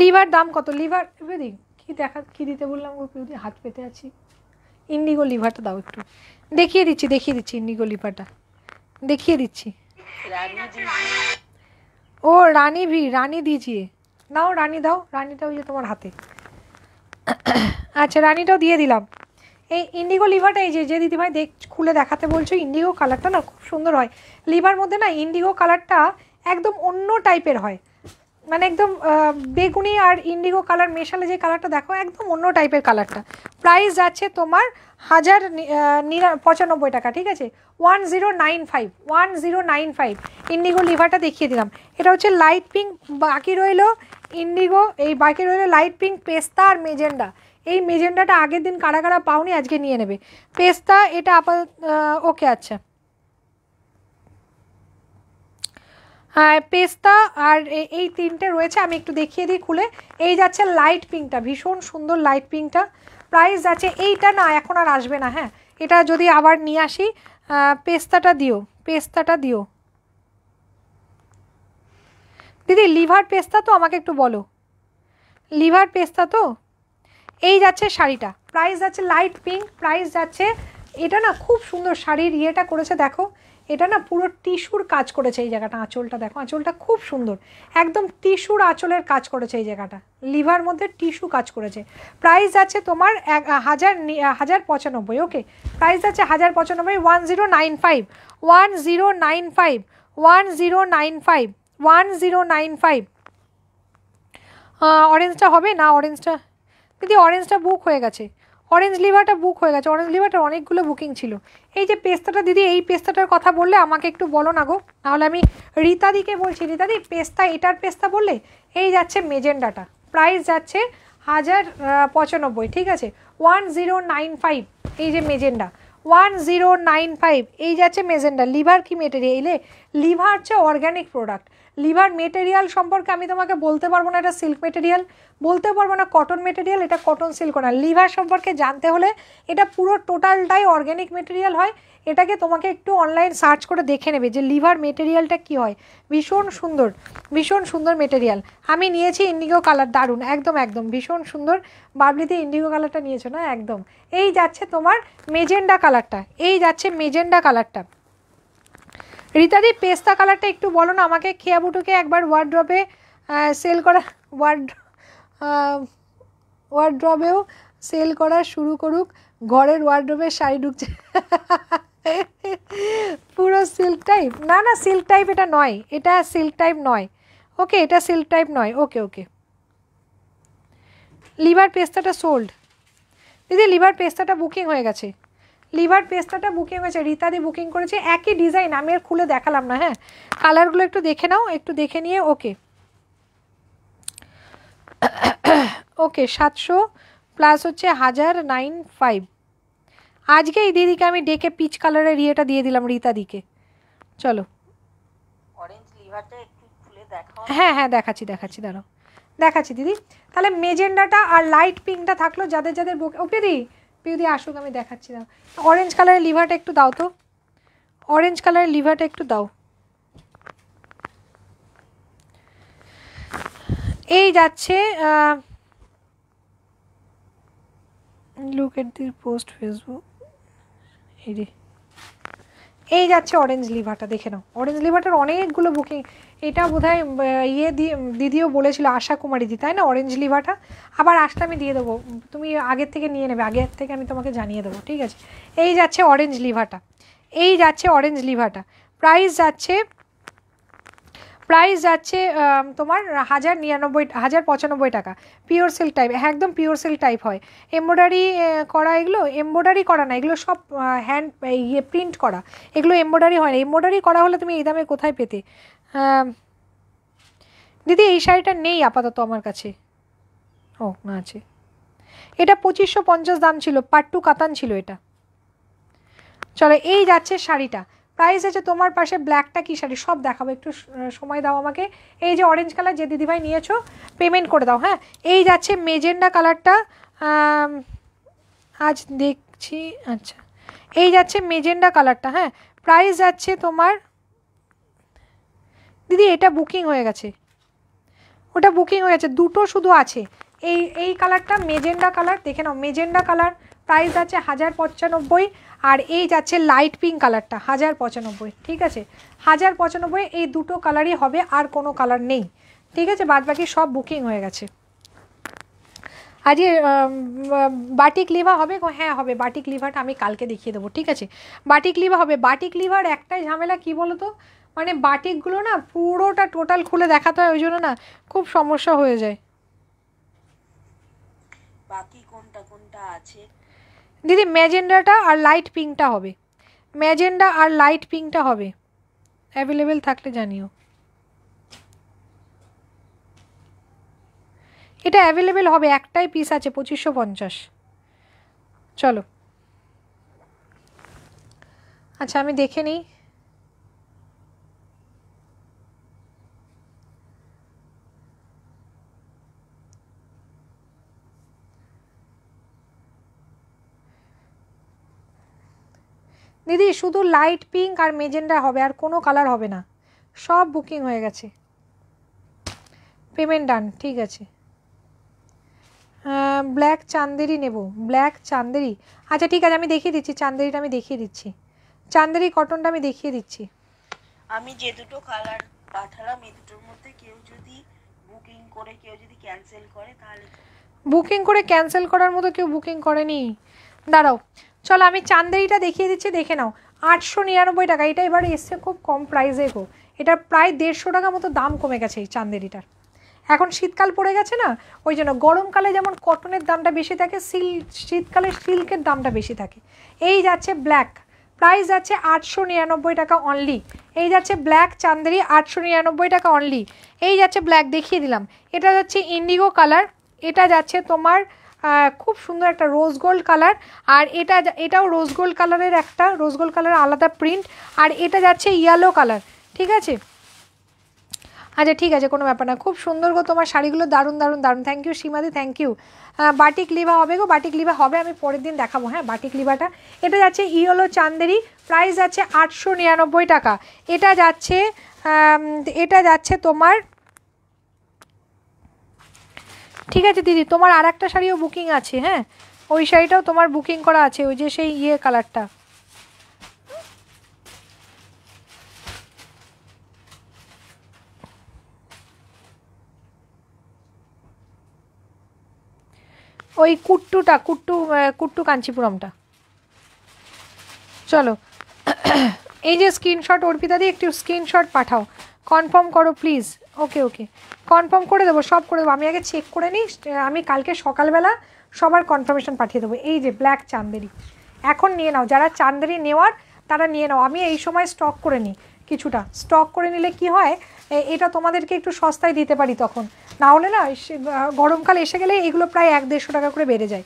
লিভার দাম কত লিভার দিদি কি দেখা কি দিতে বললাম ওকে যদি হাত পেতে আছি ইন্ডিগো লিভারটা দাও একটু দেখিয়ে দিচ্ছি দেখিয়ে দিচ্ছি ইন্ডিগো লিভারটা দেখিয়ে দিচ্ছি ও রানী ভি রানী দিজিয়ে নাও রানী দাও রানীটা ওই যে তোমার হাতে আচ্ছা রানীটাও দিয়ে দিলাম এই ইন্ডিগো লিভারটা এই যে যে দিদিভাই দেখ খুলে দেখাতে বলছো ইন্ডিগো কালারটা না খুব সুন্দর হয় লিভার মধ্যে না ইন্ডিগো কালারটা একদম অন্য টাইপের হয় মানে একদম বেগুনি আর ইন্ডিগো কালার মেশালে যে কালারটা দেখো একদম অন্য টাইপের কালারটা প্রাইস যাচ্ছে তোমার হাজার পঁচানব্বই টাকা ঠিক আছে one zero nine five one zero nine five indigo লিভারটা দেখিয়ে দিলাম এটা হচ্ছে লাইট পিঙ্ক বাকি রইল ইন্ডিগো এই বাকি রইল লাইট পিঙ্ক পেস্তা আর মেজেন্ডা এই মেজেন্ডাটা আগের দিন কারা কারা পাওনি আজকে নিয়ে নেবে পেস্তা এটা আপাত ওকে আচ্ছা হ্যাঁ, পেস্তা আর এই তিনটে রয়েছে আমি একটু দেখিয়ে দিই খুলে এই যাচ্ছে লাইট পিঙ্কটা ভীষণ সুন্দর লাইট পিঙ্কটা প্রাইস যাচ্ছে এইটা না এখন আর আসবে না হ্যাঁ এটা যদি আবার নিয়ে আসি পেস্তাটা দিও পেস্তাটা দিও দিদি লিভার পেস্তা তো আমাকে একটু বলো লিভার পেস্তা তো এই যাচ্ছে শাড়িটা প্রাইস যাচ্ছে লাইট পিঙ্ক প্রাইস যাচ্ছে এটা না খুব সুন্দর শাড়ির ইয়েটা করেছে দেখো এটা না পুরো টিস্যুর কাজ করেছে এই জায়গাটা আঁচলটা দেখো আঁচলটা খুব সুন্দর একদম টিস্যুর আঁচলের কাজ করেছে এই জায়গাটা লিভার মধ্যে টিস্যু কাজ করেছে প্রাইস আছে তোমার এক হাজার হাজার পঁচানব্বই ওকে প্রাইস আছে হাজার পঁচানব্বই one zero nine five one zero nine five one zero nine five one zero nine five অরেঞ্জটা হবে না অরেঞ্জটা দিদি অরেঞ্জটা বুক হয়ে গেছে অরেঞ্জ লিভারটা বুক হয়ে গেছে অরেঞ্জ লিভারটার অনেকগুলো বুকিং ছিল এই যে পেস্তাটা দিদি এই পেস্তাটার কথা বললে আমাকে একটু বলো না গো নাহলে আমি রীতাদিকে বলছি রীতাদি পেস্তা এটার পেস্তা বললে এই যাচ্ছে মেজেন্ডাটা প্রাইস যাচ্ছে হাজার পঁচানব্বই ঠিক আছে ওয়ান জিরো নাইন ফাইভ এই যে magenta one zero nine five এই যাচ্ছে মেজেন্ডা লিভার কি এলে লিভার হচ্ছে অর্গ্যানিক প্রোডাক্ট লিভার মেটেরিয়াল সম্পর্কে আমি তোমাকে বলতে পারবো না এটা সিল্ক মেটেরিয়াল বলতে পারবো না কটন মেটেরিয়াল এটা কটন সিল্ক না লিভার সম্পর্কে জানতে হলে এটা পুরো টোটালটাই অর্গ্যানিক মেটেরিয়াল হয় এটাকে তোমাকে একটু অনলাইন সার্চ করে দেখে নেবে যে লিভার মেটেরিয়ালটা কি হয় ভীষণ সুন্দর ভীষণ সুন্দর মেটেরিয়াল আমি নিয়েছি ইন্ডিগো কালার দারুণ একদম একদম ভীষণ সুন্দর বাবলিতে ইন্ডিগো কালারটা নিয়েছো না একদম এই যাচ্ছে তোমার মেজেন্ডা কালারটা এই যাচ্ছে মেজেন্ডা কালারটা রীতাদি পেস্তা কালারটা একটু বলো না আমাকে খেয়া বুটুকে একবার ওয়ার্ড্রপে সেল করা ওয়ার্ড ওয়ার্ড্রবেও সেল করা শুরু করুক ঘরের ওয়ার্ড্রবে শাড়ি ঢুকছে পুরো সিল্ক টাইপ না না সিল্ক টাইপ এটা নয় এটা সিল্ক টাইপ নয় ওকে এটা সিল্ক টাইপ নয় ওকে ওকে লিভার পেস্তাটা সোল্ড দিদি লিভার পেস্তাটা বুকিং হয়ে গেছে লিভার পেস্তাটা বুকিং হয়েছে রীতাদি বুকিং করেছে একই ডিজাইন আমি আর খুলে দেখালাম না হ্যাঁ কালারগুলো একটু দেখে নাও একটু দেখে নিয়ে ওকে ওকে সাতশো প্লাস হচ্ছে হাজার নাইন ফাইভ আজকে এই দিদিকে আমি ডেকে পিচ কালারের ইয়েটা দিয়ে দিলাম রীতাদিকে চলো হ্যাঁ হ্যাঁ দেখাচ্ছি দেখাচ্ছি দাঁড়াও দেখাচ্ছি দিদি তাহলে মেজেন্ডাটা আর লাইট পিঙ্কটা থাকলো যাদের যাদের বুকে ওকে দিদি পিউদি আসুক আমি দেখাচ্ছি দাও অরেঞ্জ কালারের লিভারটা একটু দাও তো অরেঞ্জ কালারের লিভারটা একটু দাও এই যাচ্ছে look at the post Facebook এই এই যাচ্ছে অরেঞ্জ লিভারটা দেখে নাও অরেঞ্জ লিভারটার অনেকগুলো বুকিং এটা বোধহয় ইয়ে দিদিও বলেছিল আশা দিদি তাই না অরেঞ্জ লিভাটা আবার আসলে আমি দিয়ে দেবো তুমি আগের থেকে নিয়ে নেবে আগের থেকে আমি তোমাকে জানিয়ে দেবো ঠিক আছে এই যাচ্ছে অরেঞ্জ লিভাটা এই যাচ্ছে অরেঞ্জ লিভাটা প্রাইস যাচ্ছে প্রাইস যাচ্ছে তোমার হাজার নিরানব্বই হাজার পঁচানব্বই টাকা পিওর সিল্ক টাইপ হ্যাঁ একদম পিওর সিল্ক টাইপ হয় এমব্রয়ডারি করা এগুলো এমব্রয়ডারি করা না এগুলো সব হ্যান্ড ইয়ে প্রিন্ট করা এগুলো এমব্রয়ডারি হয় না এমব্রয়ডারি করা হলে তুমি এই দামে কোথায় পেতে হ্যাঁ দিদি এই শাড়িটা নেই আপাতত আমার কাছে ও না আছে এটা পঁচিশশো পঞ্চাশ দাম ছিল পাট্টু কাতান ছিল এটা চলো এই যাচ্ছে শাড়িটা প্রাইস আছে তোমার পাশে ব্ল্যাকটা কী শাড়ি সব দেখাবো একটু সময় দাও আমাকে এই যে অরেঞ্জ কালার যে দিদিভাই নিয়েছো পেমেন্ট করে দাও হ্যাঁ এই যাচ্ছে মেজেন্ডা কালারটা আজ দেখছি আচ্ছা এই যাচ্ছে মেজেন্ডা কালারটা হ্যাঁ প্রাইস যাচ্ছে তোমার দিদি এটা বুকিং হয়ে গেছে ওটা বুকিং হয়ে গেছে দুটো শুধু আছে এই এই কালারটা মেজেন্ডা কালার দেখে নাও মেজেন্ডা কালার প্রাইস আছে হাজার পঁচানব্বই আর এই যাচ্ছে লাইট পিঙ্ক কালারটা হাজার পঁচানব্বই ঠিক আছে হাজার পঁচানব্বই এই দুটো কালারই হবে আর কোনো কালার নেই ঠিক আছে বাদ বাকি সব বুকিং হয়ে গেছে যে বাটিক লিভা হবে হ্যাঁ হবে বাটিক লিভাটা আমি কালকে দেখিয়ে দেবো ঠিক আছে বাটিক লিভা হবে বাটিক লিভার একটাই ঝামেলা কি বলো তো মানে বাটিকগুলো না পুরোটা টোটাল খুলে দেখাতে হয় ওই জন্য না খুব সমস্যা হয়ে যায় বাকি কোনটা কোনটা আছে দিদি ম্যাজেন্ডাটা আর লাইট পিঙ্কটা হবে ম্যাজেন্ডা আর লাইট পিঙ্কটা হবে অ্যাভেলেবেল থাকলে জানিও এটা অ্যাভেলেবেল হবে একটাই পিস আছে পঁচিশশো পঞ্চাশ চলো আচ্ছা আমি দেখে নিই শুধু লাইট পিঙ্ক আর মেজেন্ডা হবে আর কোনো কালার হবে না সব বুকিং হয়ে গেছে পেমেন্ট ডান ঠিক আছে ব্ল্যাক চান্দেরি নেব ব্ল্যাক চান্দেরি আচ্ছা ঠিক আছে আমি দেখিয়ে দিচ্ছি চান্দেরিটা আমি দেখিয়ে দিচ্ছি চান্দেরি কটনটা আমি দেখিয়ে দিচ্ছি আমি যে দুটো কালার পাঠালাম এই দুটোর মধ্যে কেউ যদি বুকিং করে কেউ যদি ক্যান্সেল করে তাহলে বুকিং করে ক্যান্সেল করার মতো কেউ বুকিং করেনি দাঁড়াও চলো আমি চান্দেরিটা দেখিয়ে দিচ্ছি দেখে নাও আটশো নিরানব্বই টাকা এটা এবার এসছে খুব কম প্রাইসে গো এটা প্রায় দেড়শো টাকা মতো দাম কমে গেছে এই চান্দেরিটার এখন শীতকাল পড়ে গেছে না ওই জন্য গরমকালে যেমন কটনের দামটা বেশি থাকে সিল শীতকালে সিল্কের দামটা বেশি থাকে এই যাচ্ছে ব্ল্যাক প্রাইস যাচ্ছে আটশো নিরানব্বই টাকা অনলি এই যাচ্ছে ব্ল্যাক চান্দেরি আটশো নিরানব্বই টাকা অনলি এই যাচ্ছে ব্ল্যাক দেখিয়ে দিলাম এটা যাচ্ছে ইন্ডিগো কালার এটা যাচ্ছে তোমার খুব সুন্দর একটা রোজ গোল্ড কালার আর এটা এটাও রোজ গোল্ড কালারের একটা রোজ গোল্ড কালার আলাদা প্রিন্ট আর এটা যাচ্ছে ইয়েলো কালার ঠিক আছে আচ্ছা ঠিক আছে কোনো ব্যাপার না খুব সুন্দর গো তোমার শাড়িগুলো দারুণ দারুণ দারুণ থ্যাংক ইউ সীমাদি থ্যাংক ইউ বাটিক লিভা হবে গো বাটিক লিভা হবে আমি পরের দিন দেখাবো হ্যাঁ বাটিক লিভাটা এটা যাচ্ছে ইয়েলো চান্দেরি প্রাইস যাচ্ছে আটশো নিরানব্বই টাকা এটা যাচ্ছে এটা যাচ্ছে তোমার ঠিক আছে দিদি তোমার আর একটা শাড়িও বুকিং আছে হ্যাঁ ওই শাড়িটাও তোমার বুকিং করা আছে ওই যে সেই ইয়ে কালারটা ওই কুট্টুটা কুট্টু কুট্টু কাঞ্চিপুরমটা চলো এই যে স্ক্রিনশট অর্পিতা দিয়ে একটু স্ক্রিনশট পাঠাও কনফার্ম করো প্লিজ ওকে ওকে কনফার্ম করে দেবো সব করে দেবো আমি আগে চেক করে নিই আমি কালকে সকালবেলা সবার কনফার্মেশন পাঠিয়ে দেবো এই যে ব্ল্যাক চান্দেরি এখন নিয়ে নাও যারা চান্দেরি নেওয়ার তারা নিয়ে নাও আমি এই সময় স্টক করে নিই কিছুটা স্টক করে নিলে কি হয় এটা তোমাদেরকে একটু সস্তায় দিতে পারি তখন না হলে না গরমকাল এসে গেলে এগুলো প্রায় এক দেড়শো টাকা করে বেড়ে যায়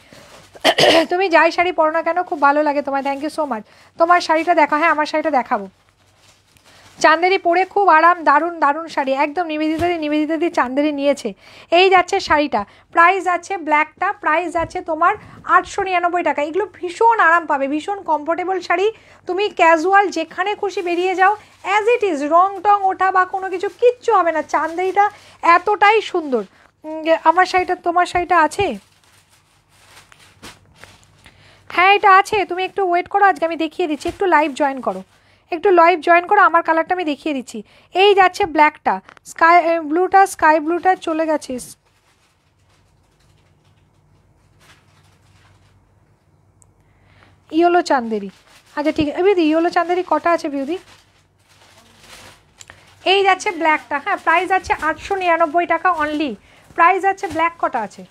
[coughs] তুমি যাই শাড়ি পরো না কেন খুব ভালো লাগে তোমায় থ্যাংক ইউ সো মাচ তোমার শাড়িটা দেখা হ্যাঁ আমার শাড়িটা দেখাবো চান্দেরি পরে খুব আরাম দারুণ দারুণ শাড়ি একদম নিবেদিতাদি নিবেদিতাদি চান্দেরি নিয়েছে এই যাচ্ছে শাড়িটা প্রাইস আছে ব্ল্যাকটা প্রাইস আছে তোমার আটশো নিরানব্বই টাকা এগুলো ভীষণ আরাম পাবে ভীষণ কমফোর্টেবল শাড়ি তুমি ক্যাজুয়াল যেখানে খুশি বেরিয়ে যাও অ্যাজ ইট ইজ রং টং ওঠা বা কোনো কিছু কিচ্ছু হবে না চান্দেরিটা এতটাই সুন্দর আমার শাড়িটা তোমার শাড়িটা আছে হ্যাঁ এটা আছে তুমি একটু ওয়েট করো আজকে আমি দেখিয়ে দিচ্ছি একটু লাইভ জয়েন করো একটু লাইভ জয়েন করো আমার কালারটা আমি দেখিয়ে দিচ্ছি এই যাচ্ছে ব্ল্যাকটা স্কাই ব্লুটা স্কাই ব্লুটা চলে গেছে ইয়েলো চান্দেরি আচ্ছা ঠিক আছে ইয়েলো চান্দেরি কটা আছে বিউদি এই যাচ্ছে ব্ল্যাকটা হ্যাঁ প্রাইস আছে আটশো নিরানব্বই টাকা অনলি প্রাইস আছে ব্ল্যাক কটা আছে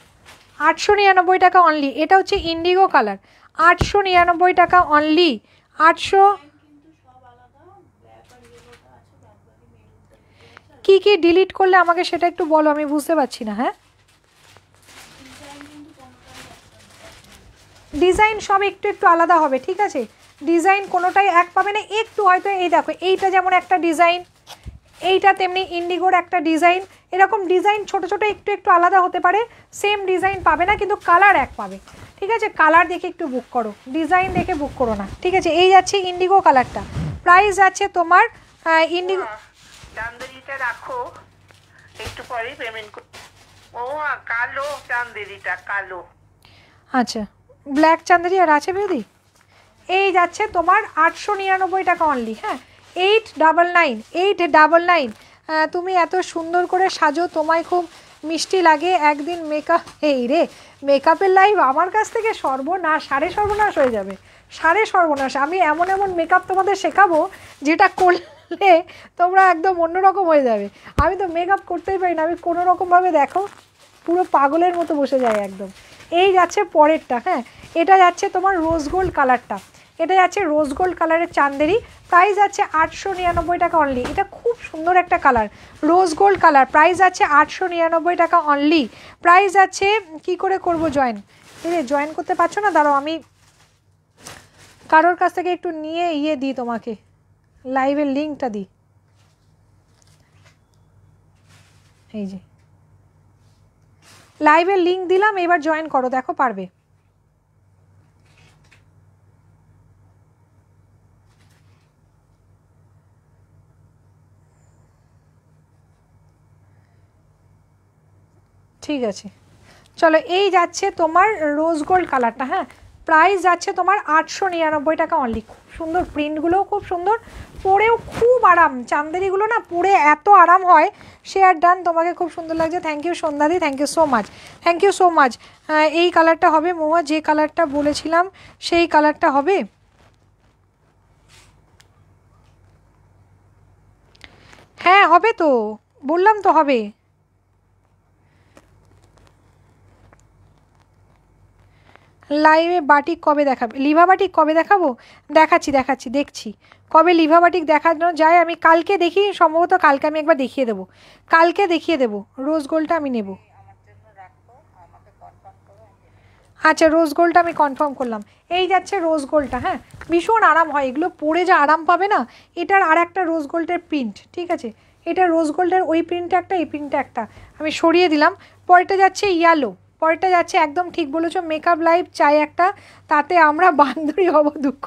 আটশো নিরানব্বই টাকা অনলি এটা হচ্ছে ইন্ডিগো কালার আটশো নিরানব্বই টাকা অনলি আটশো কি কি ডিলিট করলে আমাকে সেটা একটু বলো আমি বুঝতে পারছি না হ্যাঁ ডিজাইন সব একটু একটু আলাদা হবে ঠিক আছে ডিজাইন কোনোটাই এক পাবে না একটু হয়তো এই দেখো এইটা যেমন একটা ডিজাইন এইটা তেমনি ইন্ডিগোর একটা ডিজাইন এরকম ডিজাইন ছোট ছোট একটু একটু আলাদা হতে পারে সেম ডিজাইন পাবে না কিন্তু কালার এক পাবে ঠিক আছে কালার দেখে একটু বুক করো ডিজাইন দেখে বুক করো না ঠিক আছে এই যাচ্ছে ইন্ডিগো কালারটা প্রাইস যাচ্ছে তোমার ইন্ডিগো চান্দেরিটা রাখো একটু পরে পেমেন্ট ও কালো চান্দেরিটা কালো আচ্ছা ব্ল্যাক চান্দেরি আর আছে বৌদি এই যাচ্ছে তোমার আটশো নিরানব্বই টাকা অনলি হ্যাঁ eight double nine eight double nine তুমি এত সুন্দর করে সাজো তোমায় খুব মিষ্টি লাগে একদিন মেকআপ এই রে মেকআপের লাইভ আমার কাছ থেকে সর্বনাশ সাড়ে সর্বনাশ হয়ে যাবে সাড়ে সর্বনাশ আমি এমন এমন মেকআপ তোমাদের শেখাবো যেটা করলে করলে তোমরা একদম অন্যরকম হয়ে যাবে আমি তো মেকআপ করতেই পারি না আমি কোনো রকমভাবে দেখো পুরো পাগলের মতো বসে যায় একদম এই যাচ্ছে পরেরটা হ্যাঁ এটা যাচ্ছে তোমার রোজ গোল্ড কালারটা এটা যাচ্ছে রোজ গোল্ড কালারের চান্দেরি প্রাইস আছে আটশো নিরানব্বই টাকা অনলি এটা খুব সুন্দর একটা colour rose gold colour price আছে আটশো নিরানব্বই টাকা অনলি প্রাইস আছে কি করে করব জয়েন এরে জয়েন করতে পারছো না দাঁড়াও আমি কারোর কাছ থেকে একটু নিয়ে ইয়ে দিই তোমাকে লাইভের লিঙ্কটা দিই এই যে লাইভের লিঙ্ক দিলাম এবার জয়েন করো দেখো পারবে ঠিক আছে চলো এই যাচ্ছে তোমার রোজ গোল্ড কালারটা হ্যাঁ প্রাইস যাচ্ছে তোমার আটশো নিরানব্বই টাকা অনলি খুব সুন্দর প্রিন্টগুলোও খুব সুন্দর পরেও খুব আরাম চান্দেরিগুলো না পরে এত আরাম হয় সে আর ডান তোমাকে খুব সুন্দর লাগছে থ্যাংক ইউ সন্ধ্যাদি thank you so much thank you so much এই কালারটা হবে মোয়া যে কালারটা বলেছিলাম সেই কালারটা হবে হ্যাঁ হবে তো বললাম তো হবে লাইভে বাটিক কবে দেখাবে লিভা বাটিক কবে দেখাবো দেখাচ্ছি দেখাচ্ছি দেখছি কবে লিভা বাটিক দেখানো যায় আমি কালকে দেখি সম্ভবত কালকে আমি একবার দেখিয়ে দেবো কালকে দেখিয়ে দেবো রোজ গোল্ডটা আমি নেব আচ্ছা রোজ গোল্ডটা আমি কনফার্ম করলাম এই যাচ্ছে রোজ গোল্ডটা হ্যাঁ ভীষণ আরাম হয় এগুলো পরে যা আরাম পাবে না এটার আর একটা রোজ গোল্ডের প্রিন্ট ঠিক আছে এটা রোজ গোল্ডের ওই প্রিন্টটা একটা এই প্রিন্টটা একটা আমি সরিয়ে দিলাম পরেরটা যাচ্ছে ইয়ালো পরেরটা যাচ্ছে একদম ঠিক বলেছ মেকআপ লাইভ চাই একটা তাতে আমরা বান্ধবী হব দুঃখ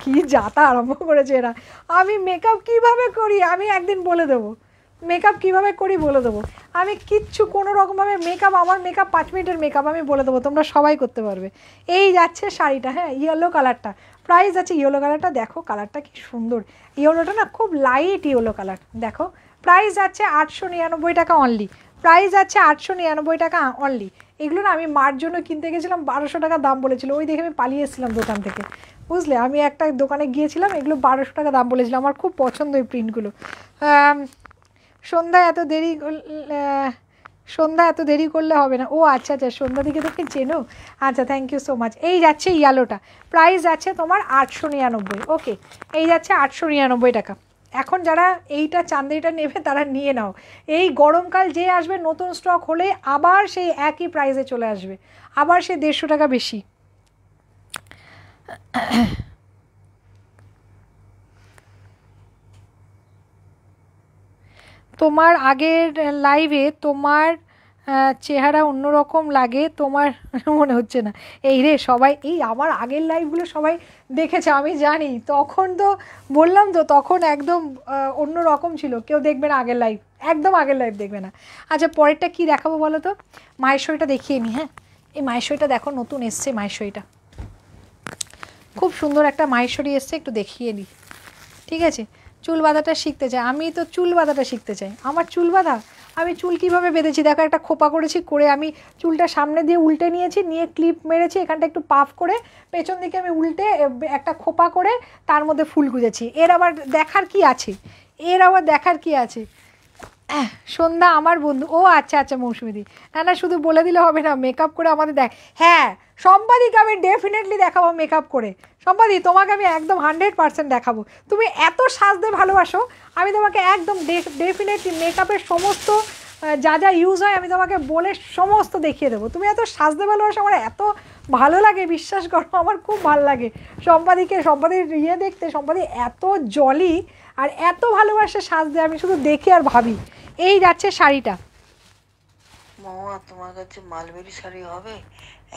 কি যাতা আরম্ভ করেছে এরা আমি মেকআপ কিভাবে করি আমি একদিন বলে দেবো মেকআপ কিভাবে করি বলে দেবো আমি কিচ্ছু কোনো রকমভাবে মেকআপ আমার মেকআপ পাঁচ মিনিটের মেকআপ আমি বলে দেবো তোমরা সবাই করতে পারবে এই যাচ্ছে শাড়িটা হ্যাঁ ইয়েলো কালারটা প্রাইস আছে ইয়েলো কালারটা দেখো কালারটা কি সুন্দর ইয়েলোটা না খুব লাইট ইয়েলো কালার দেখো প্রাইস আছে আটশো নিরানব্বই টাকা অনলি প্রাইস আছে আটশো নিরানব্বই টাকা অনলি এগুলো না আমি মার জন্য কিনতে গেছিলাম বারোশো টাকা দাম বলেছিল ওই দেখে আমি পালিয়ে এসেছিলাম দোকান থেকে বুঝলে আমি একটা দোকানে গিয়েছিলাম এগুলো বারোশো টাকা দাম বলেছিল আমার খুব পছন্দ ওই প্রিন্টগুলো সন্ধ্যা এত দেরি সন্ধ্যা এত দেরি করলে হবে না ও আচ্ছা আচ্ছা সন্ধ্যা দিকে কি চেনো আচ্ছা থ্যাংক ইউ সো মাচ এই যাচ্ছে ইয়ালোটা প্রাইস আছে তোমার আটশো নিরানব্বই ওকে এই যাচ্ছে আটশো নিরানব্বই টাকা এখন যারা এইটা চান্দিটা নেবে তারা নিয়ে নাও এই গরমকাল যে আসবে নতুন স্টক হলে আবার সেই একই প্রাইসে চলে আসবে আবার সেই দেড়শো টাকা বেশি তোমার আগের লাইভে তোমার চেহারা অন্যরকম লাগে তোমার [laughs] মনে হচ্ছে না এই রে সবাই এই আমার আগের লাইভগুলো সবাই দেখেছে আমি জানি তখন তো বললাম তো তখন একদম অন্য রকম ছিল কেউ দেখবে না আগের লাইফ একদম আগের লাইফ দেখবে না আচ্ছা পরেরটা কি দেখাবো বলো তো মায়ের শরীরটা দেখিয়ে নি হ্যাঁ এই মায়ের শরীরটা দেখো নতুন এসছে মায়ের শরীরটা খুব সুন্দর একটা মাহেশ্বরী এসছে একটু দেখিয়ে নিই ঠিক আছে চুল বাঁধাটা শিখতে চাই আমি তো চুল বাঁধাটা শিখতে চাই আমার চুল বাঁধা আমি চুল কীভাবে বেঁধেছি দেখো একটা খোপা করেছি করে আমি চুলটা সামনে দিয়ে উল্টে নিয়েছি নিয়ে ক্লিপ মেরেছি এখানটা একটু পাফ করে পেছন দিকে আমি উল্টে একটা খোপা করে তার মধ্যে ফুল গুঁজেছি এর আবার দেখার কি আছে এর আবার দেখার কি আছে সন্ধ্যা আমার বন্ধু ও আচ্ছা আচ্ছা মৌসুমিদি না না শুধু বলে দিলে হবে না মেকআপ করে আমাদের দেখ হ্যাঁ সম্পাদিকে আমি ডেফিনেটলি দেখাবো মেকআপ করে সম্পাদি তোমাকে আমি একদম হান্ড্রেড পার্সেন্ট দেখাবো তুমি এত সাজতে ভালোবাসো আমি তোমাকে একদম ডেফিনেটলি মেকআপের সমস্ত যা যা ইউজ হয় আমি তোমাকে বলে সমস্ত দেখিয়ে দেবো তুমি এত সাজতে ভালোবাসো আমার এত ভালো লাগে বিশ্বাস করো আমার খুব ভালো লাগে সম্পাদিকে সম্পাদির ইয়ে দেখতে সম্পাদি এত জলি আর এত ভালোবাসে সাজতে আমি শুধু দেখি আর ভাবি এই যাচ্ছে শাড়িটা মামা তোমার কাছে মালবেরি শাড়ি হবে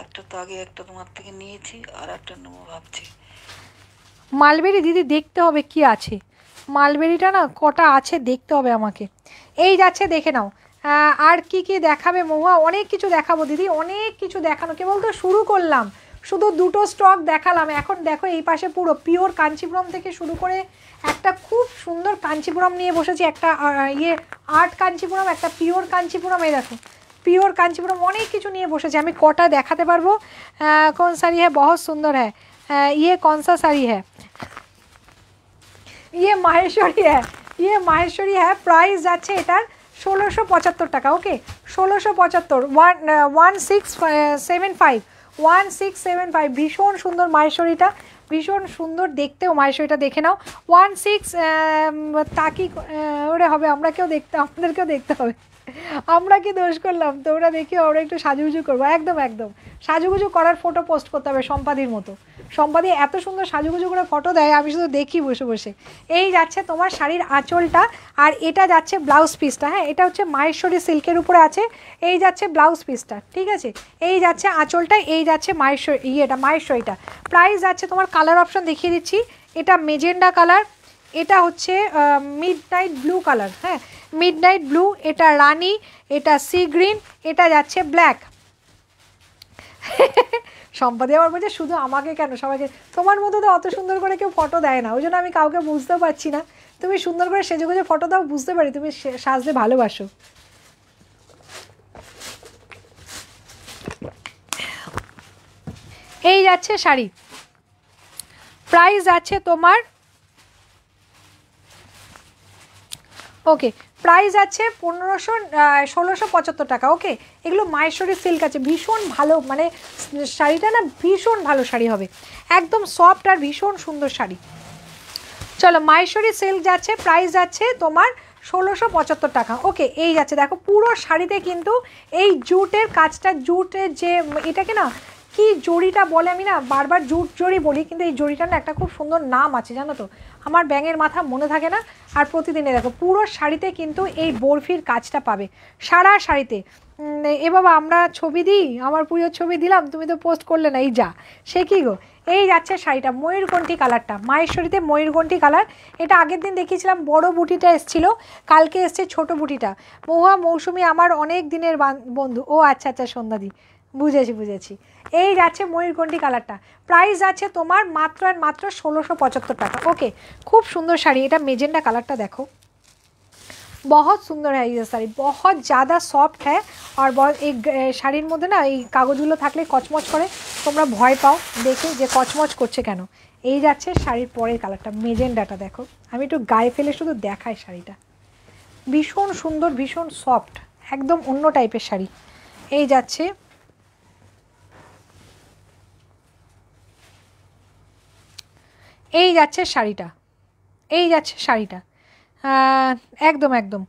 একটা তো আগে একটা তোমার থেকে নিয়েছি আর একটা নেব ভাবছি মালবেরি দিদি দেখতে হবে কি আছে মালবেরিটা না কটা আছে দেখতে হবে আমাকে এই যাচ্ছে দেখে নাও আর কি কি দেখাবে মহুয়া অনেক কিছু দেখাবো দিদি অনেক কিছু দেখানো কেবল তো শুরু করলাম শুধু দুটো স্টক দেখালাম এখন দেখো এই পাশে পুরো পিওর কাঞ্চিপুরম থেকে শুরু করে একটা খুব সুন্দর কাঞ্চিপুরম নিয়ে বসেছি একটা ইয়ে আর্ট কাঞ্চিপুরম একটা পিওর কাঞ্চিপুরম এই দেখো পিওর কাঞ্চিপুরম অনেক কিছু নিয়ে বসেছি আমি কটা দেখাতে পারবো কোন শাড়ি হ্যাঁ বহু সুন্দর হ্যাঁ ইয়ে কনসা শাড়ি হ্যাঁ ইয়ে মাহেশ্বরী হ্যাঁ ইয়ে মাহেশ্বরী হ্যাঁ প্রাইস যাচ্ছে এটার ষোলোশো পঁচাত্তর টাকা ওকে ষোলোশো পঁচাত্তর one one six seven five one six seven five ভীষণ সুন্দর মাহেশ্বরীটা ভীষণ সুন্দর দেখতেও মায়ের এটা দেখে নাও ওয়ান সিক্স তাকি ওরে হবে আমরা কেউ দেখতে আপনাদেরকেও দেখতে হবে আমরা কি দোষ করলাম তোমরা দেখি আমরা একটু সাজুগুজু করবো একদম একদম সাজুগুজু করার ফটো পোস্ট করতে হবে সম্পাদির মতো সম্পাদে এত সুন্দর সাজুগুজু করে ফটো দেয় আমি শুধু দেখি বসে বসে এই যাচ্ছে তোমার শাড়ির আঁচলটা আর এটা যাচ্ছে ব্লাউজ পিসটা হ্যাঁ এটা হচ্ছে মাহেশ্বরী সিল্কের উপরে আছে এই যাচ্ছে ব্লাউজ পিসটা ঠিক আছে এই যাচ্ছে আঁচলটা এই যাচ্ছে মাহেশ্বর ইয়েটা মাহেশ্বরীটা প্রাইস যাচ্ছে তোমার কালার অপশন দেখিয়ে দিচ্ছি এটা মেজেন্ডা কালার এটা হচ্ছে মিড নাইট ব্লু কালার হ্যাঁ মিড নাইট ব্লু এটা রানি এটা সি গ্রিন এটা যাচ্ছে ব্ল্যাক সম্পাদে আমার বলছে শুধু আমাকে কেন সবাইকে তোমার মতো তো অত সুন্দর করে কেউ ফটো দেয় না ওই জন্য আমি কাউকে বুঝতেও পারছি না তুমি সুন্দর করে সেজে গুজে ফটো দাও বুঝতে পারি তুমি সাজতে ভালোবাসো এই যাচ্ছে শাড়ি প্রাইস আছে তোমার ওকে প্রাইস আছে পনেরোশো ষোলোশো পঁচাত্তর টাকা ওকে এগুলো মায়েশ্বরী সিল্ক আছে ভীষণ ভালো মানে শাড়িটা না ভীষণ ভালো শাড়ি হবে একদম সফট আর ভীষণ সুন্দর শাড়ি চলো মায়েশ্বরী সিল্ক যাচ্ছে প্রাইস যাচ্ছে তোমার ষোলোশো পঁচাত্তর টাকা ওকে এই যাচ্ছে দেখো পুরো শাড়িতে কিন্তু এই জুটের কাজটা জুটের যে এটাকে না কি জড়িটা বলে আমি না বারবার জুট জড়ি বলি কিন্তু এই জড়িটার না একটা খুব সুন্দর নাম আছে জানো তো আমার ব্যাঙের মাথা মনে থাকে না আর প্রতিদিনে দেখো পুরো শাড়িতে কিন্তু এই বরফির কাজটা পাবে সারা শাড়িতে এ বাবা আমরা ছবি দিই আমার প্রিয় ছবি দিলাম তুমি তো পোস্ট করলে না এই যা সে কী গো এই যাচ্ছে শাড়িটা ময়ূরকণ্ঠী কালারটা শরীরে ময়ূরকণ্ঠী কালার এটা আগের দিন দেখিয়েছিলাম বড় বুটিটা এসছিল কালকে এসছে ছোট বুটিটা মহুয়া মৌসুমি আমার অনেক দিনের বন্ধু ও আচ্ছা আচ্ছা সন্ধ্যাদি বুঝেছি বুঝেছি এই যাচ্ছে ময়ূরগন্ডি কালারটা প্রাইস আছে তোমার মাত্র আর মাত্র ষোলোশো পঁচাত্তর টাকা ওকে খুব সুন্দর শাড়ি এটা মেজেন্ডা কালারটা দেখো বহুত সুন্দর হ্যাঁ এই শাড়ি বহুত জাদা সফট হ্যাঁ আর बहुत এই শাড়ির মধ্যে না এই কাগজগুলো থাকলে কচমচ করে তোমরা ভয় পাও দেখে যে কচমচ করছে কেন এই যাচ্ছে শাড়ির পরের কালারটা মেজেন্ডাটা দেখো আমি একটু গায়ে ফেলে শুধু দেখাই শাড়িটা ভীষণ সুন্দর ভীষণ সফট একদম অন্য টাইপের শাড়ি এই যাচ্ছে এই যাচ্ছে শাড়িটা এই যাচ্ছে শাড়িটা একদম একদম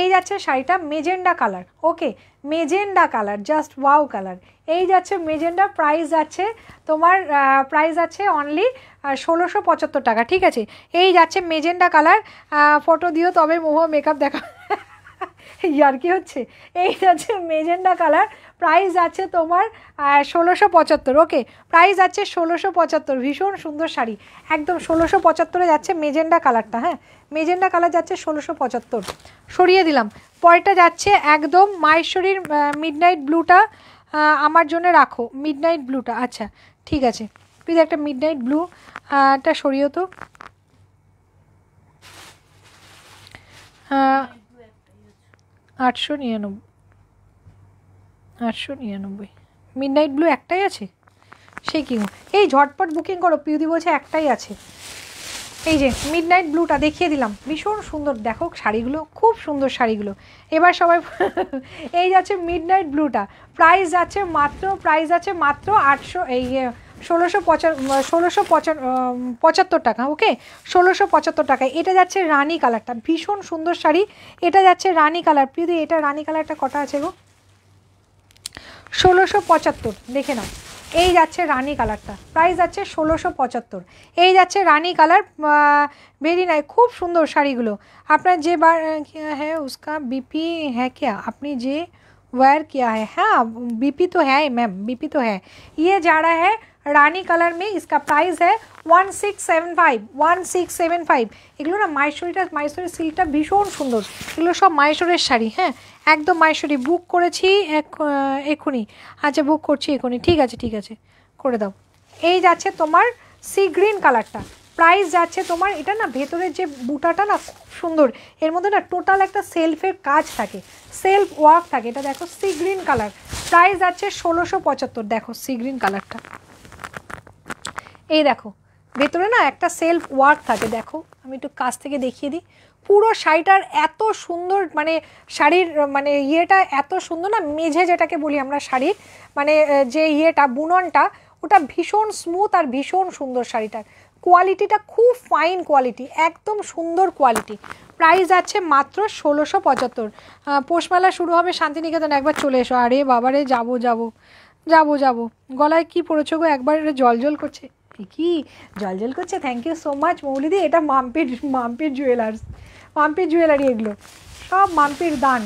এই যাচ্ছে শাড়িটা magenta colour okay magenta colour just wow colour এই যাচ্ছে মেজেন্ডা প্রাইস আছে তোমার প্রাইস আছে অনলি ষোলোশো পঁচাত্তর টাকা ঠিক আছে এই যাচ্ছে মেজেন্ডা কালার ফটো দিও তবে মোহ মেকআপ দেখা ইয়ার কি হচ্ছে এই হচ্ছে মেজেন্ডা কালার প্রাইস আছে তোমার ষোলোশো পঁচাত্তর ওকে প্রাইস আছে ষোলোশো পঁচাত্তর ভীষণ সুন্দর শাড়ি একদম ষোলোশো পঁচাত্তরে যাচ্ছে মেজেন্ডা কালারটা হ্যাঁ মেজেন্ডা কালার যাচ্ছে ষোলোশো পঁচাত্তর সরিয়ে দিলাম পরেরটা যাচ্ছে একদম মাহেশ্বরীর মিডনাইট ব্লুটা আমার জন্য রাখো মিড নাইট ব্লুটা আচ্ছা ঠিক আছে প্লিজ একটা মিডনাইট ব্লু ব্লুটা সরিয়েও তো আটশো নিরানব্বই আটশো নিরানব্বই মিড নাইট ব্লু একটাই আছে সে কি এই ঝটপট বুকিং করো পিউদি বলছে একটাই আছে এই যে মিড নাইট ব্লুটা দেখিয়ে দিলাম ভীষণ সুন্দর দেখো শাড়িগুলো খুব সুন্দর শাড়িগুলো এবার সবাই [laughs] এই যাচ্ছে মিড নাইট ব্লুটা প্রাইস যাচ্ছে মাত্র প্রাইস আছে মাত্র আটশো এই ইয়ে ষোলোশো পঁচা ষোলোশো পঁচাত্তর টাকা ওকে ষোলোশো পঁচাত্তর টাকা এটা যাচ্ছে রানি কালারটা ভীষণ সুন্দর শাড়ি এটা যাচ্ছে রানি কালার প্রিয় এটা রানি কালারটা কটা আছে গো ষোলোশো পঁচাত্তর দেখে নাও এই যাচ্ছে রানি কালারটা প্রাইস যাচ্ছে ষোলোশো পঁচাত্তর এই যাচ্ছে রানি কালার ভেরি নাই খুব সুন্দর শাড়িগুলো আপনার যে বার হ্যাঁ উস্কা বিপি হ্যাঁ কে আপনি যে ওয়ার কিয়া হ্যাঁ বিপি হ্যাঁ, তো तो ম্যাম বিপি তো तो হ্যাঁ। ইয়ে যারা হ্যাঁ रानी কালার में इसका प्राइस है one six seven five one six seven five এগুলো না মাইশোরিটা মাইশোরের সিল্কটা ভীষণ সুন্দর এগুলো সব মাইশোরের শাড়ি হ্যাঁ একদম মাইশোরি বুক করেছি এক এখুনি আচ্ছা বুক করছি এখুনি ঠিক আছে ঠিক আছে করে দাও এই যাচ্ছে তোমার সি গ্রিন কালারটা প্রাইস যাচ্ছে তোমার এটা না ভেতরের যে বুটাটা না খুব সুন্দর এর মধ্যে না টোটাল একটা সেলফের কাজ থাকে সেলফ ওয়ার্ক থাকে এটা দেখো সি গ্রিন কালার প্রাইস যাচ্ছে ষোলোশো পঁচাত্তর দেখো সি গ্রিন কালারটা এই দেখো ভেতরে না একটা সেলফ ওয়ার্ক থাকে দেখো আমি একটু কাছ থেকে দেখিয়ে দিই পুরো শাড়িটার এত সুন্দর মানে শাড়ির মানে ইয়েটা এত সুন্দর না মেঝে যেটাকে বলি আমরা শাড়ির মানে যে ইয়েটা বুননটা ওটা ভীষণ স্মুথ আর ভীষণ সুন্দর শাড়িটার কোয়ালিটিটা খুব ফাইন কোয়ালিটি একদম সুন্দর কোয়ালিটি প্রাইস আছে মাত্র ষোলোশো পঁচাত্তর পোষমেলা শুরু হবে শান্তিনিকেতন একবার চলে এসো আরে বাবারে যাবো যাবো যাবো যাবো গলায় কি পড়েছো গো একবার জল জল করছে কি জল জল করছে থ্যাংক ইউ সো মাচ মৌলিদি এটা মাম্পির মাম্পির জুয়েলার্স মাম্পির জুয়েলারি এগুলো সব মাম্পির দান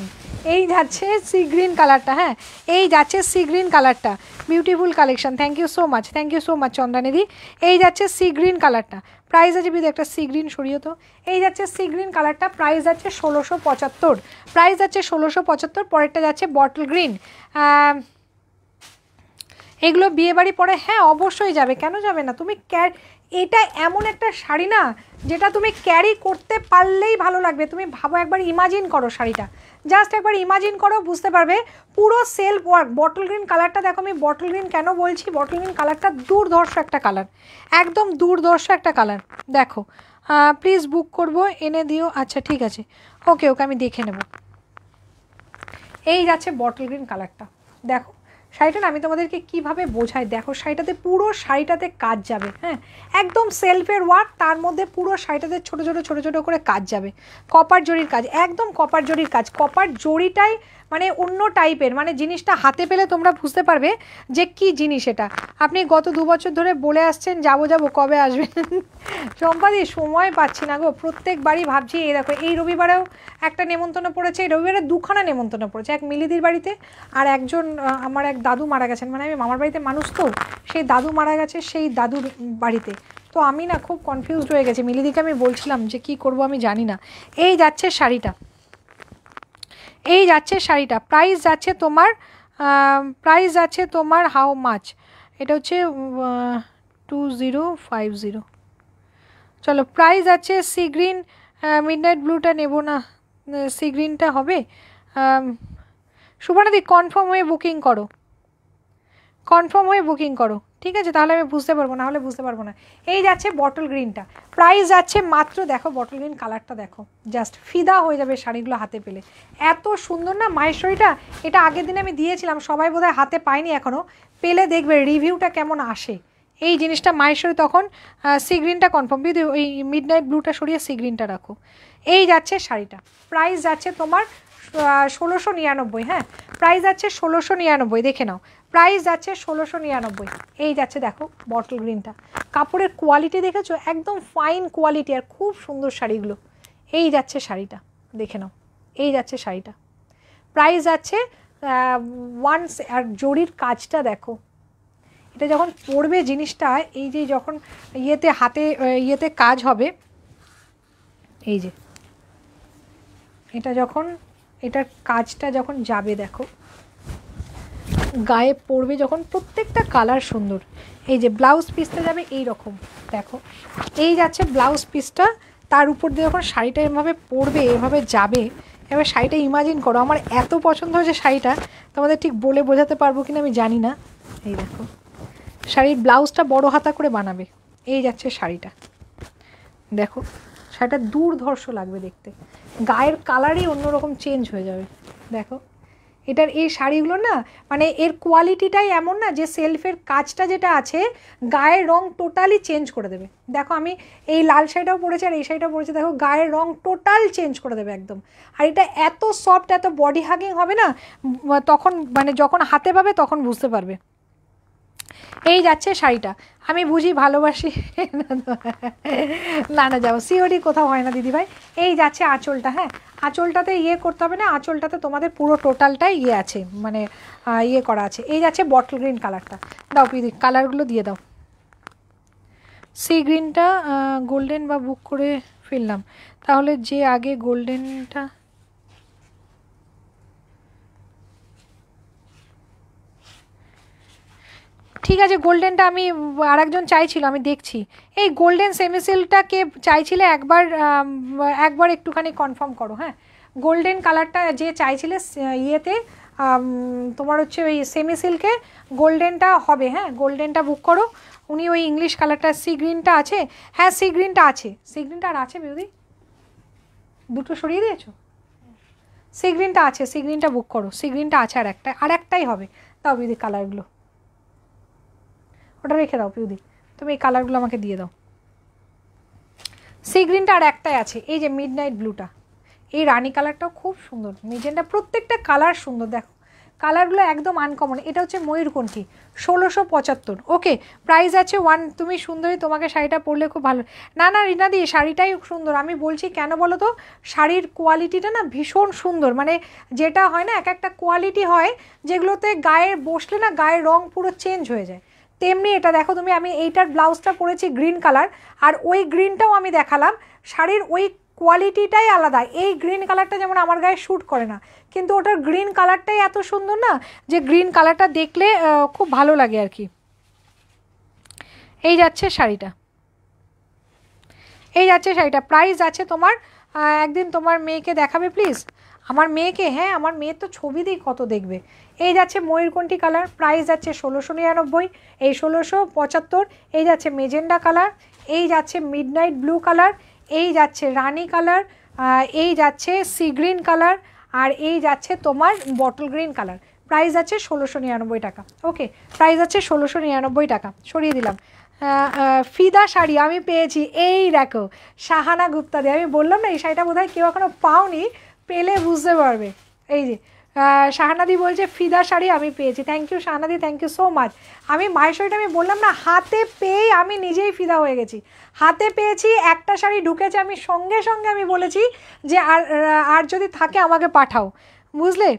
এই যাচ্ছে সি গ্রিন কালারটা হ্যাঁ এই যাচ্ছে সি গ্রিন কালারটা beautiful collection thank you so much thank you so much চন্দ্রানিধি এই যাচ্ছে সি গ্রিন কালারটা প্রাইস আছে বিধু একটা সি গ্রিন সরিয়ে তো এই যাচ্ছে সি গ্রিন কালারটা প্রাইস আছে ষোলোশো পঁচাত্তর প্রাইস আছে ষোলোশো পঁচাত্তর পরেরটা যাচ্ছে বটল গ্রিন এগুলো বিয়েবাড়ি পরে হ্যাঁ অবশ্যই যাবে কেন যাবে না তুমি ক্যার এটা এমন একটা শাড়ি না যেটা তুমি ক্যারি করতে পারলেই ভালো লাগবে তুমি ভাবো একবার ইমাজিন করো শাড়িটা জাস্ট একবার ইমাজিন করো বুঝতে পারবে পুরো সেলফ ওয়ার্ক বটল গ্রিন কালারটা দেখো আমি বটল গ্রিন কেন বলছি বটল গ্রিন কালারটা দুর্ধর্ষ একটা কালার একদম দুর্ধর্ষ একটা কালার দেখো প্লিজ বুক করব এনে দিও আচ্ছা ঠিক আছে ওকে ওকে আমি দেখে নেব এই যাচ্ছে বটল গ্রিন কালারটা দেখো শাড়িটা না আমি তোমাদেরকে কিভাবে বোঝাই দেখো শাড়িটাতে পুরো শাড়িটাতে কাজ যাবে হ্যাঁ একদম সেলফের ওয়ার্ক তার মধ্যে পুরো শাড়িটাতে ছোট ছোট ছোট ছোট করে কাজ যাবে কপার জরির কাজ একদম কপার জরির কাজ কপার জরিটাই মানে অন্য টাইপের মানে জিনিসটা হাতে পেলে তোমরা বুঝতে পারবে যে কি জিনিস এটা আপনি গত দু বছর ধরে বলে আসছেন যাবো যাবো কবে আসবেন সম্পাদি সময় পাচ্ছি না গো প্রত্যেকবারই ভাবছি এই দেখো এই রবিবারেও একটা নেমন্তন্ন পড়েছে এই রবিবারে দুখানা নেমন্তন্ন পড়েছে এক মিলিদির বাড়িতে আর একজন আমার এক দাদু মারা গেছেন মানে আমি মামার বাড়িতে মানুষ তো সেই দাদু মারা গেছে সেই দাদুর বাড়িতে তো আমি না খুব কনফিউজড হয়ে গেছি মিলিদিকে আমি বলছিলাম যে কি করব আমি জানি না এই যাচ্ছে শাড়িটা এই যাচ্ছে শাড়িটা প্রাইস যাচ্ছে তোমার প্রাইস যাচ্ছে তোমার হাউ মাছ এটা হচ্ছে টু জিরো ফাইভ জিরো চলো প্রাইস আছে সি গ্রিন মিডনাইট ব্লুটা নেব না সি গ্রিনটা হবে সুবর্ণাদি কনফার্ম হয়ে বুকিং করো কনফার্ম হয়ে বুকিং করো ঠিক আছে তাহলে আমি বুঝতে পারবো না হলে বুঝতে পারবো না এই যাচ্ছে বটল গ্রিনটা প্রাইস যাচ্ছে মাত্র দেখো বটল গ্রিন কালারটা দেখো জাস্ট ফিদা হয়ে যাবে শাড়িগুলো হাতে পেলে এত সুন্দর না মায়ের শাড়িটা এটা আগের দিনে আমি দিয়েছিলাম সবাই বোধহয় হাতে পায়নি এখনও পেলে দেখবে রিভিউটা কেমন আসে এই জিনিসটা মায়েশ্বরী তখন সি গ্রিনটা কনফার্ম বিধু ওই মিড নাইট ব্লুটা সরিয়ে সি গ্রিনটা রাখো এই যাচ্ছে শাড়িটা প্রাইস যাচ্ছে তোমার ষোলোশো নিরানব্বই হ্যাঁ প্রাইস যাচ্ছে ষোলোশো নিরানব্বই দেখে নাও প্রাইস যাচ্ছে ষোলোশো নিরানব্বই এই যাচ্ছে দেখো বটল গ্রিনটা কাপড়ের কোয়ালিটি দেখেছো একদম ফাইন কোয়ালিটি আর খুব সুন্দর শাড়িগুলো এই যাচ্ছে শাড়িটা দেখে নাও এই যাচ্ছে শাড়িটা প্রাইস যাচ্ছে ওয়ান্স আর জরির কাজটা দেখো এটা যখন পড়বে জিনিসটা এই যে যখন ইয়েতে হাতে ইয়েতে কাজ হবে এই যে এটা যখন এটার কাজটা যখন যাবে দেখো গায়ে পড়বে যখন প্রত্যেকটা কালার সুন্দর এই যে ব্লাউজ পিসটা যাবে এই রকম দেখো এই যাচ্ছে ব্লাউজ পিসটা তার উপর দিয়ে যখন শাড়িটা এভাবে পরবে এভাবে যাবে এবার শাড়িটা ইমাজিন করো আমার এত পছন্দ হয়েছে শাড়িটা তোমাদের ঠিক বলে বোঝাতে পারবো কিনা আমি জানি না এই দেখো শাড়ির ব্লাউজটা বড় হাতা করে বানাবে এই যাচ্ছে শাড়িটা দেখো শাড়িটা ধর্ষ লাগবে দেখতে গায়ের কালারই অন্যরকম চেঞ্জ হয়ে যাবে দেখো এটার এই শাড়িগুলো না মানে এর কোয়ালিটিটাই এমন না যে সেলফের কাজটা যেটা আছে গায়ের রং টোটালি চেঞ্জ করে দেবে দেখো আমি এই লাল শাড়িটাও পরেছি আর এই শাড়িটাও পরেছি দেখো গায়ের রং টোটাল চেঞ্জ করে দেবে একদম আর এটা এত সফট এত বডি হাগিং হবে না তখন মানে যখন হাতে পাবে তখন বুঝতে পারবে এই যাচ্ছে শাড়িটা আমি বুঝি ভালোবাসি না না যাবো সিওরি কোথাও হয় না দিদিভাই এই যাচ্ছে আঁচলটা হ্যাঁ আঁচলটাতে ইয়ে করতে হবে না আঁচলটাতে তোমাদের পুরো টোটালটাই ইয়ে আছে মানে ইয়ে করা আছে এই যাচ্ছে বটল গ্রিন কালারটা দাও পিদি কালারগুলো দিয়ে দাও সি গ্রিনটা গোল্ডেন বা বুক করে ফেললাম তাহলে যে আগে গোল্ডেনটা ঠিক আছে গোল্ডেনটা আমি আর একজন চাইছিল আমি দেখছি এই গোল্ডেন সেমিসিলটা চাইছিলে একবার একবার একটুখানি কনফার্ম করো হ্যাঁ গোল্ডেন কালারটা যে চাইছিলে ইয়েতে তোমার হচ্ছে ওই সেমি সিল্কে গোল্ডেনটা হবে হ্যাঁ গোল্ডেনটা বুক করো উনি ওই ইংলিশ কালারটা সি গ্রিনটা আছে হ্যাঁ সি গ্রিনটা আছে সি গ্রিনটা আর আছে বিউদি দুটো সরিয়ে দিয়েছো সি গ্রিনটা আছে সি গ্রিনটা বুক করো সি গ্রিনটা আছে আর একটা আর একটাই হবে তাও বিউদি কালারগুলো ওটা রেখে দাও পিউদি তুমি এই কালারগুলো আমাকে দিয়ে দাও সি গ্রিনটা আর একটাই আছে এই যে মিড নাইট ব্লুটা এই রানি কালারটাও খুব সুন্দর মিজেন্টা প্রত্যেকটা কালার সুন্দর দেখো কালারগুলো একদম আনকমন এটা হচ্ছে ময়ূরকণ্ঠী ষোলোশো পঁচাত্তর ওকে প্রাইস আছে ওয়ান তুমি সুন্দরী তোমাকে শাড়িটা পরলে খুব ভালো না না রিনা শাড়িটাই সুন্দর আমি বলছি কেন বলো তো শাড়ির কোয়ালিটিটা না ভীষণ সুন্দর মানে যেটা হয় না এক একটা কোয়ালিটি হয় যেগুলোতে গায়ে বসলে না গায়ের রং পুরো চেঞ্জ হয়ে যায় তেমনি এটা দেখো তুমি আমি এইটার ব্লাউজটা পরেছি গ্রিন কালার আর ওই গ্রিনটাও আমি দেখালাম শাড়ির ওই কোয়ালিটিটাই আলাদা এই গ্রিন কালারটা যেমন আমার গায়ে শ্যুট করে না কিন্তু ওটার গ্রিন কালারটাই এত সুন্দর না যে গ্রিন কালারটা দেখলে খুব ভালো লাগে আর কি এই যাচ্ছে শাড়িটা এই যাচ্ছে শাড়িটা প্রাইস আছে তোমার একদিন তোমার মেয়েকে দেখাবে প্লিজ আমার মেয়েকে হ্যাঁ আমার মেয়ের তো ছবি দিয়ে কত দেখবে এই যাচ্ছে ময়ূরকণ্ঠি কালার প্রাইস যাচ্ছে ষোলোশো নিরানব্বই এই ষোলোশো পঁচাত্তর এই যাচ্ছে মেজেন্ডা কালার এই যাচ্ছে মিডনাইট ব্লু কালার এই যাচ্ছে রানি কালার এই যাচ্ছে সি গ্রিন কালার আর এই যাচ্ছে তোমার বটল গ্রিন কালার প্রাইস আছে ষোলোশো নিরানব্বই টাকা ওকে প্রাইস আছে ষোলোশো নিরানব্বই টাকা সরিয়ে দিলাম ফিদা শাড়ি আমি পেয়েছি এই দেখো সাহানা গুপ্তা দিয়ে আমি বললাম না এই শাড়িটা বোধহয় কেউ এখনও পাওনি পেলে বুঝতে পারবে এই যে শাহানাদি বলছে ফিদা শাড়ি আমি পেয়েছি থ্যাংক ইউ শাহানাদি থ্যাংক ইউ সো মাচ আমি মায়ের শাড়িটা আমি বললাম না হাতে পেয়েই আমি নিজেই ফিদা হয়ে গেছি হাতে পেয়েছি একটা শাড়ি ঢুকেছে আমি সঙ্গে সঙ্গে আমি বলেছি যে আর আর যদি থাকে আমাকে পাঠাও বুঝলে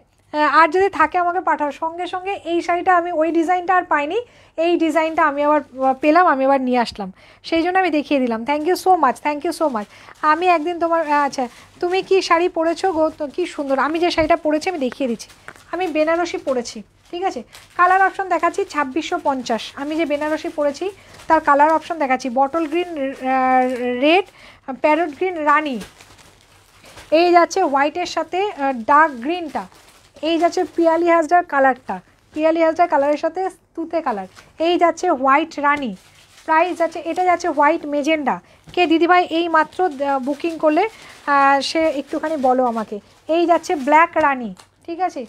আর যদি থাকে আমাকে পাঠাও সঙ্গে সঙ্গে এই শাড়িটা আমি ওই ডিজাইনটা আর পাইনি এই ডিজাইনটা আমি আবার পেলাম আমি আবার নিয়ে আসলাম সেই জন্য আমি দেখিয়ে দিলাম thank you so much thank you so much আমি একদিন তোমার আচ্ছা তুমি কি শাড়ি পরেছো গো তো কী সুন্দর আমি যে শাড়িটা পরেছি আমি দেখিয়ে দিচ্ছি আমি বেনারসি পরেছি ঠিক আছে কালার অপশন দেখাচ্ছি ছাব্বিশশো পঞ্চাশ আমি যে বেনারসি পরেছি তার কালার অপশন দেখাচ্ছি bottle green red parrot green রানি এই যাচ্ছে হোয়াইটের সাথে ডার্ক গ্রিনটা এই যাচ্ছে পিয়ালি হাজডার কালারটা পিয়ালি হাজডার কালারের সাথে তুতে কালার এই যাচ্ছে হোয়াইট রানি প্রাইস যাচ্ছে এটা যাচ্ছে হোয়াইট মেজেন্ডা কে দিদিভাই এই মাত্র বুকিং করলে সে একটুখানি বলো আমাকে এই যাচ্ছে ব্ল্যাক রানি ঠিক আছে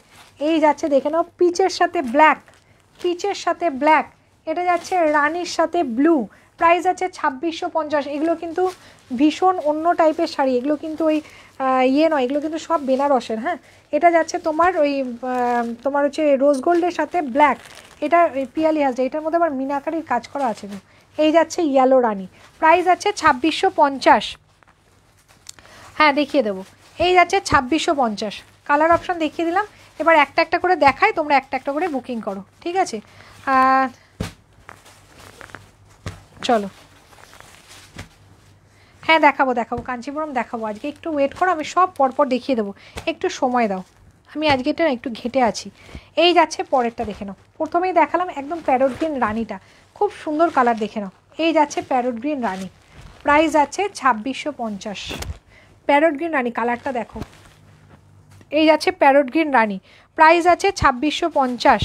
এই যাচ্ছে দেখে নাও পিচের সাথে ব্ল্যাক পিচের সাথে ব্ল্যাক এটা যাচ্ছে রানির সাথে ব্লু প্রাইস আছে ছাব্বিশশো পঞ্চাশ এগুলো কিন্তু ভীষণ অন্য টাইপের শাড়ি এগুলো কিন্তু ওই ইয়ে নয় এগুলো কিন্তু সব বেনারসের হ্যাঁ এটা যাচ্ছে তোমার ওই তোমার হচ্ছে রোজ গোল্ডের সাথে ব্ল্যাক এটা পিয়ালি হাজ এটার মধ্যে আবার মিনাকারির কাজ করা আছে এই যাচ্ছে ইয়েলো রানি প্রাইস আছে ছাব্বিশশো পঞ্চাশ হ্যাঁ দেখিয়ে দেবো এই যাচ্ছে ছাব্বিশশো পঞ্চাশ কালার অপশান দেখিয়ে দিলাম এবার একটা একটা করে দেখায় তোমরা একটা একটা করে বুকিং করো ঠিক আছে চলো হ্যাঁ দেখাবো দেখাবো কাঞ্চিপুরম দেখাবো আজকে একটু ওয়েট করো আমি সব পরপর দেখিয়ে দেবো একটু সময় দাও আমি এটা একটু ঘেটে আছি এই যাচ্ছে পরেরটা দেখে নাও প্রথমেই দেখালাম একদম প্যারোট গ্রিন রানিটা খুব সুন্দর কালার দেখে নাও এই যাচ্ছে প্যারোট গ্রিন রানি প্রাইস আছে ছাব্বিশশো পঞ্চাশ প্যারোট গ্রিন রানি কালারটা দেখো এই যাচ্ছে প্যারোট গ্রিন রানি প্রাইস আছে ছাব্বিশশো পঞ্চাশ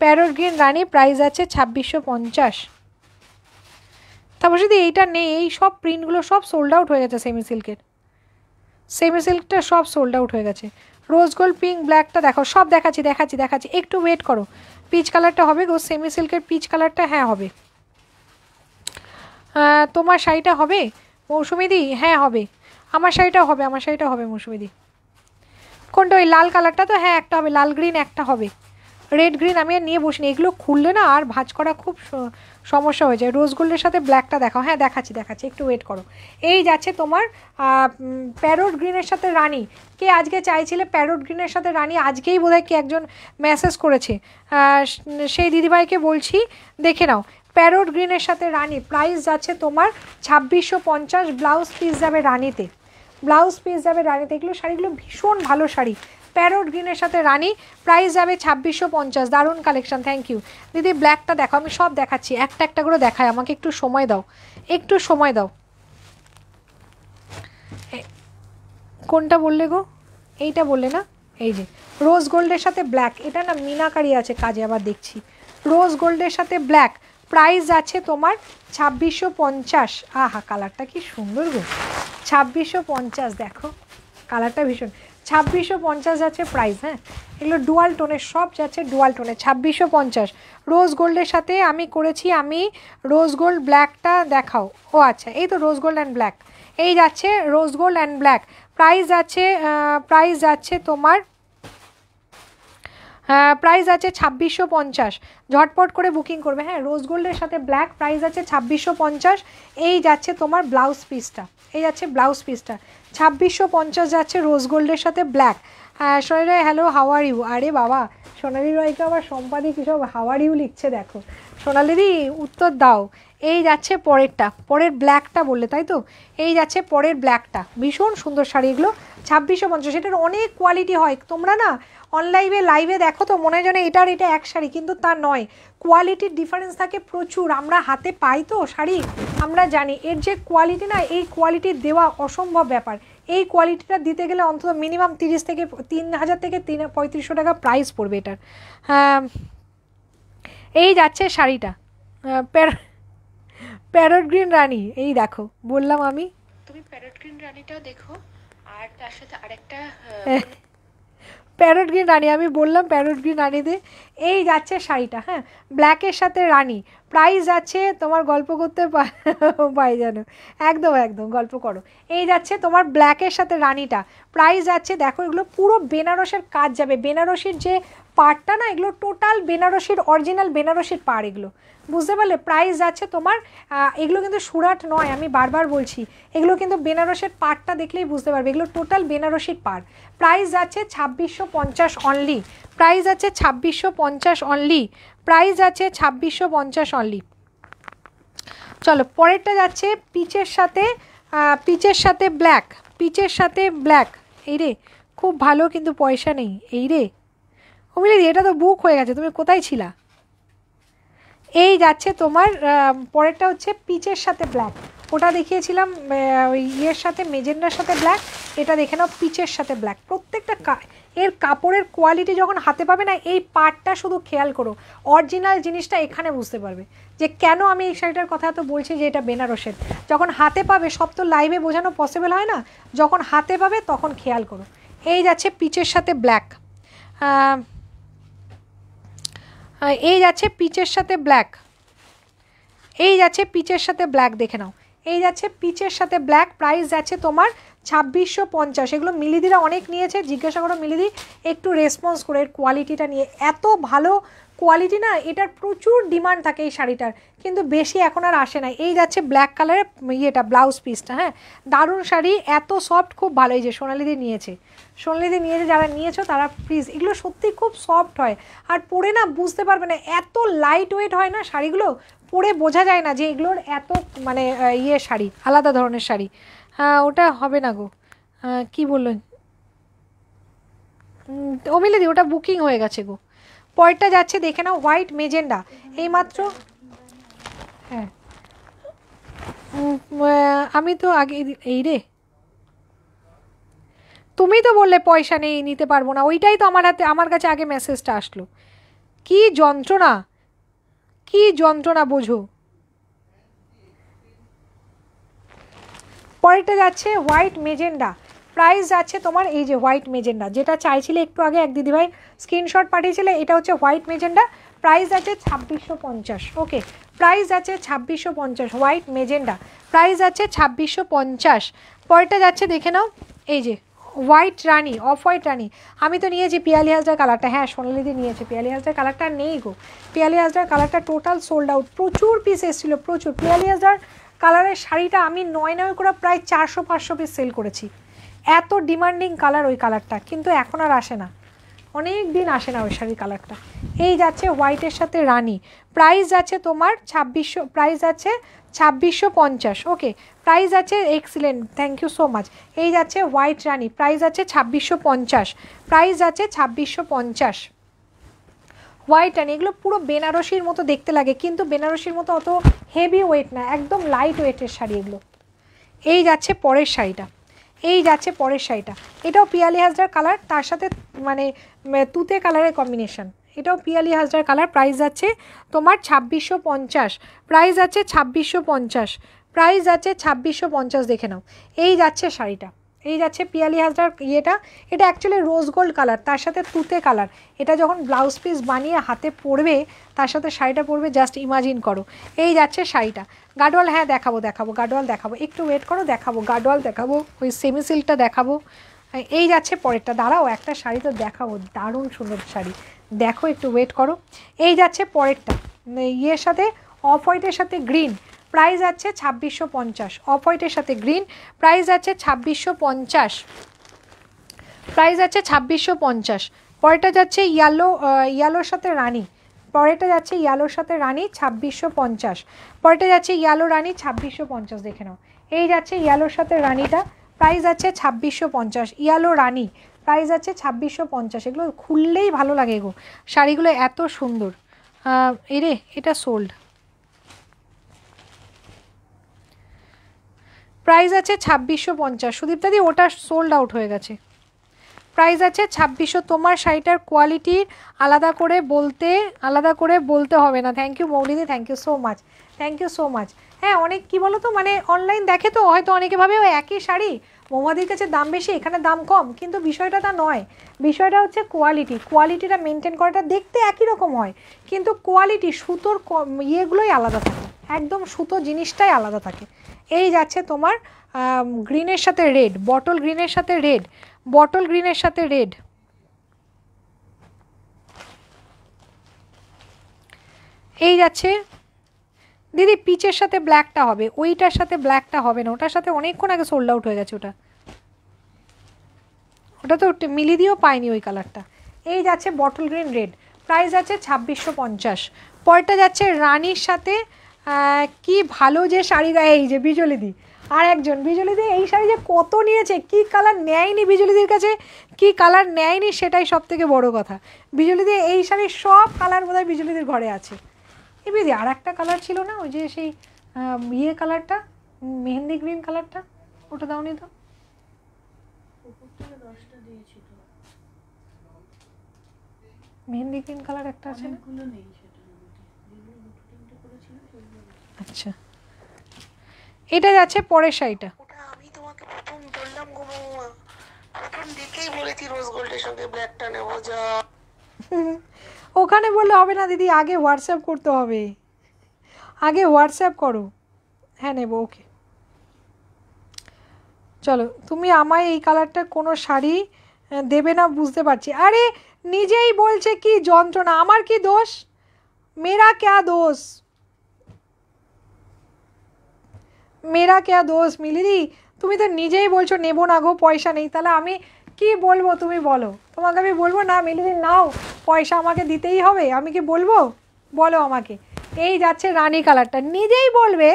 প্যারোট গ্রিন রানি প্রাইস আছে ছাব্বিশশো পঞ্চাশ তারপর যদি এইটা নেই এই সব প্রিন্টগুলো সব সোল্ড আউট হয়ে গেছে সেমি সিল্কের সেমি সিল্কটা সব সোল্ড আউট হয়ে গেছে রোজ গোল্ড পিঙ্ক ব্ল্যাকটা দেখো সব দেখাচ্ছি দেখাচ্ছি দেখাচ্ছি একটু ওয়েট করো পিচ কালারটা হবে গো সেমি সিল্কের পিচ কালারটা হ্যাঁ হবে তোমার শাড়িটা হবে মৌসুমিদি হ্যাঁ হবে আমার শাড়িটা হবে আমার শাড়িটা হবে মৌসুমিদি কোনটা ওই লাল কালারটা তো হ্যাঁ একটা হবে লাল গ্রিন একটা হবে রেড গ্রিন আমি আর নিয়ে বসিনি এগুলো খুললে না আর ভাজ করা খুব সমস্যা হয়ে যায় রোজ গোল্ডের সাথে ব্ল্যাকটা দেখাও হ্যাঁ দেখাচ্ছি দেখাচ্ছি একটু ওয়েট করো এই যাচ্ছে তোমার প্যারোট গ্রিনের সাথে রানী কে আজকে চাইছিলে প্যারোট গ্রিনের সাথে রানী আজকেই বোধহয় কি একজন মেসেজ করেছে সেই দিদিভাইকে বলছি দেখে নাও প্যারোট গ্রিনের সাথে রানী প্রাইস যাচ্ছে তোমার ছাব্বিশশো পঞ্চাশ ব্লাউজ পিস যাবে রানীতে ব্লাউজ পিস যাবে রানীতে এগুলো শাড়িগুলো ভীষণ ভালো শাড়ি প্যারোট গ্রিনের সাথে রানি প্রাইস যাবে ছাব্বিশশো পঞ্চাশ দারুণ কালেকশন থ্যাংক ইউ দিদি ব্ল্যাকটা দেখো আমি সব দেখাচ্ছি একটা একটা করে দেখায় আমাকে একটু সময় দাও একটু সময় দাও কোনটা বললে গো এইটা বললে না এই যে রোজ গোল্ডের সাথে ব্ল্যাক এটা না মিনাকারি আছে কাজে আবার দেখছি রোজ গোল্ডের সাথে ব্ল্যাক প্রাইস আছে তোমার ছাব্বিশশো পঞ্চাশ আহা কালারটা কি সুন্দর গো ছাব্বিশশো পঞ্চাশ দেখো কালারটা ভীষণ ছাব্বিশশো পঞ্চাশ যাচ্ছে প্রাইস হ্যাঁ এগুলো ডুয়াল টোনের সব যাচ্ছে ডুয়াল টোনে ছাব্বিশশো পঞ্চাশ রোজ গোল্ডের সাথে আমি করেছি আমি রোজ গোল্ড ব্ল্যাকটা দেখাও ও আচ্ছা এই তো রোজ গোল্ড অ্যান্ড ব্ল্যাক এই যাচ্ছে rose gold and black price যাচ্ছে প্রাইস যাচ্ছে তোমার প্রাইস আছে ছাব্বিশশো পঞ্চাশ ঝটপট করে বুকিং করবে হ্যাঁ রোজ গোল্ডের সাথে ব্ল্যাক প্রাইস আছে ছাব্বিশশো পঞ্চাশ এই যাচ্ছে তোমার ব্লাউজ পিসটা এই যাচ্ছে ব্লাউজ পিসটা ছাব্বিশশো পঞ্চাশ যাচ্ছে রোজ গোল্ডের সাথে ব্ল্যাক হ্যাঁ সোনালি রায় হ্যালো হাওয়ার ইউ আরে বাবা সোনালি রয়কে আবার সম্পাদিক সব হাওয়ার ইউ লিখছে দেখো সোনালিদি উত্তর দাও এই যাচ্ছে পরেরটা পরের ব্ল্যাকটা বললে তাই তো এই যাচ্ছে পরের ব্ল্যাকটা ভীষণ সুন্দর শাড়ি এগুলো ছাব্বিশশো পঞ্চাশ এটার অনেক কোয়ালিটি হয় তোমরা না অনলাইভে লাইভে দেখো তো মনে হয় যেন এটার এটা এক শাড়ি কিন্তু তা নয় কোয়ালিটির ডিফারেন্স থাকে প্রচুর আমরা হাতে পাই তো শাড়ি আমরা জানি এর যে কোয়ালিটি না এই কোয়ালিটি দেওয়া অসম্ভব ব্যাপার এই কোয়ালিটিটা দিতে গেলে অন্তত মিনিমাম তিরিশ থেকে তিন হাজার থেকে তিন পঁয়ত্রিশশো টাকা প্রাইস পড়বে এটার এই যাচ্ছে শাড়িটা প্যারট গ্রিন রানী এই দেখো বললাম আমি তুমি প্যারট গ্রিন রানীটাও দেখো আর তার সাথে আরেকটা হ্যাঁ। প্যারট গ্রিন রানী আমি বললাম প্যারট গ্রিন রানী দে এই যাচ্ছে শাড়িটা হ্যাঁ ব্ল্যাকের সাথে রানী প্রাইস আছে তোমার গল্প করতে [laughs] পাই যেন একদম একদম গল্প করো এই যাচ্ছে তোমার ব্ল্যাকের সাথে রানীটা প্রাইস আছে দেখো এগুলো পুরো বেনারসের কাজ যাবে বেনারসির যে পাড়টা না এগুলো টোটাল বেনারসির অরিজিনাল বেনারসির পাড় এগুলো বুঝতে পারলে প্রাইস আছে তোমার এগুলো কিন্তু সুরাট নয় আমি বারবার বলছি এগুলো কিন্তু বেনারসের পাড়টা দেখলেই বুঝতে পারবে এগুলো টোটাল বেনারসির পাড় প্রাইস আছে ছাব্বিশশো পঞ্চাশ অনলি প্রাইস আছে ছাব্বিশশো পঞ্চাশ অনলি প্রাইস আছে ছাব্বিশশো পঞ্চাশ অনলি চলো পরেরটা যাচ্ছে পিচের সাথে পিচের সাথে ব্ল্যাক পিচের সাথে ব্ল্যাক এই রে খুব ভালো কিন্তু পয়সা নেই এই রে অমিলাদি এটা তো বুক হয়ে গেছে তুমি কোথায় ছিলা এই যাচ্ছে তোমার পরেরটা হচ্ছে পিচের সাথে ব্ল্যাক ওটা দেখিয়েছিলাম ওই ইয়ের সাথে মেজেন্ডার সাথে ব্ল্যাক এটা দেখে নাও পিচের সাথে ব্ল্যাক প্রত্যেকটা কা এর কাপড়ের কোয়ালিটি যখন হাতে পাবে না এই পার্টটা শুধু খেয়াল করো অরিজিনাল জিনিসটা এখানে বুঝতে পারবে যে কেন আমি এই শাড়িটার কথা তো বলছি যে এটা বেনারসের যখন হাতে পাবে সব তো লাইভে বোঝানো পসিবল হয় না যখন হাতে পাবে তখন খেয়াল করো এই যাচ্ছে পিচের সাথে ব্ল্যাক এই যাচ্ছে পিচের সাথে ব্ল্যাক এই যাচ্ছে পিচের সাথে ব্ল্যাক দেখে নাও এই যাচ্ছে পিচের সাথে ব্ল্যাক প্রাইস যাচ্ছে তোমার ছাব্বিশশো পঞ্চাশ এগুলো মিলিদিরা অনেক নিয়েছে জিজ্ঞাসা করো মিলিদি একটু রেসপন্স করে এর কোয়ালিটিটা নিয়ে এত ভালো কোয়ালিটি না এটার প্রচুর ডিমান্ড থাকে এই শাড়িটার কিন্তু বেশি এখন আর আসে না এই যাচ্ছে ব্ল্যাক কালারের ইয়েটা ব্লাউজ পিসটা হ্যাঁ দারুণ শাড়ি এত সফট খুব ভালোই যে সোনালিদি নিয়েছে সোনালিদি নিয়েছে যারা নিয়েছো তারা প্লিজ এগুলো সত্যি খুব সফট হয় আর পরে না বুঝতে পারবে না এত লাইট ওয়েট হয় না শাড়িগুলো পরে বোঝা যায় না যে এগুলোর এত মানে ইয়ে শাড়ি আলাদা ধরনের শাড়ি হ্যাঁ ওটা হবে না গো কি বললো অমিলাদি ওটা বুকিং হয়ে গেছে গো পরেরটা যাচ্ছে দেখে নাও হোয়াইট মেজেন্ডা এইমাত্র হ্যাঁ আমি তো আগে এই রে তুমি তো বললে পয়সা নেই নিতে পারবো না ওইটাই তো আমার হাতে আমার কাছে আগে মেসেজটা আসলো কি যন্ত্রণা কি যন্ত্রণা বোঝো পরেরটা যাচ্ছে হোয়াইট মেজেন্ডা প্রাইস যাচ্ছে তোমার এই যে হোয়াইট মেজেন্ডা যেটা চাইছিলে একটু আগে এক দিদিভাই স্ক্রিনশট পাঠিয়েছিলে এটা হচ্ছে হোয়াইট মেজেন্ডা প্রাইস আছে ছাব্বিশশো পঞ্চাশ ওকে প্রাইস আছে ছাব্বিশশো পঞ্চাশ হোয়াইট মেজেন্ডা প্রাইস আছে ছাব্বিশশো পঞ্চাশ পরেরটা যাচ্ছে দেখে নাও এই যে হোয়াইট রানি অফ হোয়াইট রানি আমি তো নিয়েছি পিয়ালি হাজরার কালারটা হ্যাঁ সোনালিদি নিয়েছে পিয়ালি হাজরার কালারটা নেই গো পিয়ালি হাজরার কালারটা টোটাল সোল্ড আউট প্রচুর পিস এসেছিলো প্রচুর পিয়ালি হাজরার কালারের শাড়িটা আমি নয় নয় করে প্রায় চারশো পাঁচশো পিস সেল করেছি এত ডিমান্ডিং কালার ওই কালারটা কিন্তু এখন আর আসে না অনেক দিন আসে না ওই শাড়ির কালারটা এই যাচ্ছে হোয়াইটের সাথে রানি প্রাইস যাচ্ছে তোমার ছাব্বিশশো প্রাইস আছে ছাব্বিশশো পঞ্চাশ ওকে প্রাইস আছে excellent thank you so much এই যাচ্ছে হোয়াইট রানি প্রাইস আছে ছাব্বিশশো পঞ্চাশ প্রাইস আছে ছাব্বিশশো পঞ্চাশ হোয়াইট অ্যান্ড এগুলো পুরো বেনারসির মতো দেখতে লাগে কিন্তু বেনারসির মতো অত হেভি ওয়েট না একদম লাইট ওয়েটের শাড়ি এগুলো এই যাচ্ছে পরের শাড়িটা এই যাচ্ছে পরের শাড়িটা এটাও পিয়ালি হাজরার কালার তার সাথে মানে তুতে কালারের কম্বিনেশন এটাও পিয়ালি হাজরার কালার প্রাইস যাচ্ছে তোমার ছাব্বিশশো পঞ্চাশ প্রাইস আছে ছাব্বিশশো পঞ্চাশ প্রাইস আছে ছাব্বিশশো পঞ্চাশ দেখে নাও এই যাচ্ছে শাড়িটা এই যাচ্ছে পিয়ালি হাজরার ইয়েটা এটা অ্যাকচুয়ালি রোজ গোল্ড কালার তার সাথে তুতে কালার এটা যখন ব্লাউজ পিস বানিয়ে হাতে পরবে তার সাথে শাড়িটা পরবে জাস্ট ইমাজিন করো এই যাচ্ছে শাড়িটা গাডওয়াল হ্যাঁ দেখাবো দেখাবো গাডওয়াল দেখাবো একটু ওয়েট করো দেখাবো গাডওয়াল দেখাবো ওই সেমি সিল্কটা দেখাবো এই যাচ্ছে পরেরটা দাঁড়াও একটা শাড়ি তো দেখাবো দারুণ সুন্দর শাড়ি দেখো একটু ওয়েট করো এই যাচ্ছে পরেরটা ইয়ের সাথে অফ হোয়াইটের সাথে গ্রিন প্রাইস আছে ছাব্বিশশো পঞ্চাশ অফ হোয়াইটের সাথে গ্রিন প্রাইস আছে ছাব্বিশশো পঞ্চাশ প্রাইস আছে ছাব্বিশশো পঞ্চাশ পরেটা যাচ্ছে ইয়ালো ইয়ালোর সাথে রানি পরেটা যাচ্ছে ইয়ালোর সাথে রানি ছাব্বিশশো পঞ্চাশ পরেটা যাচ্ছে ইয়ালো রানি ছাব্বিশশো পঞ্চাশ দেখে নাও এই যাচ্ছে ইয়ালোর সাথে রানিটা প্রাইস আছে ছাব্বিশশো পঞ্চাশ ইয়ালো রানি প্রাইস আছে ছাব্বিশশো পঞ্চাশ এগুলো খুললেই ভালো লাগে গো শাড়িগুলো এত সুন্দর এরে এটা সোল্ড প্রাইস আছে ছাব্বিশশো পঞ্চাশ সুদীপ দাদি ওটা সোল্ড আউট হয়ে গেছে প্রাইস আছে ছাব্বিশশো তোমার শাড়িটার কোয়ালিটির আলাদা করে বলতে আলাদা করে বলতে হবে না থ্যাংক ইউ মৌলিদি thank you so much thank you so much হ্যাঁ অনেক কী বলো তো মানে অনলাইন দেখে তো হয়তো অনেকে ভাবে ওই একই শাড়ি মোমাদির কাছে দাম বেশি এখানে দাম কম কিন্তু বিষয়টা তা নয় বিষয়টা হচ্ছে কোয়ালিটি কোয়ালিটিটা মেনটেন করাটা দেখতে একই রকম হয় কিন্তু কোয়ালিটি সুতোর ইয়েগুলোই আলাদা থাকে একদম সুতো জিনিসটাই আলাদা থাকে এই যাচ্ছে তোমার গ্রিনের সাথে রেড বটল গ্রিনের সাথে রেড বটল গ্রিনের সাথে রেড এই যাচ্ছে দিদি পিচের সাথে ব্ল্যাকটা হবে ওইটার সাথে ব্ল্যাকটা হবে না ওটার সাথে অনেকক্ষণ আগে সোল্ড আউট হয়ে গেছে ওটা ওটা তো মিলি দিয়েও পায়নি ওই কালারটা এই যাচ্ছে বটল গ্রিন রেড প্রাইস আছে ছাব্বিশশো পঞ্চাশ পরটা যাচ্ছে রানির সাথে কি ভালো যে শাড়ি গায়ে এই যে বিজলিদি আর একজন বিজলিদি এই শাড়ি যে কত নিয়েছে কি কালার নেয়নি বিজলিদির কাছে কি কালার নেয়নি সেটাই সব থেকে বড় কথা বিজলিদি এই শাড়ির সব কালার বোধহয় বিজলিদির ঘরে আছে এমনি আর একটা কালার ছিল না ওই যে সেই ইয়ে কালারটা মেহেন্দি গ্রিন কালারটা ওটা দাও নি তো মেহেন্দি গ্রিন কালার একটা আছে না আচ্ছা এটা যাচ্ছে পরের শাড়িটা আমি তোমাকে দেখেই বলেছি [laughs] ওখানে বললে হবে না দিদি আগে হোয়াটসঅ্যাপ করতে হবে আগে হোয়াটসঅ্যাপ করো হ্যাঁ নেবো ওকে চলো তুমি আমায় এই কালারটার কোনো শাড়ি দেবে না বুঝতে পারছি আরে নিজেই বলছে কি যন্ত্রণা আমার কি দোষ মেরা ক্যা দোষ মেরা কে দোষ মিলিদি তুমি তো নিজেই বলছো নেবো না গো পয়সা নেই তাহলে আমি কি বলবো তুমি বলো তোমাকে আমি বলবো না মিলিদি নাও পয়সা আমাকে দিতেই হবে আমি কি বলবো বলো আমাকে এই যাচ্ছে রানী কালারটা নিজেই বলবে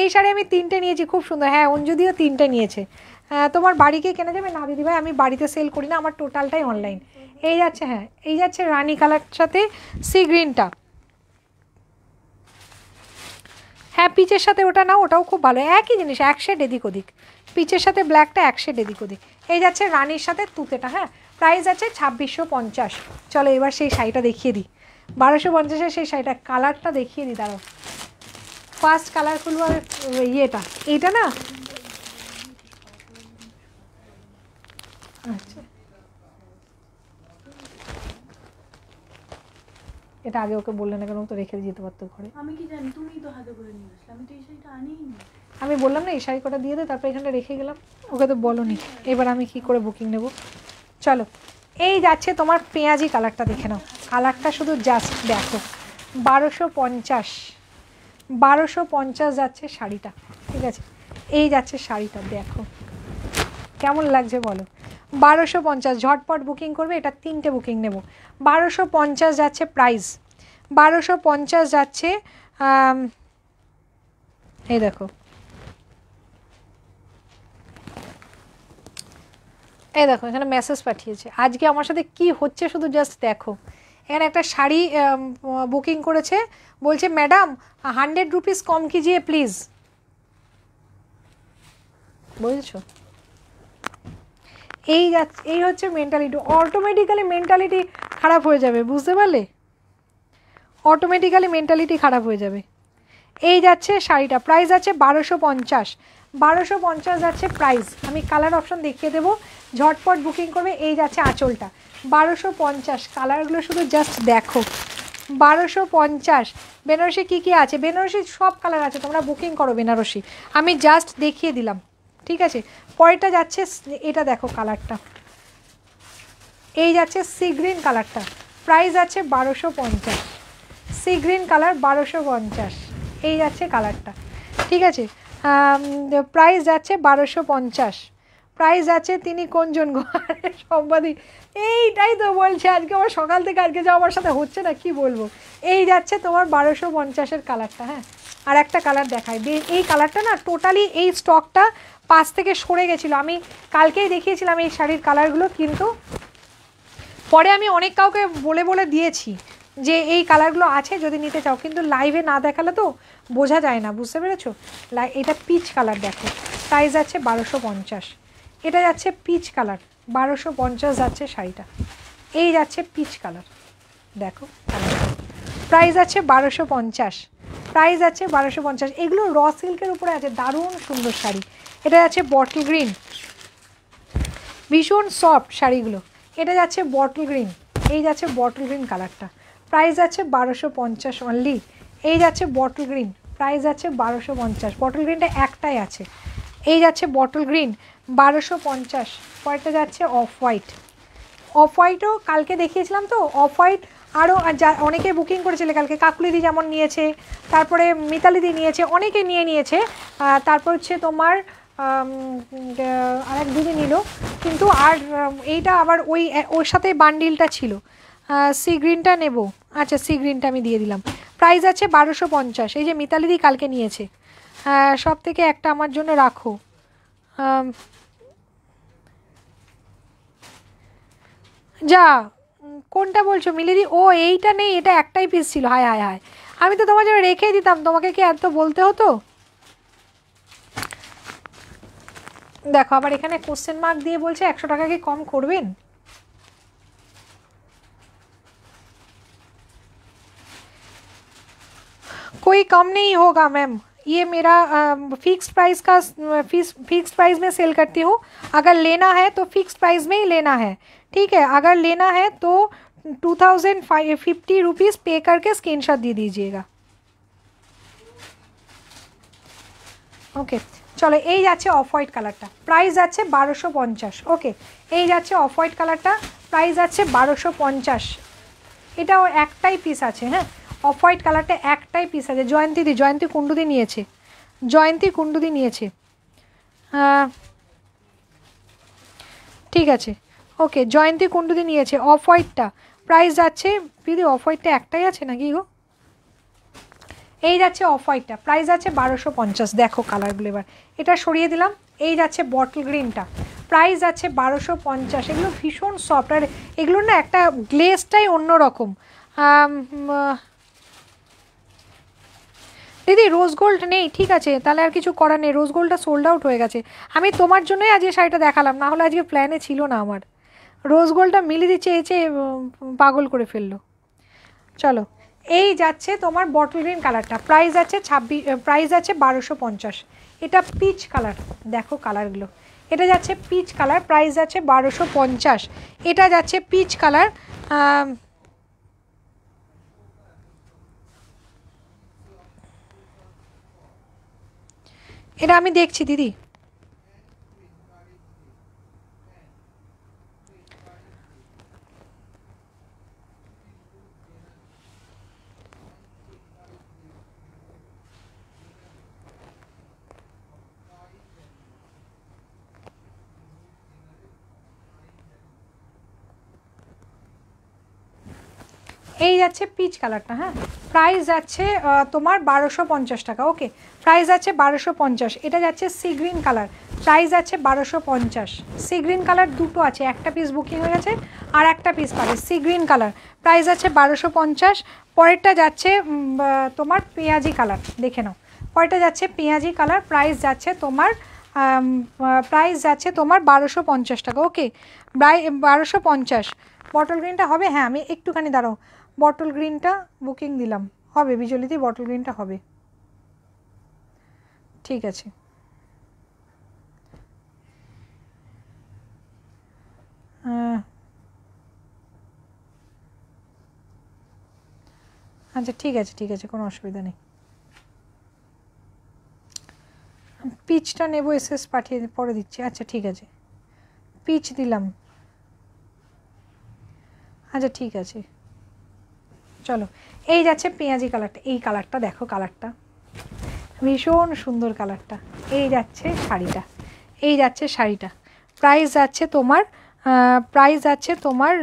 এই শাড়ি আমি তিনটে নিয়েছি খুব সুন্দর হ্যাঁ অঞ্জুদিও তিনটে নিয়েছে হ্যাঁ, তোমার বাড়িকে কেনা যাবে না দিদি ভাই আমি বাড়িতে সেল করি না আমার টোটালটাই অনলাইন এই যাচ্ছে হ্যাঁ এই যাচ্ছে রানী কালার সাথে সি গ্রিনটা হ্যাঁ পিচের সাথে ওটা নাও ওটাও খুব ভালো একই জিনিস এক শেড এদিক ওদিক পিচের সাথে ব্ল্যাকটা এক শেড এদিক ওদিক এই যাচ্ছে রানির সাথে তুতেটা হ্যাঁ প্রাইস আছে ছাব্বিশশো পঞ্চাশ চলো এবার সেই শাড়িটা দেখিয়ে দিই বারোশো পঞ্চাশের সেই শাড়িটা কালারটা দেখিয়ে দিই দাঁড়ো ফার্স্ট কালার খুলবো ইয়েটা এইটা না আচ্ছা এটা আগে ওকে বললে না কেন তো রেখে যেতে পারতো ঘরে আমি কি জানি তুমিই তো হাতে করে নিয়ে আসলে আমি তো এই শাড়িটা আনিনি আমি বললাম না এই শাড়ি কটা দিয়ে দে তারপর এখানটা রেখে গেলাম ওকে তো বলনি এবার আমি কি করে বুকিং নেব চলো এই যাচ্ছে তোমার পেঁয়াজি কালারটা দেখে নাও কালারটা শুধু জাস্ট দেখো বারোশো পঞ্চাশ বারোশো পঞ্চাশ যাচ্ছে শাড়িটা ঠিক আছে এই যাচ্ছে শাড়িটা দেখো কেমন লাগছে বলো বারোশো পঞ্চাশ ঝটপট বুকিং করবে এটা তিনটে বুকিং নেব বারোশো পঞ্চাশ যাচ্ছে প্রাইস বারোশো পঞ্চাশ যাচ্ছে এই দেখো এই দেখো এখানে মেসেজ পাঠিয়েছে আজকে আমার সাথে কি হচ্ছে শুধু জাস্ট দেখো এখানে একটা শাড়ি বুকিং করেছে বলছে ম্যাডাম হান্ড্রেড রুপিস কম কিজিয়ে প্লিজ বুঝেছো এই যাচ্ছে এই হচ্ছে মেন্টালিটি অটোমেটিক্যালি মেন্টালিটি খারাপ হয়ে যাবে বুঝতে পারলে অটোমেটিক্যালি মেন্টালিটি খারাপ হয়ে যাবে এই যাচ্ছে শাড়িটা প্রাইস আছে বারোশো পঞ্চাশ বারোশো পঞ্চাশ যাচ্ছে প্রাইস আমি কালার অপশন দেখিয়ে দেবো ঝটপট বুকিং করবে এই যাচ্ছে আঁচলটা বারোশো পঞ্চাশ কালারগুলো শুধু জাস্ট দেখো বারোশো পঞ্চাশ বেনারসি কী কী আছে বেনারসি সব কালার আছে তোমরা বুকিং করো বেনারসি আমি জাস্ট দেখিয়ে দিলাম ঠিক আছে পরেরটা যাচ্ছে এটা দেখো কালারটা এই যাচ্ছে সি গ্রিন কালারটা প্রাইস আছে বারোশো পঞ্চাশ সি গ্রিন কালার বারোশো পঞ্চাশ এই যাচ্ছে কালারটা ঠিক আছে প্রাইস যাচ্ছে বারোশো পঞ্চাশ প্রাইস আছে তিনি কোনজন সম্পাদিক এইটাই তো বলছে আজকে আমার সকাল থেকে আজকে যা আমার সাথে হচ্ছে না কি বলবো এই যাচ্ছে তোমার বারোশো পঞ্চাশের কালারটা হ্যাঁ আর একটা কালার দেখায় এই কালারটা না টোটালি এই স্টকটা পাশ থেকে সরে গেছিলো আমি কালকেই দেখিয়েছিলাম এই শাড়ির কালারগুলো কিন্তু পরে আমি অনেক কাউকে বলে বলে দিয়েছি যে এই কালারগুলো আছে যদি নিতে চাও কিন্তু লাইভে না দেখালে তো বোঝা যায় না বুঝতে পেরেছো লাই এটা পিচ কালার দেখো প্রাইস আছে বারোশো পঞ্চাশ এটা যাচ্ছে পিচ কালার বারোশো পঞ্চাশ যাচ্ছে শাড়িটা এই যাচ্ছে পিচ কালার দেখো প্রাইস আছে বারোশো পঞ্চাশ প্রাইস আছে বারোশো পঞ্চাশ এগুলো র সিল্কের উপরে আছে দারুণ সুন্দর শাড়ি এটা যাচ্ছে বটল গ্রিন ভীষণ সফট শাড়িগুলো এটা যাচ্ছে বটল গ্রিন এই যাচ্ছে বটল গ্রিন কালারটা প্রাইস আছে বারোশো পঞ্চাশ অনলি এই যাচ্ছে বটল গ্রিন প্রাইস আছে বারোশো পঞ্চাশ বটল গ্রিনটা একটাই আছে এই যাচ্ছে বটল গ্রিন বারোশো পঞ্চাশ পরেরটা যাচ্ছে অফ হোয়াইট অফ হোয়াইটও কালকে দেখিয়েছিলাম তো অফ হোয়াইট আরও যা অনেকে বুকিং করেছিল কালকে কাকুলিদি যেমন নিয়েছে তারপরে মিতালিদি নিয়েছে অনেকে নিয়ে নিয়েছে তারপর হচ্ছে তোমার আরেক দিনে নিল কিন্তু আর এইটা আবার ওই ওর সাথে বান্ডিলটা ছিল সি গ্রিনটা নেব আচ্ছা সি গ্রিনটা আমি দিয়ে দিলাম প্রাইস আছে বারোশো পঞ্চাশ এই যে মিতালিদি কালকে নিয়েছে সব থেকে একটা আমার জন্য রাখো যা কোনটা বলছো মিলিদি ও এইটা নেই এটা একটাই পিস ছিল হায় হায় হায় আমি তো তোমার জন্য রেখে দিতাম তোমাকে কি এত বলতে হতো देखो अब एखे कोश्चन मार्क दिए बोलते एकश टाक कम কম कोई कम नहीं होगा मैम ये मेरा फिक्स प्राइस का फिक्स प्राइस में सेल करती हूँ अगर लेना है तो फिक्स प्राइस में ही लेना है ठीक है अगर लेना है तो two thousand five fifty rupees pay करके स्क्रीनशॉट दे दीजिएगा ओके okay. চলো এই যাচ্ছে অফ হোয়াইট কালারটা প্রাইস যাচ্ছে বারোশো পঞ্চাশ ওকে এই যাচ্ছে অফ হোয়াইট কালারটা প্রাইস যাচ্ছে বারোশো পঞ্চাশ এটাও একটাই পিস আছে হ্যাঁ অফ হোয়াইট কালারটা একটাই পিস আছে জয়ন্তী দি জয়ন্তী কুণ্ডুদি নিয়েছে জয়ন্তী কুণ্ডুদি নিয়েছে ঠিক আছে ওকে জয়ন্তী কুণ্ডুদি নিয়েছে অফ হোয়াইটটা প্রাইস যাচ্ছে দিদি অফ হোয়াইটটা একটাই আছে নাকি গো এই যাচ্ছে অফ হোয়াইটটা প্রাইস আছে বারোশো পঞ্চাশ দেখো কালারগুলো এবার এটা সরিয়ে দিলাম এই যাচ্ছে বটল গ্রিনটা প্রাইস আছে বারোশো পঞ্চাশ এগুলো ভীষণ সফট আর এগুলোর না একটা গ্লেসটাই অন্যরকম দিদি রোজ গোল্ড নেই ঠিক আছে তাহলে আর কিছু করার নেই রোজ গোল্ডটা সোল্ড আউট হয়ে গেছে আমি তোমার জন্যই আজকে শাড়িটা দেখালাম না হলে আজকে প্ল্যানে ছিল না আমার রোজ গোল্ডটা মিলিয়ে দিচ্ছে এসে পাগল করে ফেললো চলো এই যাচ্ছে তোমার বটল গ্রিন কালারটা প্রাইস আছে ছাব্বিশ প্রাইস আছে বারোশো পঞ্চাশ এটা পিচ কালার দেখো কালারগুলো এটা যাচ্ছে পিচ কালার প্রাইস আছে বারোশো পঞ্চাশ এটা যাচ্ছে পিচ কালার এটা আমি দেখছি দিদি এই যাচ্ছে পিচ কালারটা হ্যাঁ প্রাইস যাচ্ছে তোমার বারোশো পঞ্চাশ টাকা ওকে প্রাইস আছে বারোশো পঞ্চাশ এটা যাচ্ছে সি গ্রিন কালার প্রাইস আছে বারোশো পঞ্চাশ সি গ্রিন কালার দুটো আছে একটা পিস বুকিং হয়ে গেছে আর একটা পিস পাবে সি গ্রিন কালার প্রাইস আছে বারোশো পঞ্চাশ পরেরটা যাচ্ছে তোমার পেঁয়াজি কালার দেখে নাও পরেরটা যাচ্ছে পেঁয়াজি কালার প্রাইস যাচ্ছে তোমার প্রাইস যাচ্ছে তোমার বারোশো পঞ্চাশ টাকা ওকে বারোশো পঞ্চাশ পটল গ্রিনটা হবে হ্যাঁ আমি একটুখানি দাঁড়াও বটল গ্রিনটা বুকিং দিলাম হবে বিজলিতেই বটল গ্রিনটা হবে ঠিক আছে আচ্ছা ঠিক আছে ঠিক আছে কোনো অসুবিধা নেই পিচটা নেব এস এস পাঠিয়ে পরে দিচ্ছি আচ্ছা ঠিক আছে পিচ দিলাম আচ্ছা ঠিক আছে চলো এই যাচ্ছে পেঁয়াজি কালারটা এই কালারটা দেখো কালারটা ভীষণ সুন্দর কালারটা এই যাচ্ছে শাড়িটা এই যাচ্ছে শাড়িটা প্রাইস যাচ্ছে তোমার প্রাইস আছে তোমার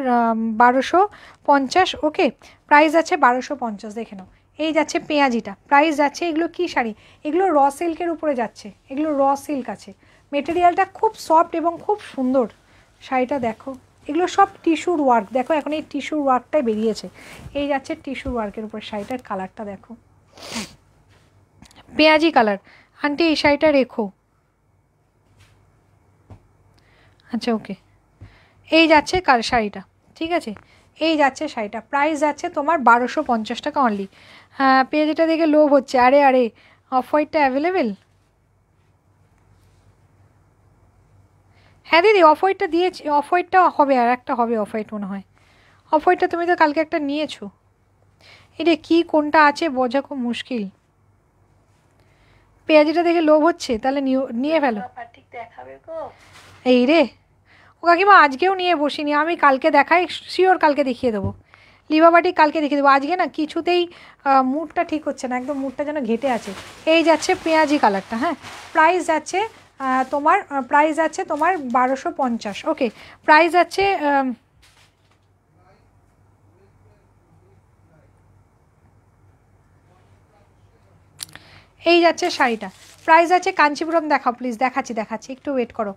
বারোশো পঞ্চাশ ওকে প্রাইস আছে বারোশো পঞ্চাশ দেখে নাও এই যাচ্ছে পেঁয়াজিটা প্রাইস যাচ্ছে এগুলো কি শাড়ি এগুলো র সিল্কের উপরে যাচ্ছে এগুলো র সিল্ক আছে মেটেরিয়ালটা খুব সফট এবং খুব সুন্দর শাড়িটা দেখো এগুলো সব টিস্যুর ওয়ার্ক দেখো এখন এই টিস্যুর ওয়ার্কটাই বেরিয়েছে এই যাচ্ছে টিস্যুর ওয়ার্কের উপরে শাড়িটার কালারটা দেখো পেঁয়াজি কালার আন্টি এই শাড়িটা রেখো আচ্ছা ওকে এই যাচ্ছে কাল শাড়িটা ঠিক আছে এই যাচ্ছে শাড়িটা প্রাইস যাচ্ছে তোমার বারোশো পঞ্চাশ টাকা অনলি হ্যাঁ পেঁয়াজিটা দেখে লোভ হচ্ছে আরে আরে অফ হোয়াইটটা অ্যাভেলেবেল হ্যাঁ দিদি অফ হোয়াইটটা দিয়েছি অফ হোয়াইটটা হবে আর একটা হবে অফ হোয়াইট মনে হয় অফ হোয়াইটটা তুমি তো কালকে একটা নিয়েছো এটা কি কোনটা আছে বোঝা খুব মুশকিল পেঁয়াজিটা দেখে লোভ হচ্ছে তাহলে নিয়ে ফেলো এই রে ও কাকিমা আজকেও নিয়ে বসিনি আমি কালকে দেখাই শিওর কালকে দেখিয়ে দেবো লিভাবাটি কালকে দেখিয়ে দেবো আজকে না কিছুতেই মুডটা ঠিক হচ্ছে না একদম মুডটা যেন ঘেটে আছে এই যাচ্ছে পেঁয়াজি কালারটা হ্যাঁ প্রাইস যাচ্ছে তোমার প্রাইস আছে তোমার বারোশো পঞ্চাশ ওকে প্রাইস আছে এই যাচ্ছে শাড়িটা প্রাইস আছে কাঞ্চিপুরম দেখাও প্লিজ দেখাচ্ছি দেখাচ্ছি একটু ওয়েট করো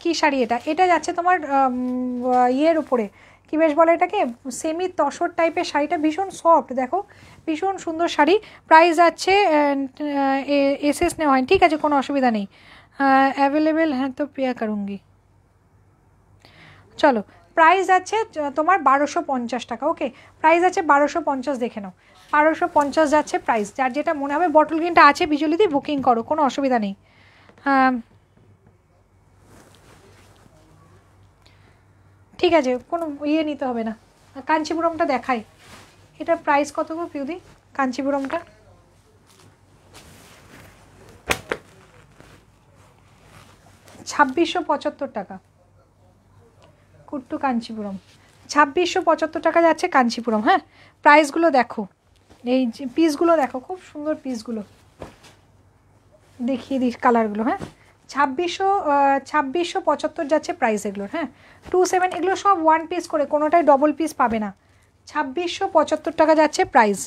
কি শাড়ি এটা এটা যাচ্ছে তোমার ইয়ের উপরে কি বেশ বলে এটাকে সেমি তসর টাইপের শাড়িটা ভীষণ সফট দেখো ভীষণ সুন্দর শাড়ি প্রাইস আছে এসএস নেওয়া হয় ঠিক আছে কোনো অসুবিধা নেই অ্যাভেলেবেল হ্যাঁ তো পেয়া करूँगी চলো প্রাইস আছে তোমার বারোশো পঞ্চাশ টাকা ওকে প্রাইস আছে বারোশো পঞ্চাশ দেখে নাও বারোশো পঞ্চাশ যাচ্ছে প্রাইস যার যেটা মনে হবে বটল গ্রিনটা আছে দিয়ে বুকিং করো কোনো অসুবিধা নেই ঠিক আছে কোনো ইয়ে নিতে হবে না কাঞ্চিপুরমটা দেখাই এটার প্রাইস কত গো পিউদি কাঞ্চিপুরমটা ছাব্বিশশো পঁচাত্তর টাকা কুট্টু কাঞ্চিপুরম ছাব্বিশশো পঁচাত্তর টাকা যাচ্ছে কাঞ্চিপুরম হ্যাঁ প্রাইসগুলো দেখো এই যে পিসগুলো দেখো খুব সুন্দর পিসগুলো দেখিয়ে দিস কালারগুলো হ্যাঁ ছাব্বিশশো ছাব্বিশশো পঁচাত্তর যাচ্ছে প্রাইস এগুলোর হ্যাঁ টু সেভেন এগুলো সব ওয়ান পিস করে কোনোটাই ডবল পিস পাবে না ছাব্বিশশো পঁচাত্তর টাকা যাচ্ছে প্রাইস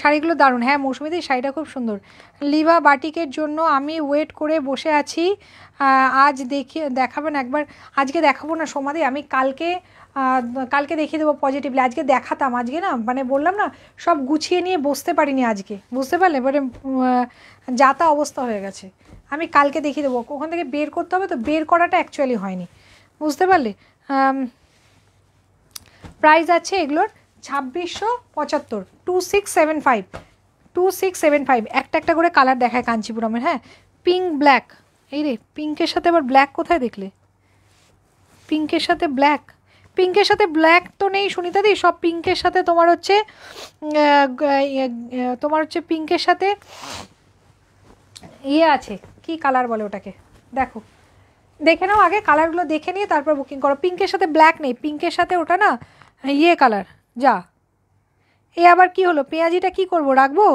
শাড়িগুলো দারুণ হ্যাঁ মৌসুমিদি শাড়িটা খুব সুন্দর লিভা বাটিকের জন্য আমি ওয়েট করে বসে আছি আজ দেখি দেখাবেন একবার আজকে দেখাবো না সোমাদি আমি কালকে কালকে দেখিয়ে দেবো পজিটিভলি আজকে দেখাতাম আজকে না মানে বললাম না সব গুছিয়ে নিয়ে বসতে পারিনি আজকে বুঝতে পারলে মানে যাতা অবস্থা হয়ে গেছে আমি কালকে দেখিয়ে দেবো ওখান থেকে বের করতে হবে তো বের করাটা অ্যাকচুয়ালি হয়নি বুঝতে পারলে প্রাইস আছে এগুলোর ছাব্বিশশো পঁচাত্তর two six seven five two six seven five একটা একটা করে কালার দেখায় কাঞ্চিপুরমের হ্যাঁ পিঙ্ক ব্ল্যাক এই রে পিঙ্কের সাথে আবার ব্ল্যাক কোথায় দেখলে পিঙ্কের সাথে ব্ল্যাক পিঙ্কের সাথে ব্ল্যাক তো নেই সুনিতাদি সব পিঙ্কের সাথে তোমার হচ্ছে তোমার হচ্ছে পিঙ্কের সাথে ইয়ে আছে কি কালার বলে ওটাকে দেখো দেখে নাও আগে কালারগুলো দেখে নিয়ে তারপর বুকিং করো পিঙ্কের সাথে ব্ল্যাক নেই পিঙ্কের সাথে ওটা না ইয়ে কালার যা এ আবার কি হলো পেঁয়াজিটা কি করব রাখবো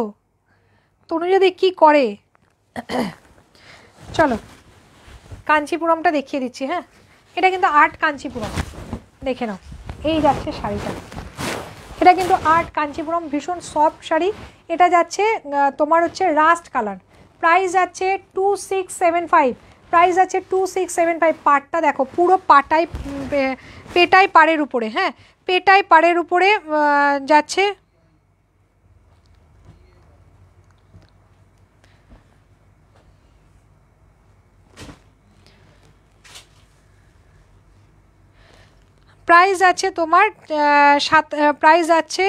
তনু যদি কি করে চলো কাঞ্চিপুরমটা দেখিয়ে দিচ্ছি হ্যাঁ এটা কিন্তু আর্ট কাঞ্চিপুরম দেখে নাও এই যাচ্ছে শাড়িটা এটা কিন্তু আর্ট কাঞ্চিপুরম ভীষণ সফট শাড়ি এটা যাচ্ছে তোমার হচ্ছে রাস্ট কালার প্রাইস যাচ্ছে two six seven five price আছে টু সিক্স সেভেন ফাইভ পাটটা দেখো পুরো পাটাই পেটাই পাড়ের উপরে হ্যাঁ পেটায় পাড়ের উপরে যাচ্ছে প্রাইস আছে তোমার সাত প্রাইস আছে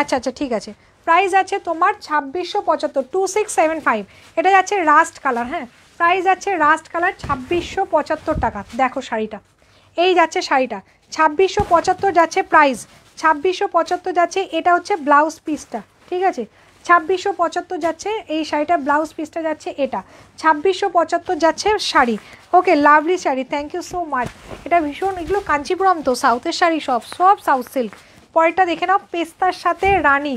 আচ্ছা আচ্ছা ঠিক আছে প্রাইস আছে তোমার ছাব্বিশশো পঁচাত্তর টু সিক্স সেভেন ফাইভ এটা যাচ্ছে রাস্ট কালার হ্যাঁ প্রাইস আছে রাস্ট কালার ছাব্বিশশো পঁচাত্তর টাকা দেখো শাড়িটা এই যাচ্ছে শাড়িটা ছাব্বিশশো পঁচাত্তর যাচ্ছে প্রাইস ছাব্বিশশো পঁচাত্তর যাচ্ছে এটা হচ্ছে ব্লাউজ পিসটা ঠিক আছে ছাব্বিশশো পঁচাত্তর যাচ্ছে এই শাড়িটা ব্লাউজ পিসটা যাচ্ছে এটা ছাব্বিশশো পঁচাত্তর যাচ্ছে sari okay lovely sari thank you so much এটা ভীষণ এগুলো কাঞ্চিপুরম তো সাউথের শাড়ি সব সব সাউথ সিল্ক পরেরটা দেখে নাও পেস্তার সাথে রানী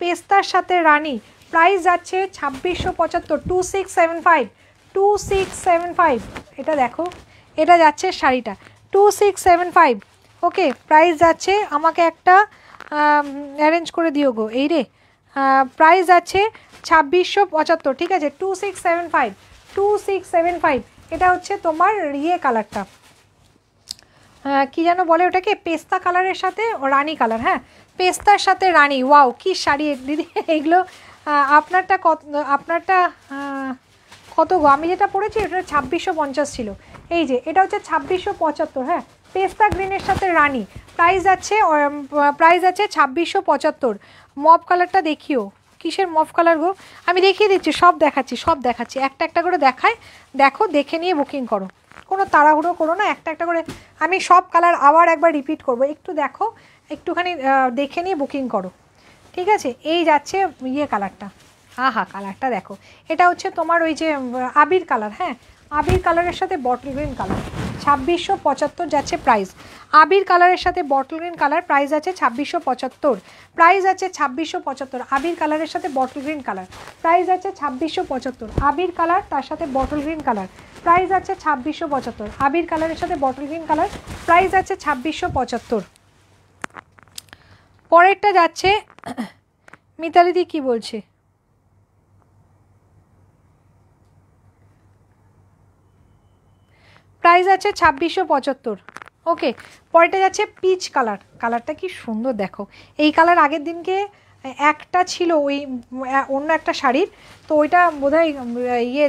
পেস্তার সাথে রানী প্রাইস যাচ্ছে ছাব্বিশশো পঁচাত্তর two six seven five two six seven five এটা দেখো এটা যাচ্ছে শাড়িটা two six seven five okay price যাচ্ছে আমাকে একটা অ্যারেঞ্জ করে দিও গো এই রে প্রাইস যাচ্ছে ছাব্বিশশো পঁচাত্তর ঠিক আছে two six seven five two six seven five এটা হচ্ছে তোমার ইয়ে কালারটা কি যেন বলে ওটাকে পেস্তা কালারের সাথে রানি কালার হ্যাঁ পেস্তার সাথে রানি ওয়াও কি শাড়ি দিদি এইগুলো আপনারটা কত আপনারটা কত গো আমি যেটা পড়েছি ওটা ছাব্বিশশো পঞ্চাশ ছিল এই যে এটা হচ্ছে ছাব্বিশশো পঁচাত্তর হ্যাঁ পেস্তা গ্রিনের সাথে রানি প্রাইস আছে প্রাইস আছে ছাব্বিশশো পঁচাত্তর মপ কালারটা দেখিও কিসের মফ কালার গো আমি দেখিয়ে দিচ্ছি সব দেখাচ্ছি সব দেখাচ্ছি একটা একটা করে দেখায় দেখো দেখে নিয়ে বুকিং করো কোনো তাড়াহুড়ো করো না একটা একটা করে আমি সব কালার আবার একবার রিপিট করব একটু দেখো একটুখানি দেখে নিয়ে বুকিং করো ঠিক আছে এই যাচ্ছে ইয়ে কালারটা আহা কালারটা দেখো এটা হচ্ছে তোমার ওই যে আবির কালার হ্যাঁ আবির কালারের সাথে বটল গ্রিন কালার ছাব্বিশশো পঁচাত্তর যাচ্ছে প্রাইস আবির কালারের সাথে বটল গ্রিন কালার প্রাইস আছে ছাব্বিশশো পঁচাত্তর প্রাইস আছে ছাব্বিশশো পঁচাত্তর আবির কালারের সাথে বটল গ্রিন কালার প্রাইস আছে ছাব্বিশশো পঁচাত্তর আবির কালার তার সাথে বটল গ্রিন কালার প্রাইস আছে ছাব্বিশশো পঁচাত্তর আবির কালারের সাথে বটল গ্রিন কালার প্রাইস আছে ছাব্বিশশো পঁচাত্তর পরেরটা যাচ্ছে মিতালিদি কি বলছে প্রাইস আছে ছাব্বিশশো পঁচাত্তর ওকে পরেটা যাচ্ছে পিচ কালার কালারটা কি সুন্দর দেখো এই কালার আগের দিনকে একটা ছিল ওই অন্য একটা শাড়ির তো ওইটা হয় ইয়ে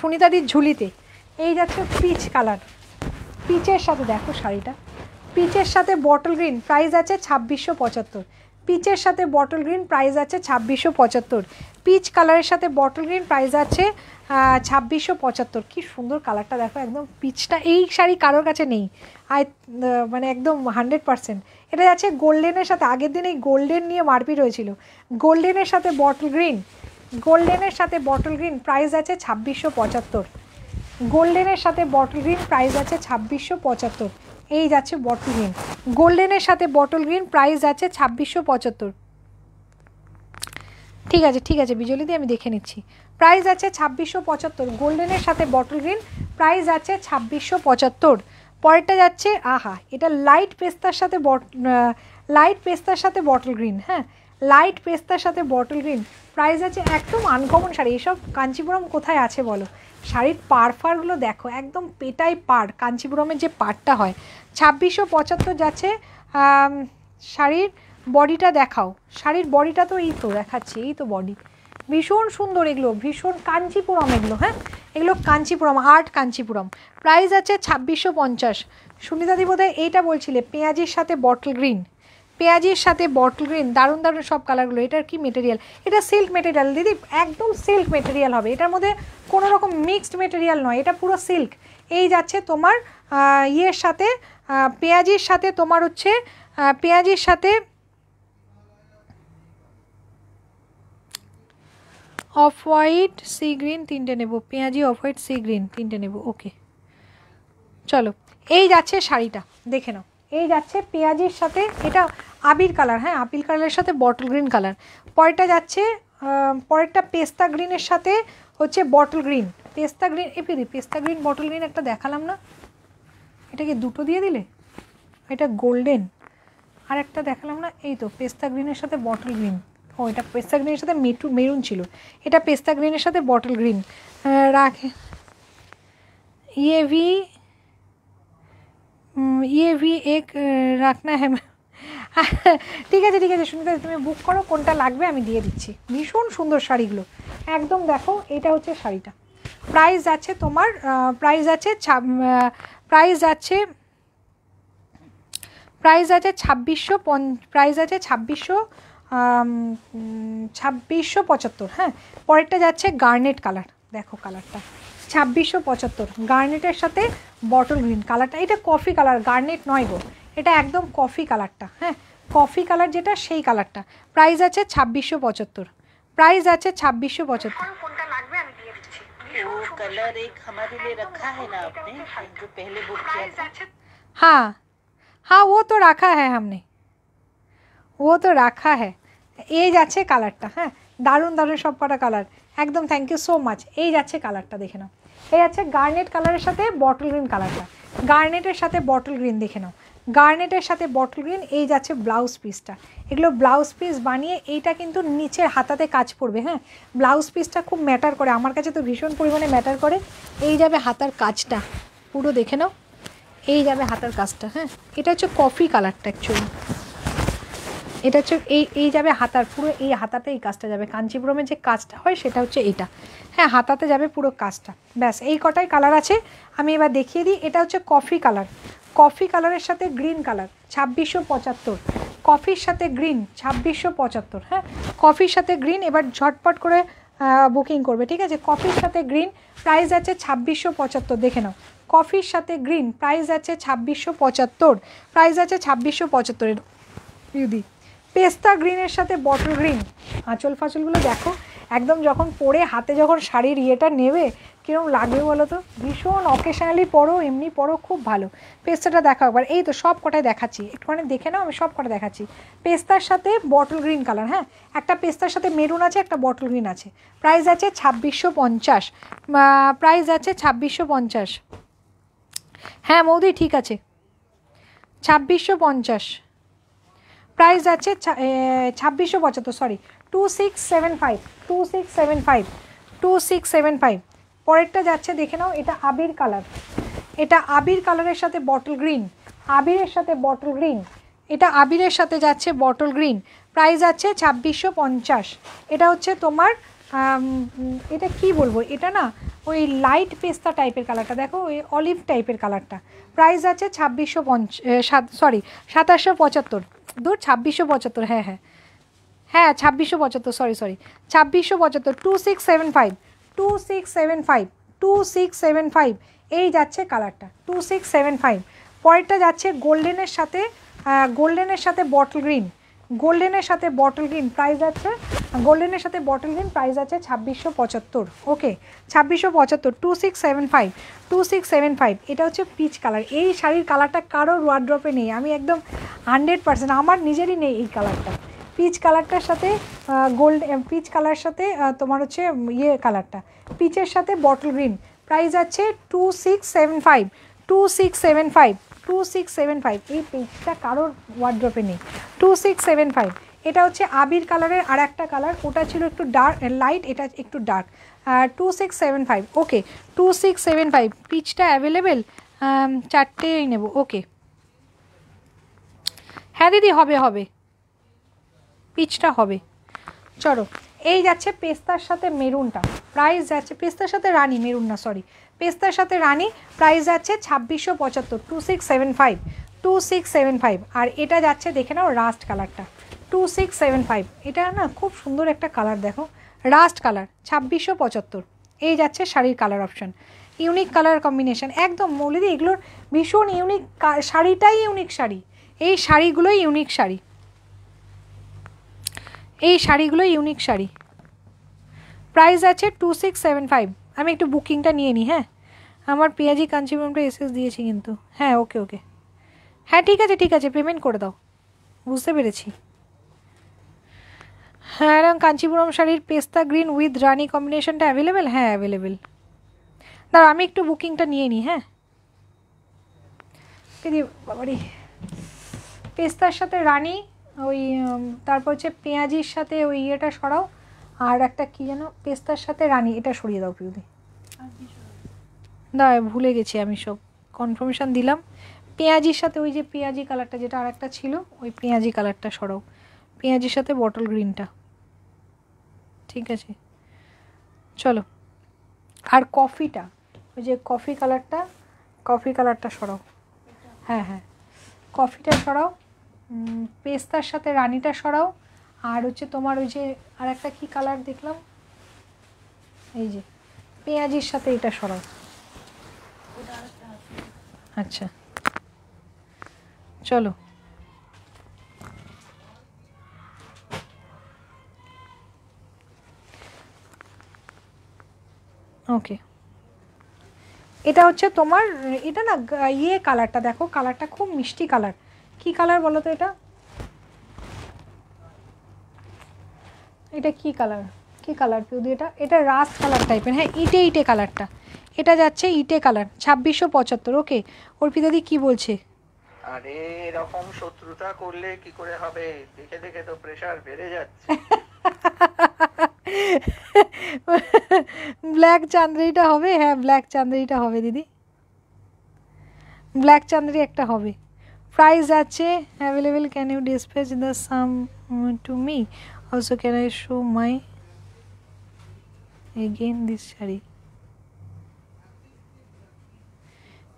সুনিতাদির ঝুলিতে এই যাচ্ছে পিচ কালার পিচের সাথে দেখো শাড়িটা পিচের সাথে বটল গ্রিন প্রাইস আছে ছাব্বিশশো পঁচাত্তর পিচের সাথে বটল গ্রিন প্রাইস আছে ছাব্বিশশো পঁচাত্তর পিচ কালারের সাথে বটল গ্রিন প্রাইস আছে ছাব্বিশশো পঁচাত্তর কী সুন্দর কালারটা দেখো একদম পিচটা এই শাড়ি কারোর কাছে নেই আই মানে একদম হান্ড্রেড পারসেন্ট এটা যাচ্ছে গোল্ডেনের সাথে আগের দিন এই গোল্ডেন নিয়ে মারপিট হয়েছিল গোল্ডেনের সাথে বটল গ্রিন গোল্ডেনের সাথে বটল গ্রিন প্রাইস আছে ছাব্বিশশো পঁচাত্তর গোল্ডেনের সাথে বটল গ্রিন প্রাইস আছে ছাব্বিশশো পঁচাত্তর এই যাচ্ছে বটল গ্রিন গোল্ডেনের সাথে বটল গ্রিন প্রাইস যাচ্ছে ছাব্বিশশো পঁচাত্তর ঠিক আছে ঠিক আছে বিজলি দিয়ে আমি দেখে নিচ্ছি প্রাইস আছে ছাব্বিশশো পঁচাত্তর গোল্ডেনের সাথে বটল গ্রিন প্রাইস আছে ছাব্বিশশো পঁচাত্তর পরেরটা যাচ্ছে আহা এটা লাইট পেস্তার সাথে বট লাইট পেস্তার সাথে বটল গ্রিন হ্যাঁ লাইট পেস্তার সাথে বটল গ্রিন প্রাইস আছে একদম আনকমন শাড়ি এসব কাঞ্চিপুরম কোথায় আছে বলো শাড়ির পারফারগুলো দেখো একদম পেটাই পার কাঞ্চিপুরমের যে পারটা হয় ছাব্বিশশো পঁচাত্তর যাচ্ছে শাড়ির বডিটা দেখাও শাড়ির বডিটা তো এই তো দেখাচ্ছি এই তো বডি ভীষণ সুন্দর এগুলো ভীষণ কাঞ্চিপুরম এগুলো হ্যাঁ এগুলো কাঞ্চিপুরম আর্ট কাঞ্চিপুরম প্রাইস আছে ছাব্বিশশো পঞ্চাশ সুনিতাদি বোধহয় এইটা বলছিলে পেঁয়াজির সাথে বটল গ্রিন পেঁয়াজের সাথে বটল গ্রিন দারুণ দারুণ সব কালারগুলো এটার কি মেটেরিয়াল এটা সিল্ক মেটেরিয়াল দিদি একদম সিল্ক মেটেরিয়াল হবে এটার মধ্যে কোনো রকম মিক্সড মেটেরিয়াল নয় এটা পুরো সিল্ক এই যাচ্ছে তোমার ইয়ের সাথে পেঁয়াজির সাথে তোমার হচ্ছে পেঁয়াজির সাথে অফ হোয়াইট সি গ্রিন তিনটে নেব পেঁয়াজি অফ হোয়াইট সি গ্রিন তিনটে নেব ওকে চলো এই যাচ্ছে শাড়িটা দেখে নাও এই যাচ্ছে পেঁয়াজের সাথে এটা আবির কালার হ্যাঁ আপিল কালারের সাথে বটল গ্রিন কালার পরেরটা যাচ্ছে পরেরটা পেস্তা গ্রিনের সাথে হচ্ছে বটল গ্রিন পেস্তা গ্রিন এ পিদি পেস্তা গ্রিন বটল গ্রিন একটা দেখালাম না এটা কি দুটো দিয়ে দিলে এটা গোল্ডেন আর একটা দেখালাম না এই তো পেস্তা গ্রিনের সাথে বটল গ্রিন ও এটা পেস্তা গ্রিনের সাথে মেটু মেরুন ছিল এটা পেস্তা গ্রিনের সাথে বটল গ্রিন রাখে ইয়েভি ইয়ে ভি এক রাখনা হ্যাঁ [laughs] ঠিক আছে ঠিক আছে সুনিতা তুমি বুক করো কোনটা লাগবে আমি দিয়ে দিচ্ছি ভীষণ সুন্দর শাড়িগুলো একদম দেখো এটা হচ্ছে শাড়িটা প্রাইস আছে তোমার প্রাইস আছে প্রাইস আছে প্রাইস আছে ছাব্বিশশো পন প্রাইস আছে ছাব্বিশশো ছাব্বিশশো পঁচাত্তর হ্যাঁ পরেরটা যাচ্ছে গার্নেট কালার দেখো কালারটা ছাব্বিশশো পঁচাত্তর গার্নেটের সাথে বটল গ্রিন কালারটা এটা কফি কালার গার্নেট নয় গো এটা একদম কফি কালারটা হ্যাঁ কফি কালার যেটা সেই কালারটা প্রাইস আছে ছাব্বিশশো পঁচাত্তর প্রাইস আছে ছাব্বিশশো পঁচাত্তর হ্যাঁ হ্যাঁ ও তো রাখা হ্যাঁ हमने ও তো রাখা হ্যাঁ এই যাচ্ছে কালারটা হ্যাঁ দারুণ দারুণ সব কটা কালার একদম থ্যাংক ইউ সো মাচ এই যাচ্ছে কালারটা দেখে নাও এই যাচ্ছে গার্নেট কালারের সাথে বটল গ্রিন কালারটা গার্নেটের সাথে বটল গ্রিন দেখে নাও গার্নেটের সাথে বটল গ্রিন এই যাচ্ছে ব্লাউজ পিসটা এগুলো ব্লাউজ পিস বানিয়ে এইটা কিন্তু নিচের হাতাতে কাজ পড়বে হ্যাঁ ব্লাউজ পিসটা খুব ম্যাটার করে আমার কাছে তো ভীষণ পরিমাণে ম্যাটার করে এই যাবে হাতার কাজটা পুরো দেখে নাও এই যাবে হাতার কাজটা হ্যাঁ এটা হচ্ছে কফি কালারটা অ্যাকচুয়ালি এটা হচ্ছে এই এই যাবে হাতার পুরো এই হাতাতে এই কাজটা যাবে কাঞ্চিপুরমে যে কাজটা হয় সেটা হচ্ছে এটা হ্যাঁ হাতাতে যাবে পুরো কাজটা ব্যাস এই কটাই কালার আছে আমি এবার দেখিয়ে দিই এটা হচ্ছে কফি কালার কফি কালারের সাথে গ্রিন কালার ছাব্বিশশো পঁচাত্তর কফির সাথে গ্রিন ছাব্বিশশো পঁচাত্তর হ্যাঁ কফির সাথে গ্রিন এবার ঝটপট করে বুকিং করবে ঠিক আছে কফির সাথে গ্রিন প্রাইস আছে ছাব্বিশশো পঁচাত্তর দেখে নাও কফির সাথে গ্রিন প্রাইস আছে ছাব্বিশশো পঁচাত্তর প্রাইস আছে ছাব্বিশশো পঁচাত্তরের ইউদি পেস্তা গ্রিনের সাথে বটল গ্রিন আঁচল ফাঁচলগুলো দেখো একদম যখন পরে হাতে যখন শাড়ির ইয়েটা নেবে কীরকম লাগবে বলো তো ভীষণ অকেশনালি পরো এমনি পরো খুব ভালো পেস্তাটা দেখা একবার এই তো সব কটায় দেখাচ্ছি একটুখানি দেখে নাও আমি সব কটা দেখাচ্ছি পেস্তার সাথে বটল গ্রিন কালার হ্যাঁ একটা পেস্তার সাথে মেরুন আছে একটা বটল গ্রিন আছে প্রাইস আছে ছাব্বিশশো পঞ্চাশ প্রাইস আছে ছাব্বিশশো পঞ্চাশ হ্যাঁ মৌদি ঠিক আছে ছাব্বিশশো পঞ্চাশ প্রাইস আছে ছাব্বিশশো পঁচাত্তর sorry two six seven five two six seven five two six seven five পরেরটা যাচ্ছে দেখে নাও এটা আবির কালার এটা আবির কালারের সাথে বটল গ্রিন আবিরের সাথে বটল গ্রিন এটা আবিরের সাথে যাচ্ছে বটল গ্রিন প্রাইস আছে ছাব্বিশশো পঞ্চাশ এটা হচ্ছে তোমার এটা কি বলবো এটা না ওই লাইট পেস্তা টাইপের কালারটা দেখো ওই অলিভ টাইপের কালারটা প্রাইস আছে ছাব্বিশশো পঞ্চ সরি সাতাশশো পঁচাত্তর ধর ছাব্বিশশো পঁচাত্তর হ্যাঁ হ্যাঁ হ্যাঁ ছাব্বিশশো পঁচাত্তর সরি সরি ছাব্বিশশো পঁচাত্তর two six seven five two six seven five two six seven five এই যাচ্ছে কালারটা টু সিক্স সেভেন ফাইভ পরেরটা যাচ্ছে গোল্ডেনের সাথে গোল্ডেনের সাথে বটল গ্রিন গোল্ডেনের সাথে বটল গ্রিন প্রাইস যাচ্ছে গোল্ডেনের সাথে বটল গ্রিন প্রাইস আছে ছাব্বিশশো পঁচাত্তর ওকে ছাব্বিশশো পঁচাত্তর two six seven five two six seven five এটা হচ্ছে পিচ কালার এই শাড়ির কালারটা কারোর ওয়ার্ড্রপে নেই আমি একদম হান্ড্রেড পার্সেন্ট আমার নিজেরই নেই এই কালারটা পিচ কালারটার সাথে গোল্ড পিচ কালার সাথে তোমার হচ্ছে ইয়ে কালারটা পিচের সাথে বটল গ্রিন প্রাইস আছে two six seven five two six seven five two six seven five এই পেজটা কারোর ওয়ার্ড্রপে নেই টু সিক্স সেভেন ফাইভ এটা হচ্ছে আবির কালারের আর একটা কালার ওটা ছিল একটু ডার্ক লাইট এটা একটু dark two six seven five okay two six seven five পিচটা অ্যাভেলেবেল চারটেই নেব ওকে হ্যাঁ দিদি হবে হবে পিচটা হবে চলো এই যাচ্ছে পেস্তার সাথে মেরুনটা প্রাইস যাচ্ছে পেস্তার সাথে রানি মেরুন না সরি পেস্তার সাথে রানি প্রাইস যাচ্ছে ছাব্বিশশো পঁচাত্তর two six seven five two six seven five আর এটা যাচ্ছে দেখে নাও রাস্ট কালারটা টু সিক্স সেভেন ফাইভ এটা না খুব সুন্দর একটা কালার দেখো রাস্ট কালার ছাব্বিশশো পঁচাত্তর এই যাচ্ছে শাড়ির colour option unique colour combination একদম মৌলিদি এগুলোর ভীষণ ইউনিক শাড়িটাই ইউনিক শাড়ি এই শাড়িগুলোই ইউনিক শাড়ি এই শাড়িগুলো ইউনিক শাড়ি প্রাইস আছে টু সিক্স সেভেন ফাইভ আমি একটু বুকিংটা নিয়ে নিই হ্যাঁ আমার পেঁয়াজি কাঞ্চিপুরমটা এসএস দিয়েছি কিন্তু হ্যাঁ ওকে ওকে হ্যাঁ ঠিক আছে ঠিক আছে পেমেন্ট করে দাও বুঝতে পেরেছি হ্যাঁ এরকম কাঞ্চিপুরম শাড়ির পেস্তা গ্রিন উইথ রানি কম্বিনেশনটা অ্যাভেলেবেল হ্যাঁ অ্যাভেলেবেল দাঁড়া আমি একটু বুকিংটা নিয়ে নিই হ্যাঁ বাবারি পেস্তার সাথে রানি ওই তারপর হচ্ছে পেঁয়াজির সাথে ওই ইয়েটা সরাও আর একটা কী যেন পেস্তার সাথে রানি এটা সরিয়ে দাও পিউদি দাঁড়ায় ভুলে গেছি আমি সব কনফার্মেশান দিলাম পেঁয়াজির সাথে ওই যে পেঁয়াজি কালারটা যেটা আর একটা ছিল ওই পেঁয়াজি কালারটা সরাও পেঁয়াজের সাথে বটল গ্রিনটা ঠিক আছে চলো আর কফিটা ওই যে কফি কালারটা কফি কালারটা সরাও হ্যাঁ হ্যাঁ কফিটা সরাও পেস্তার সাথে রানিটা সরাও আর হচ্ছে তোমার ওই যে আর একটা কী কালার দেখলাম এই যে পেঁয়াজির সাথে এটা সরাও আচ্ছা চলো ওকে এটা হচ্ছে তোমার এটা না ইয়ে কালারটা দেখো কালারটা খুব মিষ্টি কালার কি কালার বলো তো এটা এটা কি কালার কি কালার পিউদি এটা এটা রাস কালার টাইপের হ্যাঁ ইটে ইটে কালারটা এটা যাচ্ছে ইটে কালার ছাব্বিশশো পঁচাত্তর ওকে দি কি বলছে আরে এরকম শত্রুতা করলে কি করে হবে দেখে দেখে তো প্রেশার বেড়ে যাচ্ছে [laughs] ব্ল্যাক চান্দ্রিটা হবে হ্যাঁ ব্ল্যাক চান্দ্রিটা হবে দিদি ব্ল্যাক চান্দ্রি একটা হবে প্রাইস আছে available can you dispatch the same to me also can I show my again this sari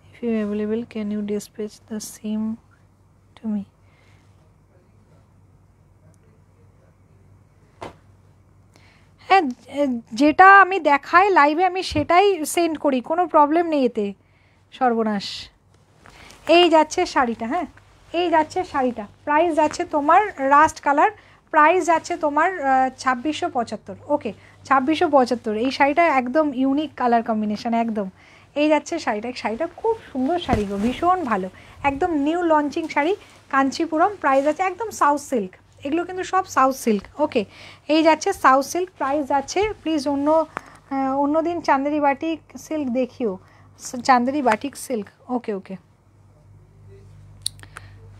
if you available can you dispatch the same to me হ্যাঁ যেটা আমি দেখাই লাইভে আমি সেটাই সেন্ড করি কোনো প্রবলেম নেই এতে সর্বনাশ এই যাচ্ছে শাড়িটা হ্যাঁ এই যাচ্ছে শাড়িটা প্রাইস যাচ্ছে তোমার রাস্ট কালার প্রাইস যাচ্ছে তোমার ছাব্বিশশো পঁচাত্তর ওকে ছাব্বিশশো পঁচাত্তর এই শাড়িটা একদম ইউনিক কালার কম্বিনেশান একদম এই যাচ্ছে শাড়িটা এই শাড়িটা খুব সুন্দর শাড়ি গো ভীষণ ভালো একদম new launching sari Kanchipuram price আছে একদম সাউথ সিল্ক এগুলো কিন্তু সব সাউথ সিল্ক ওকে এই যাচ্ছে সাউথ সিল্ক প্রাইস যাচ্ছে প্লিজ অন্য অন্য দিন চান্দেরি বাটিক সিল্ক দেখিও Chanderi batik silk okay okay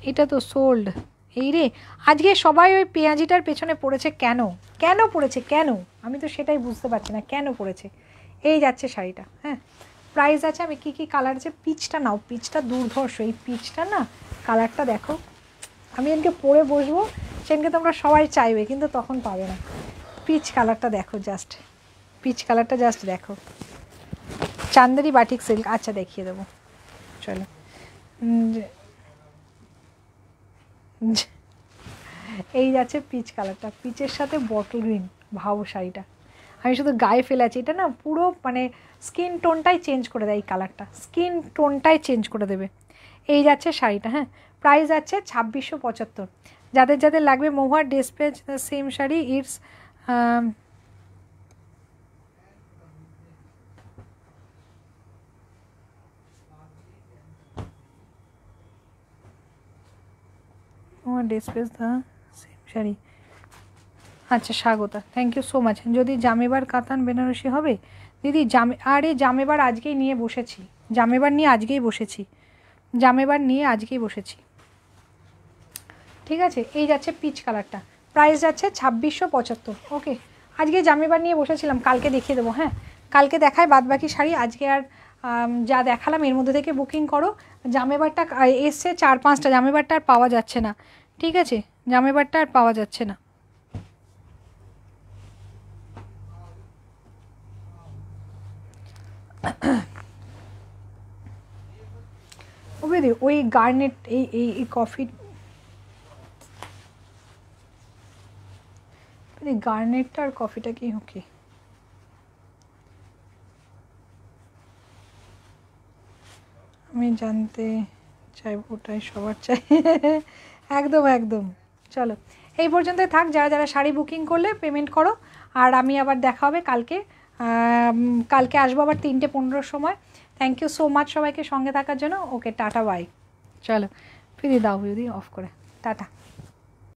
এটা তো সোল্ড এই রে আজকে সবাই ওই পেঁয়াজিটার পেছনে পড়েছে কেন কেন পড়েছে কেন আমি তো সেটাই বুঝতে পারছি না কেন পড়েছে এই যাচ্ছে শাড়িটা হ্যাঁ প্রাইস আছে আমি কী কী কালার যে পিচটা নাও পিচটা দুর্ধর্ষ এই পিচটা না কালারটা দেখো আমি যেদিনকে পরে বসবো সেদিনকে তোমরা সবাই চাইবে কিন্তু তখন পাবে না পিচ কালারটা দেখো জাস্ট পিচ কালারটা জাস্ট দেখো চান্দেরি বাটিক সিল্ক আচ্ছা দেখিয়ে দেবো চলো এই যাচ্ছে পিচ কালারটা পিচের সাথে বটল গ্রিন ভাবো শাড়িটা আমি শুধু গায়ে ফেলে আছি এটা না পুরো মানে স্কিন টোনটাই চেঞ্জ করে দেয় এই কালারটা স্কিন টোনটাই চেঞ্জ করে দেবে এই যাচ্ছে শাড়িটা হ্যাঁ প্রাইস আছে ছাব্বিশশো পঁচাত্তর যাদের যাদের লাগবে মহুয়ার ডিসপ্লে সেম শাড়ি ইটস মহুয়ার ডিসপ্লে সেম শাড়ি আচ্ছা Swagata thank you so much যদি জামেবার কাতান বেনারসি হবে দিদি জামে আরে জামেবার আজকেই নিয়ে বসেছি জামেবার নিয়ে আজকেই বসেছি জামেবার নিয়ে আজকেই বসেছি ঠিক আছে এই যাচ্ছে পিচ কালারটা প্রাইস যাচ্ছে ছাব্বিশশো পঁচাত্তর ওকে আজকে জামিবার নিয়ে বসেছিলাম কালকে দেখিয়ে দেবো হ্যাঁ কালকে দেখায় বাদবাকি শাড়ি আজকে আর যা দেখালাম এর মধ্যে থেকে বুকিং করো জামেবারটা এসছে চার পাঁচটা জামেবারটা আর পাওয়া যাচ্ছে না ঠিক আছে জামেবারটা আর পাওয়া যাচ্ছে না [coughs] ওই গার্নেট এই এই কফির এই গার্নেটটা আর কফিটা কি হুকি আমি জানতে চাইব ওটাই সবার চাই [laughs] একদম একদম চলো এই পর্যন্তই থাক যারা যারা শাড়ি বুকিং করলে পেমেন্ট করো আর আমি আবার দেখা হবে কালকে কালকে আসবো আবার তিনটে পনেরোর সময় থ্যাংক ইউ সো মাচ সবাইকে সঙ্গে থাকার জন্য ওকে টাটা বাই চলো ফিরিয়ে দাও যদি অফ করে টাটা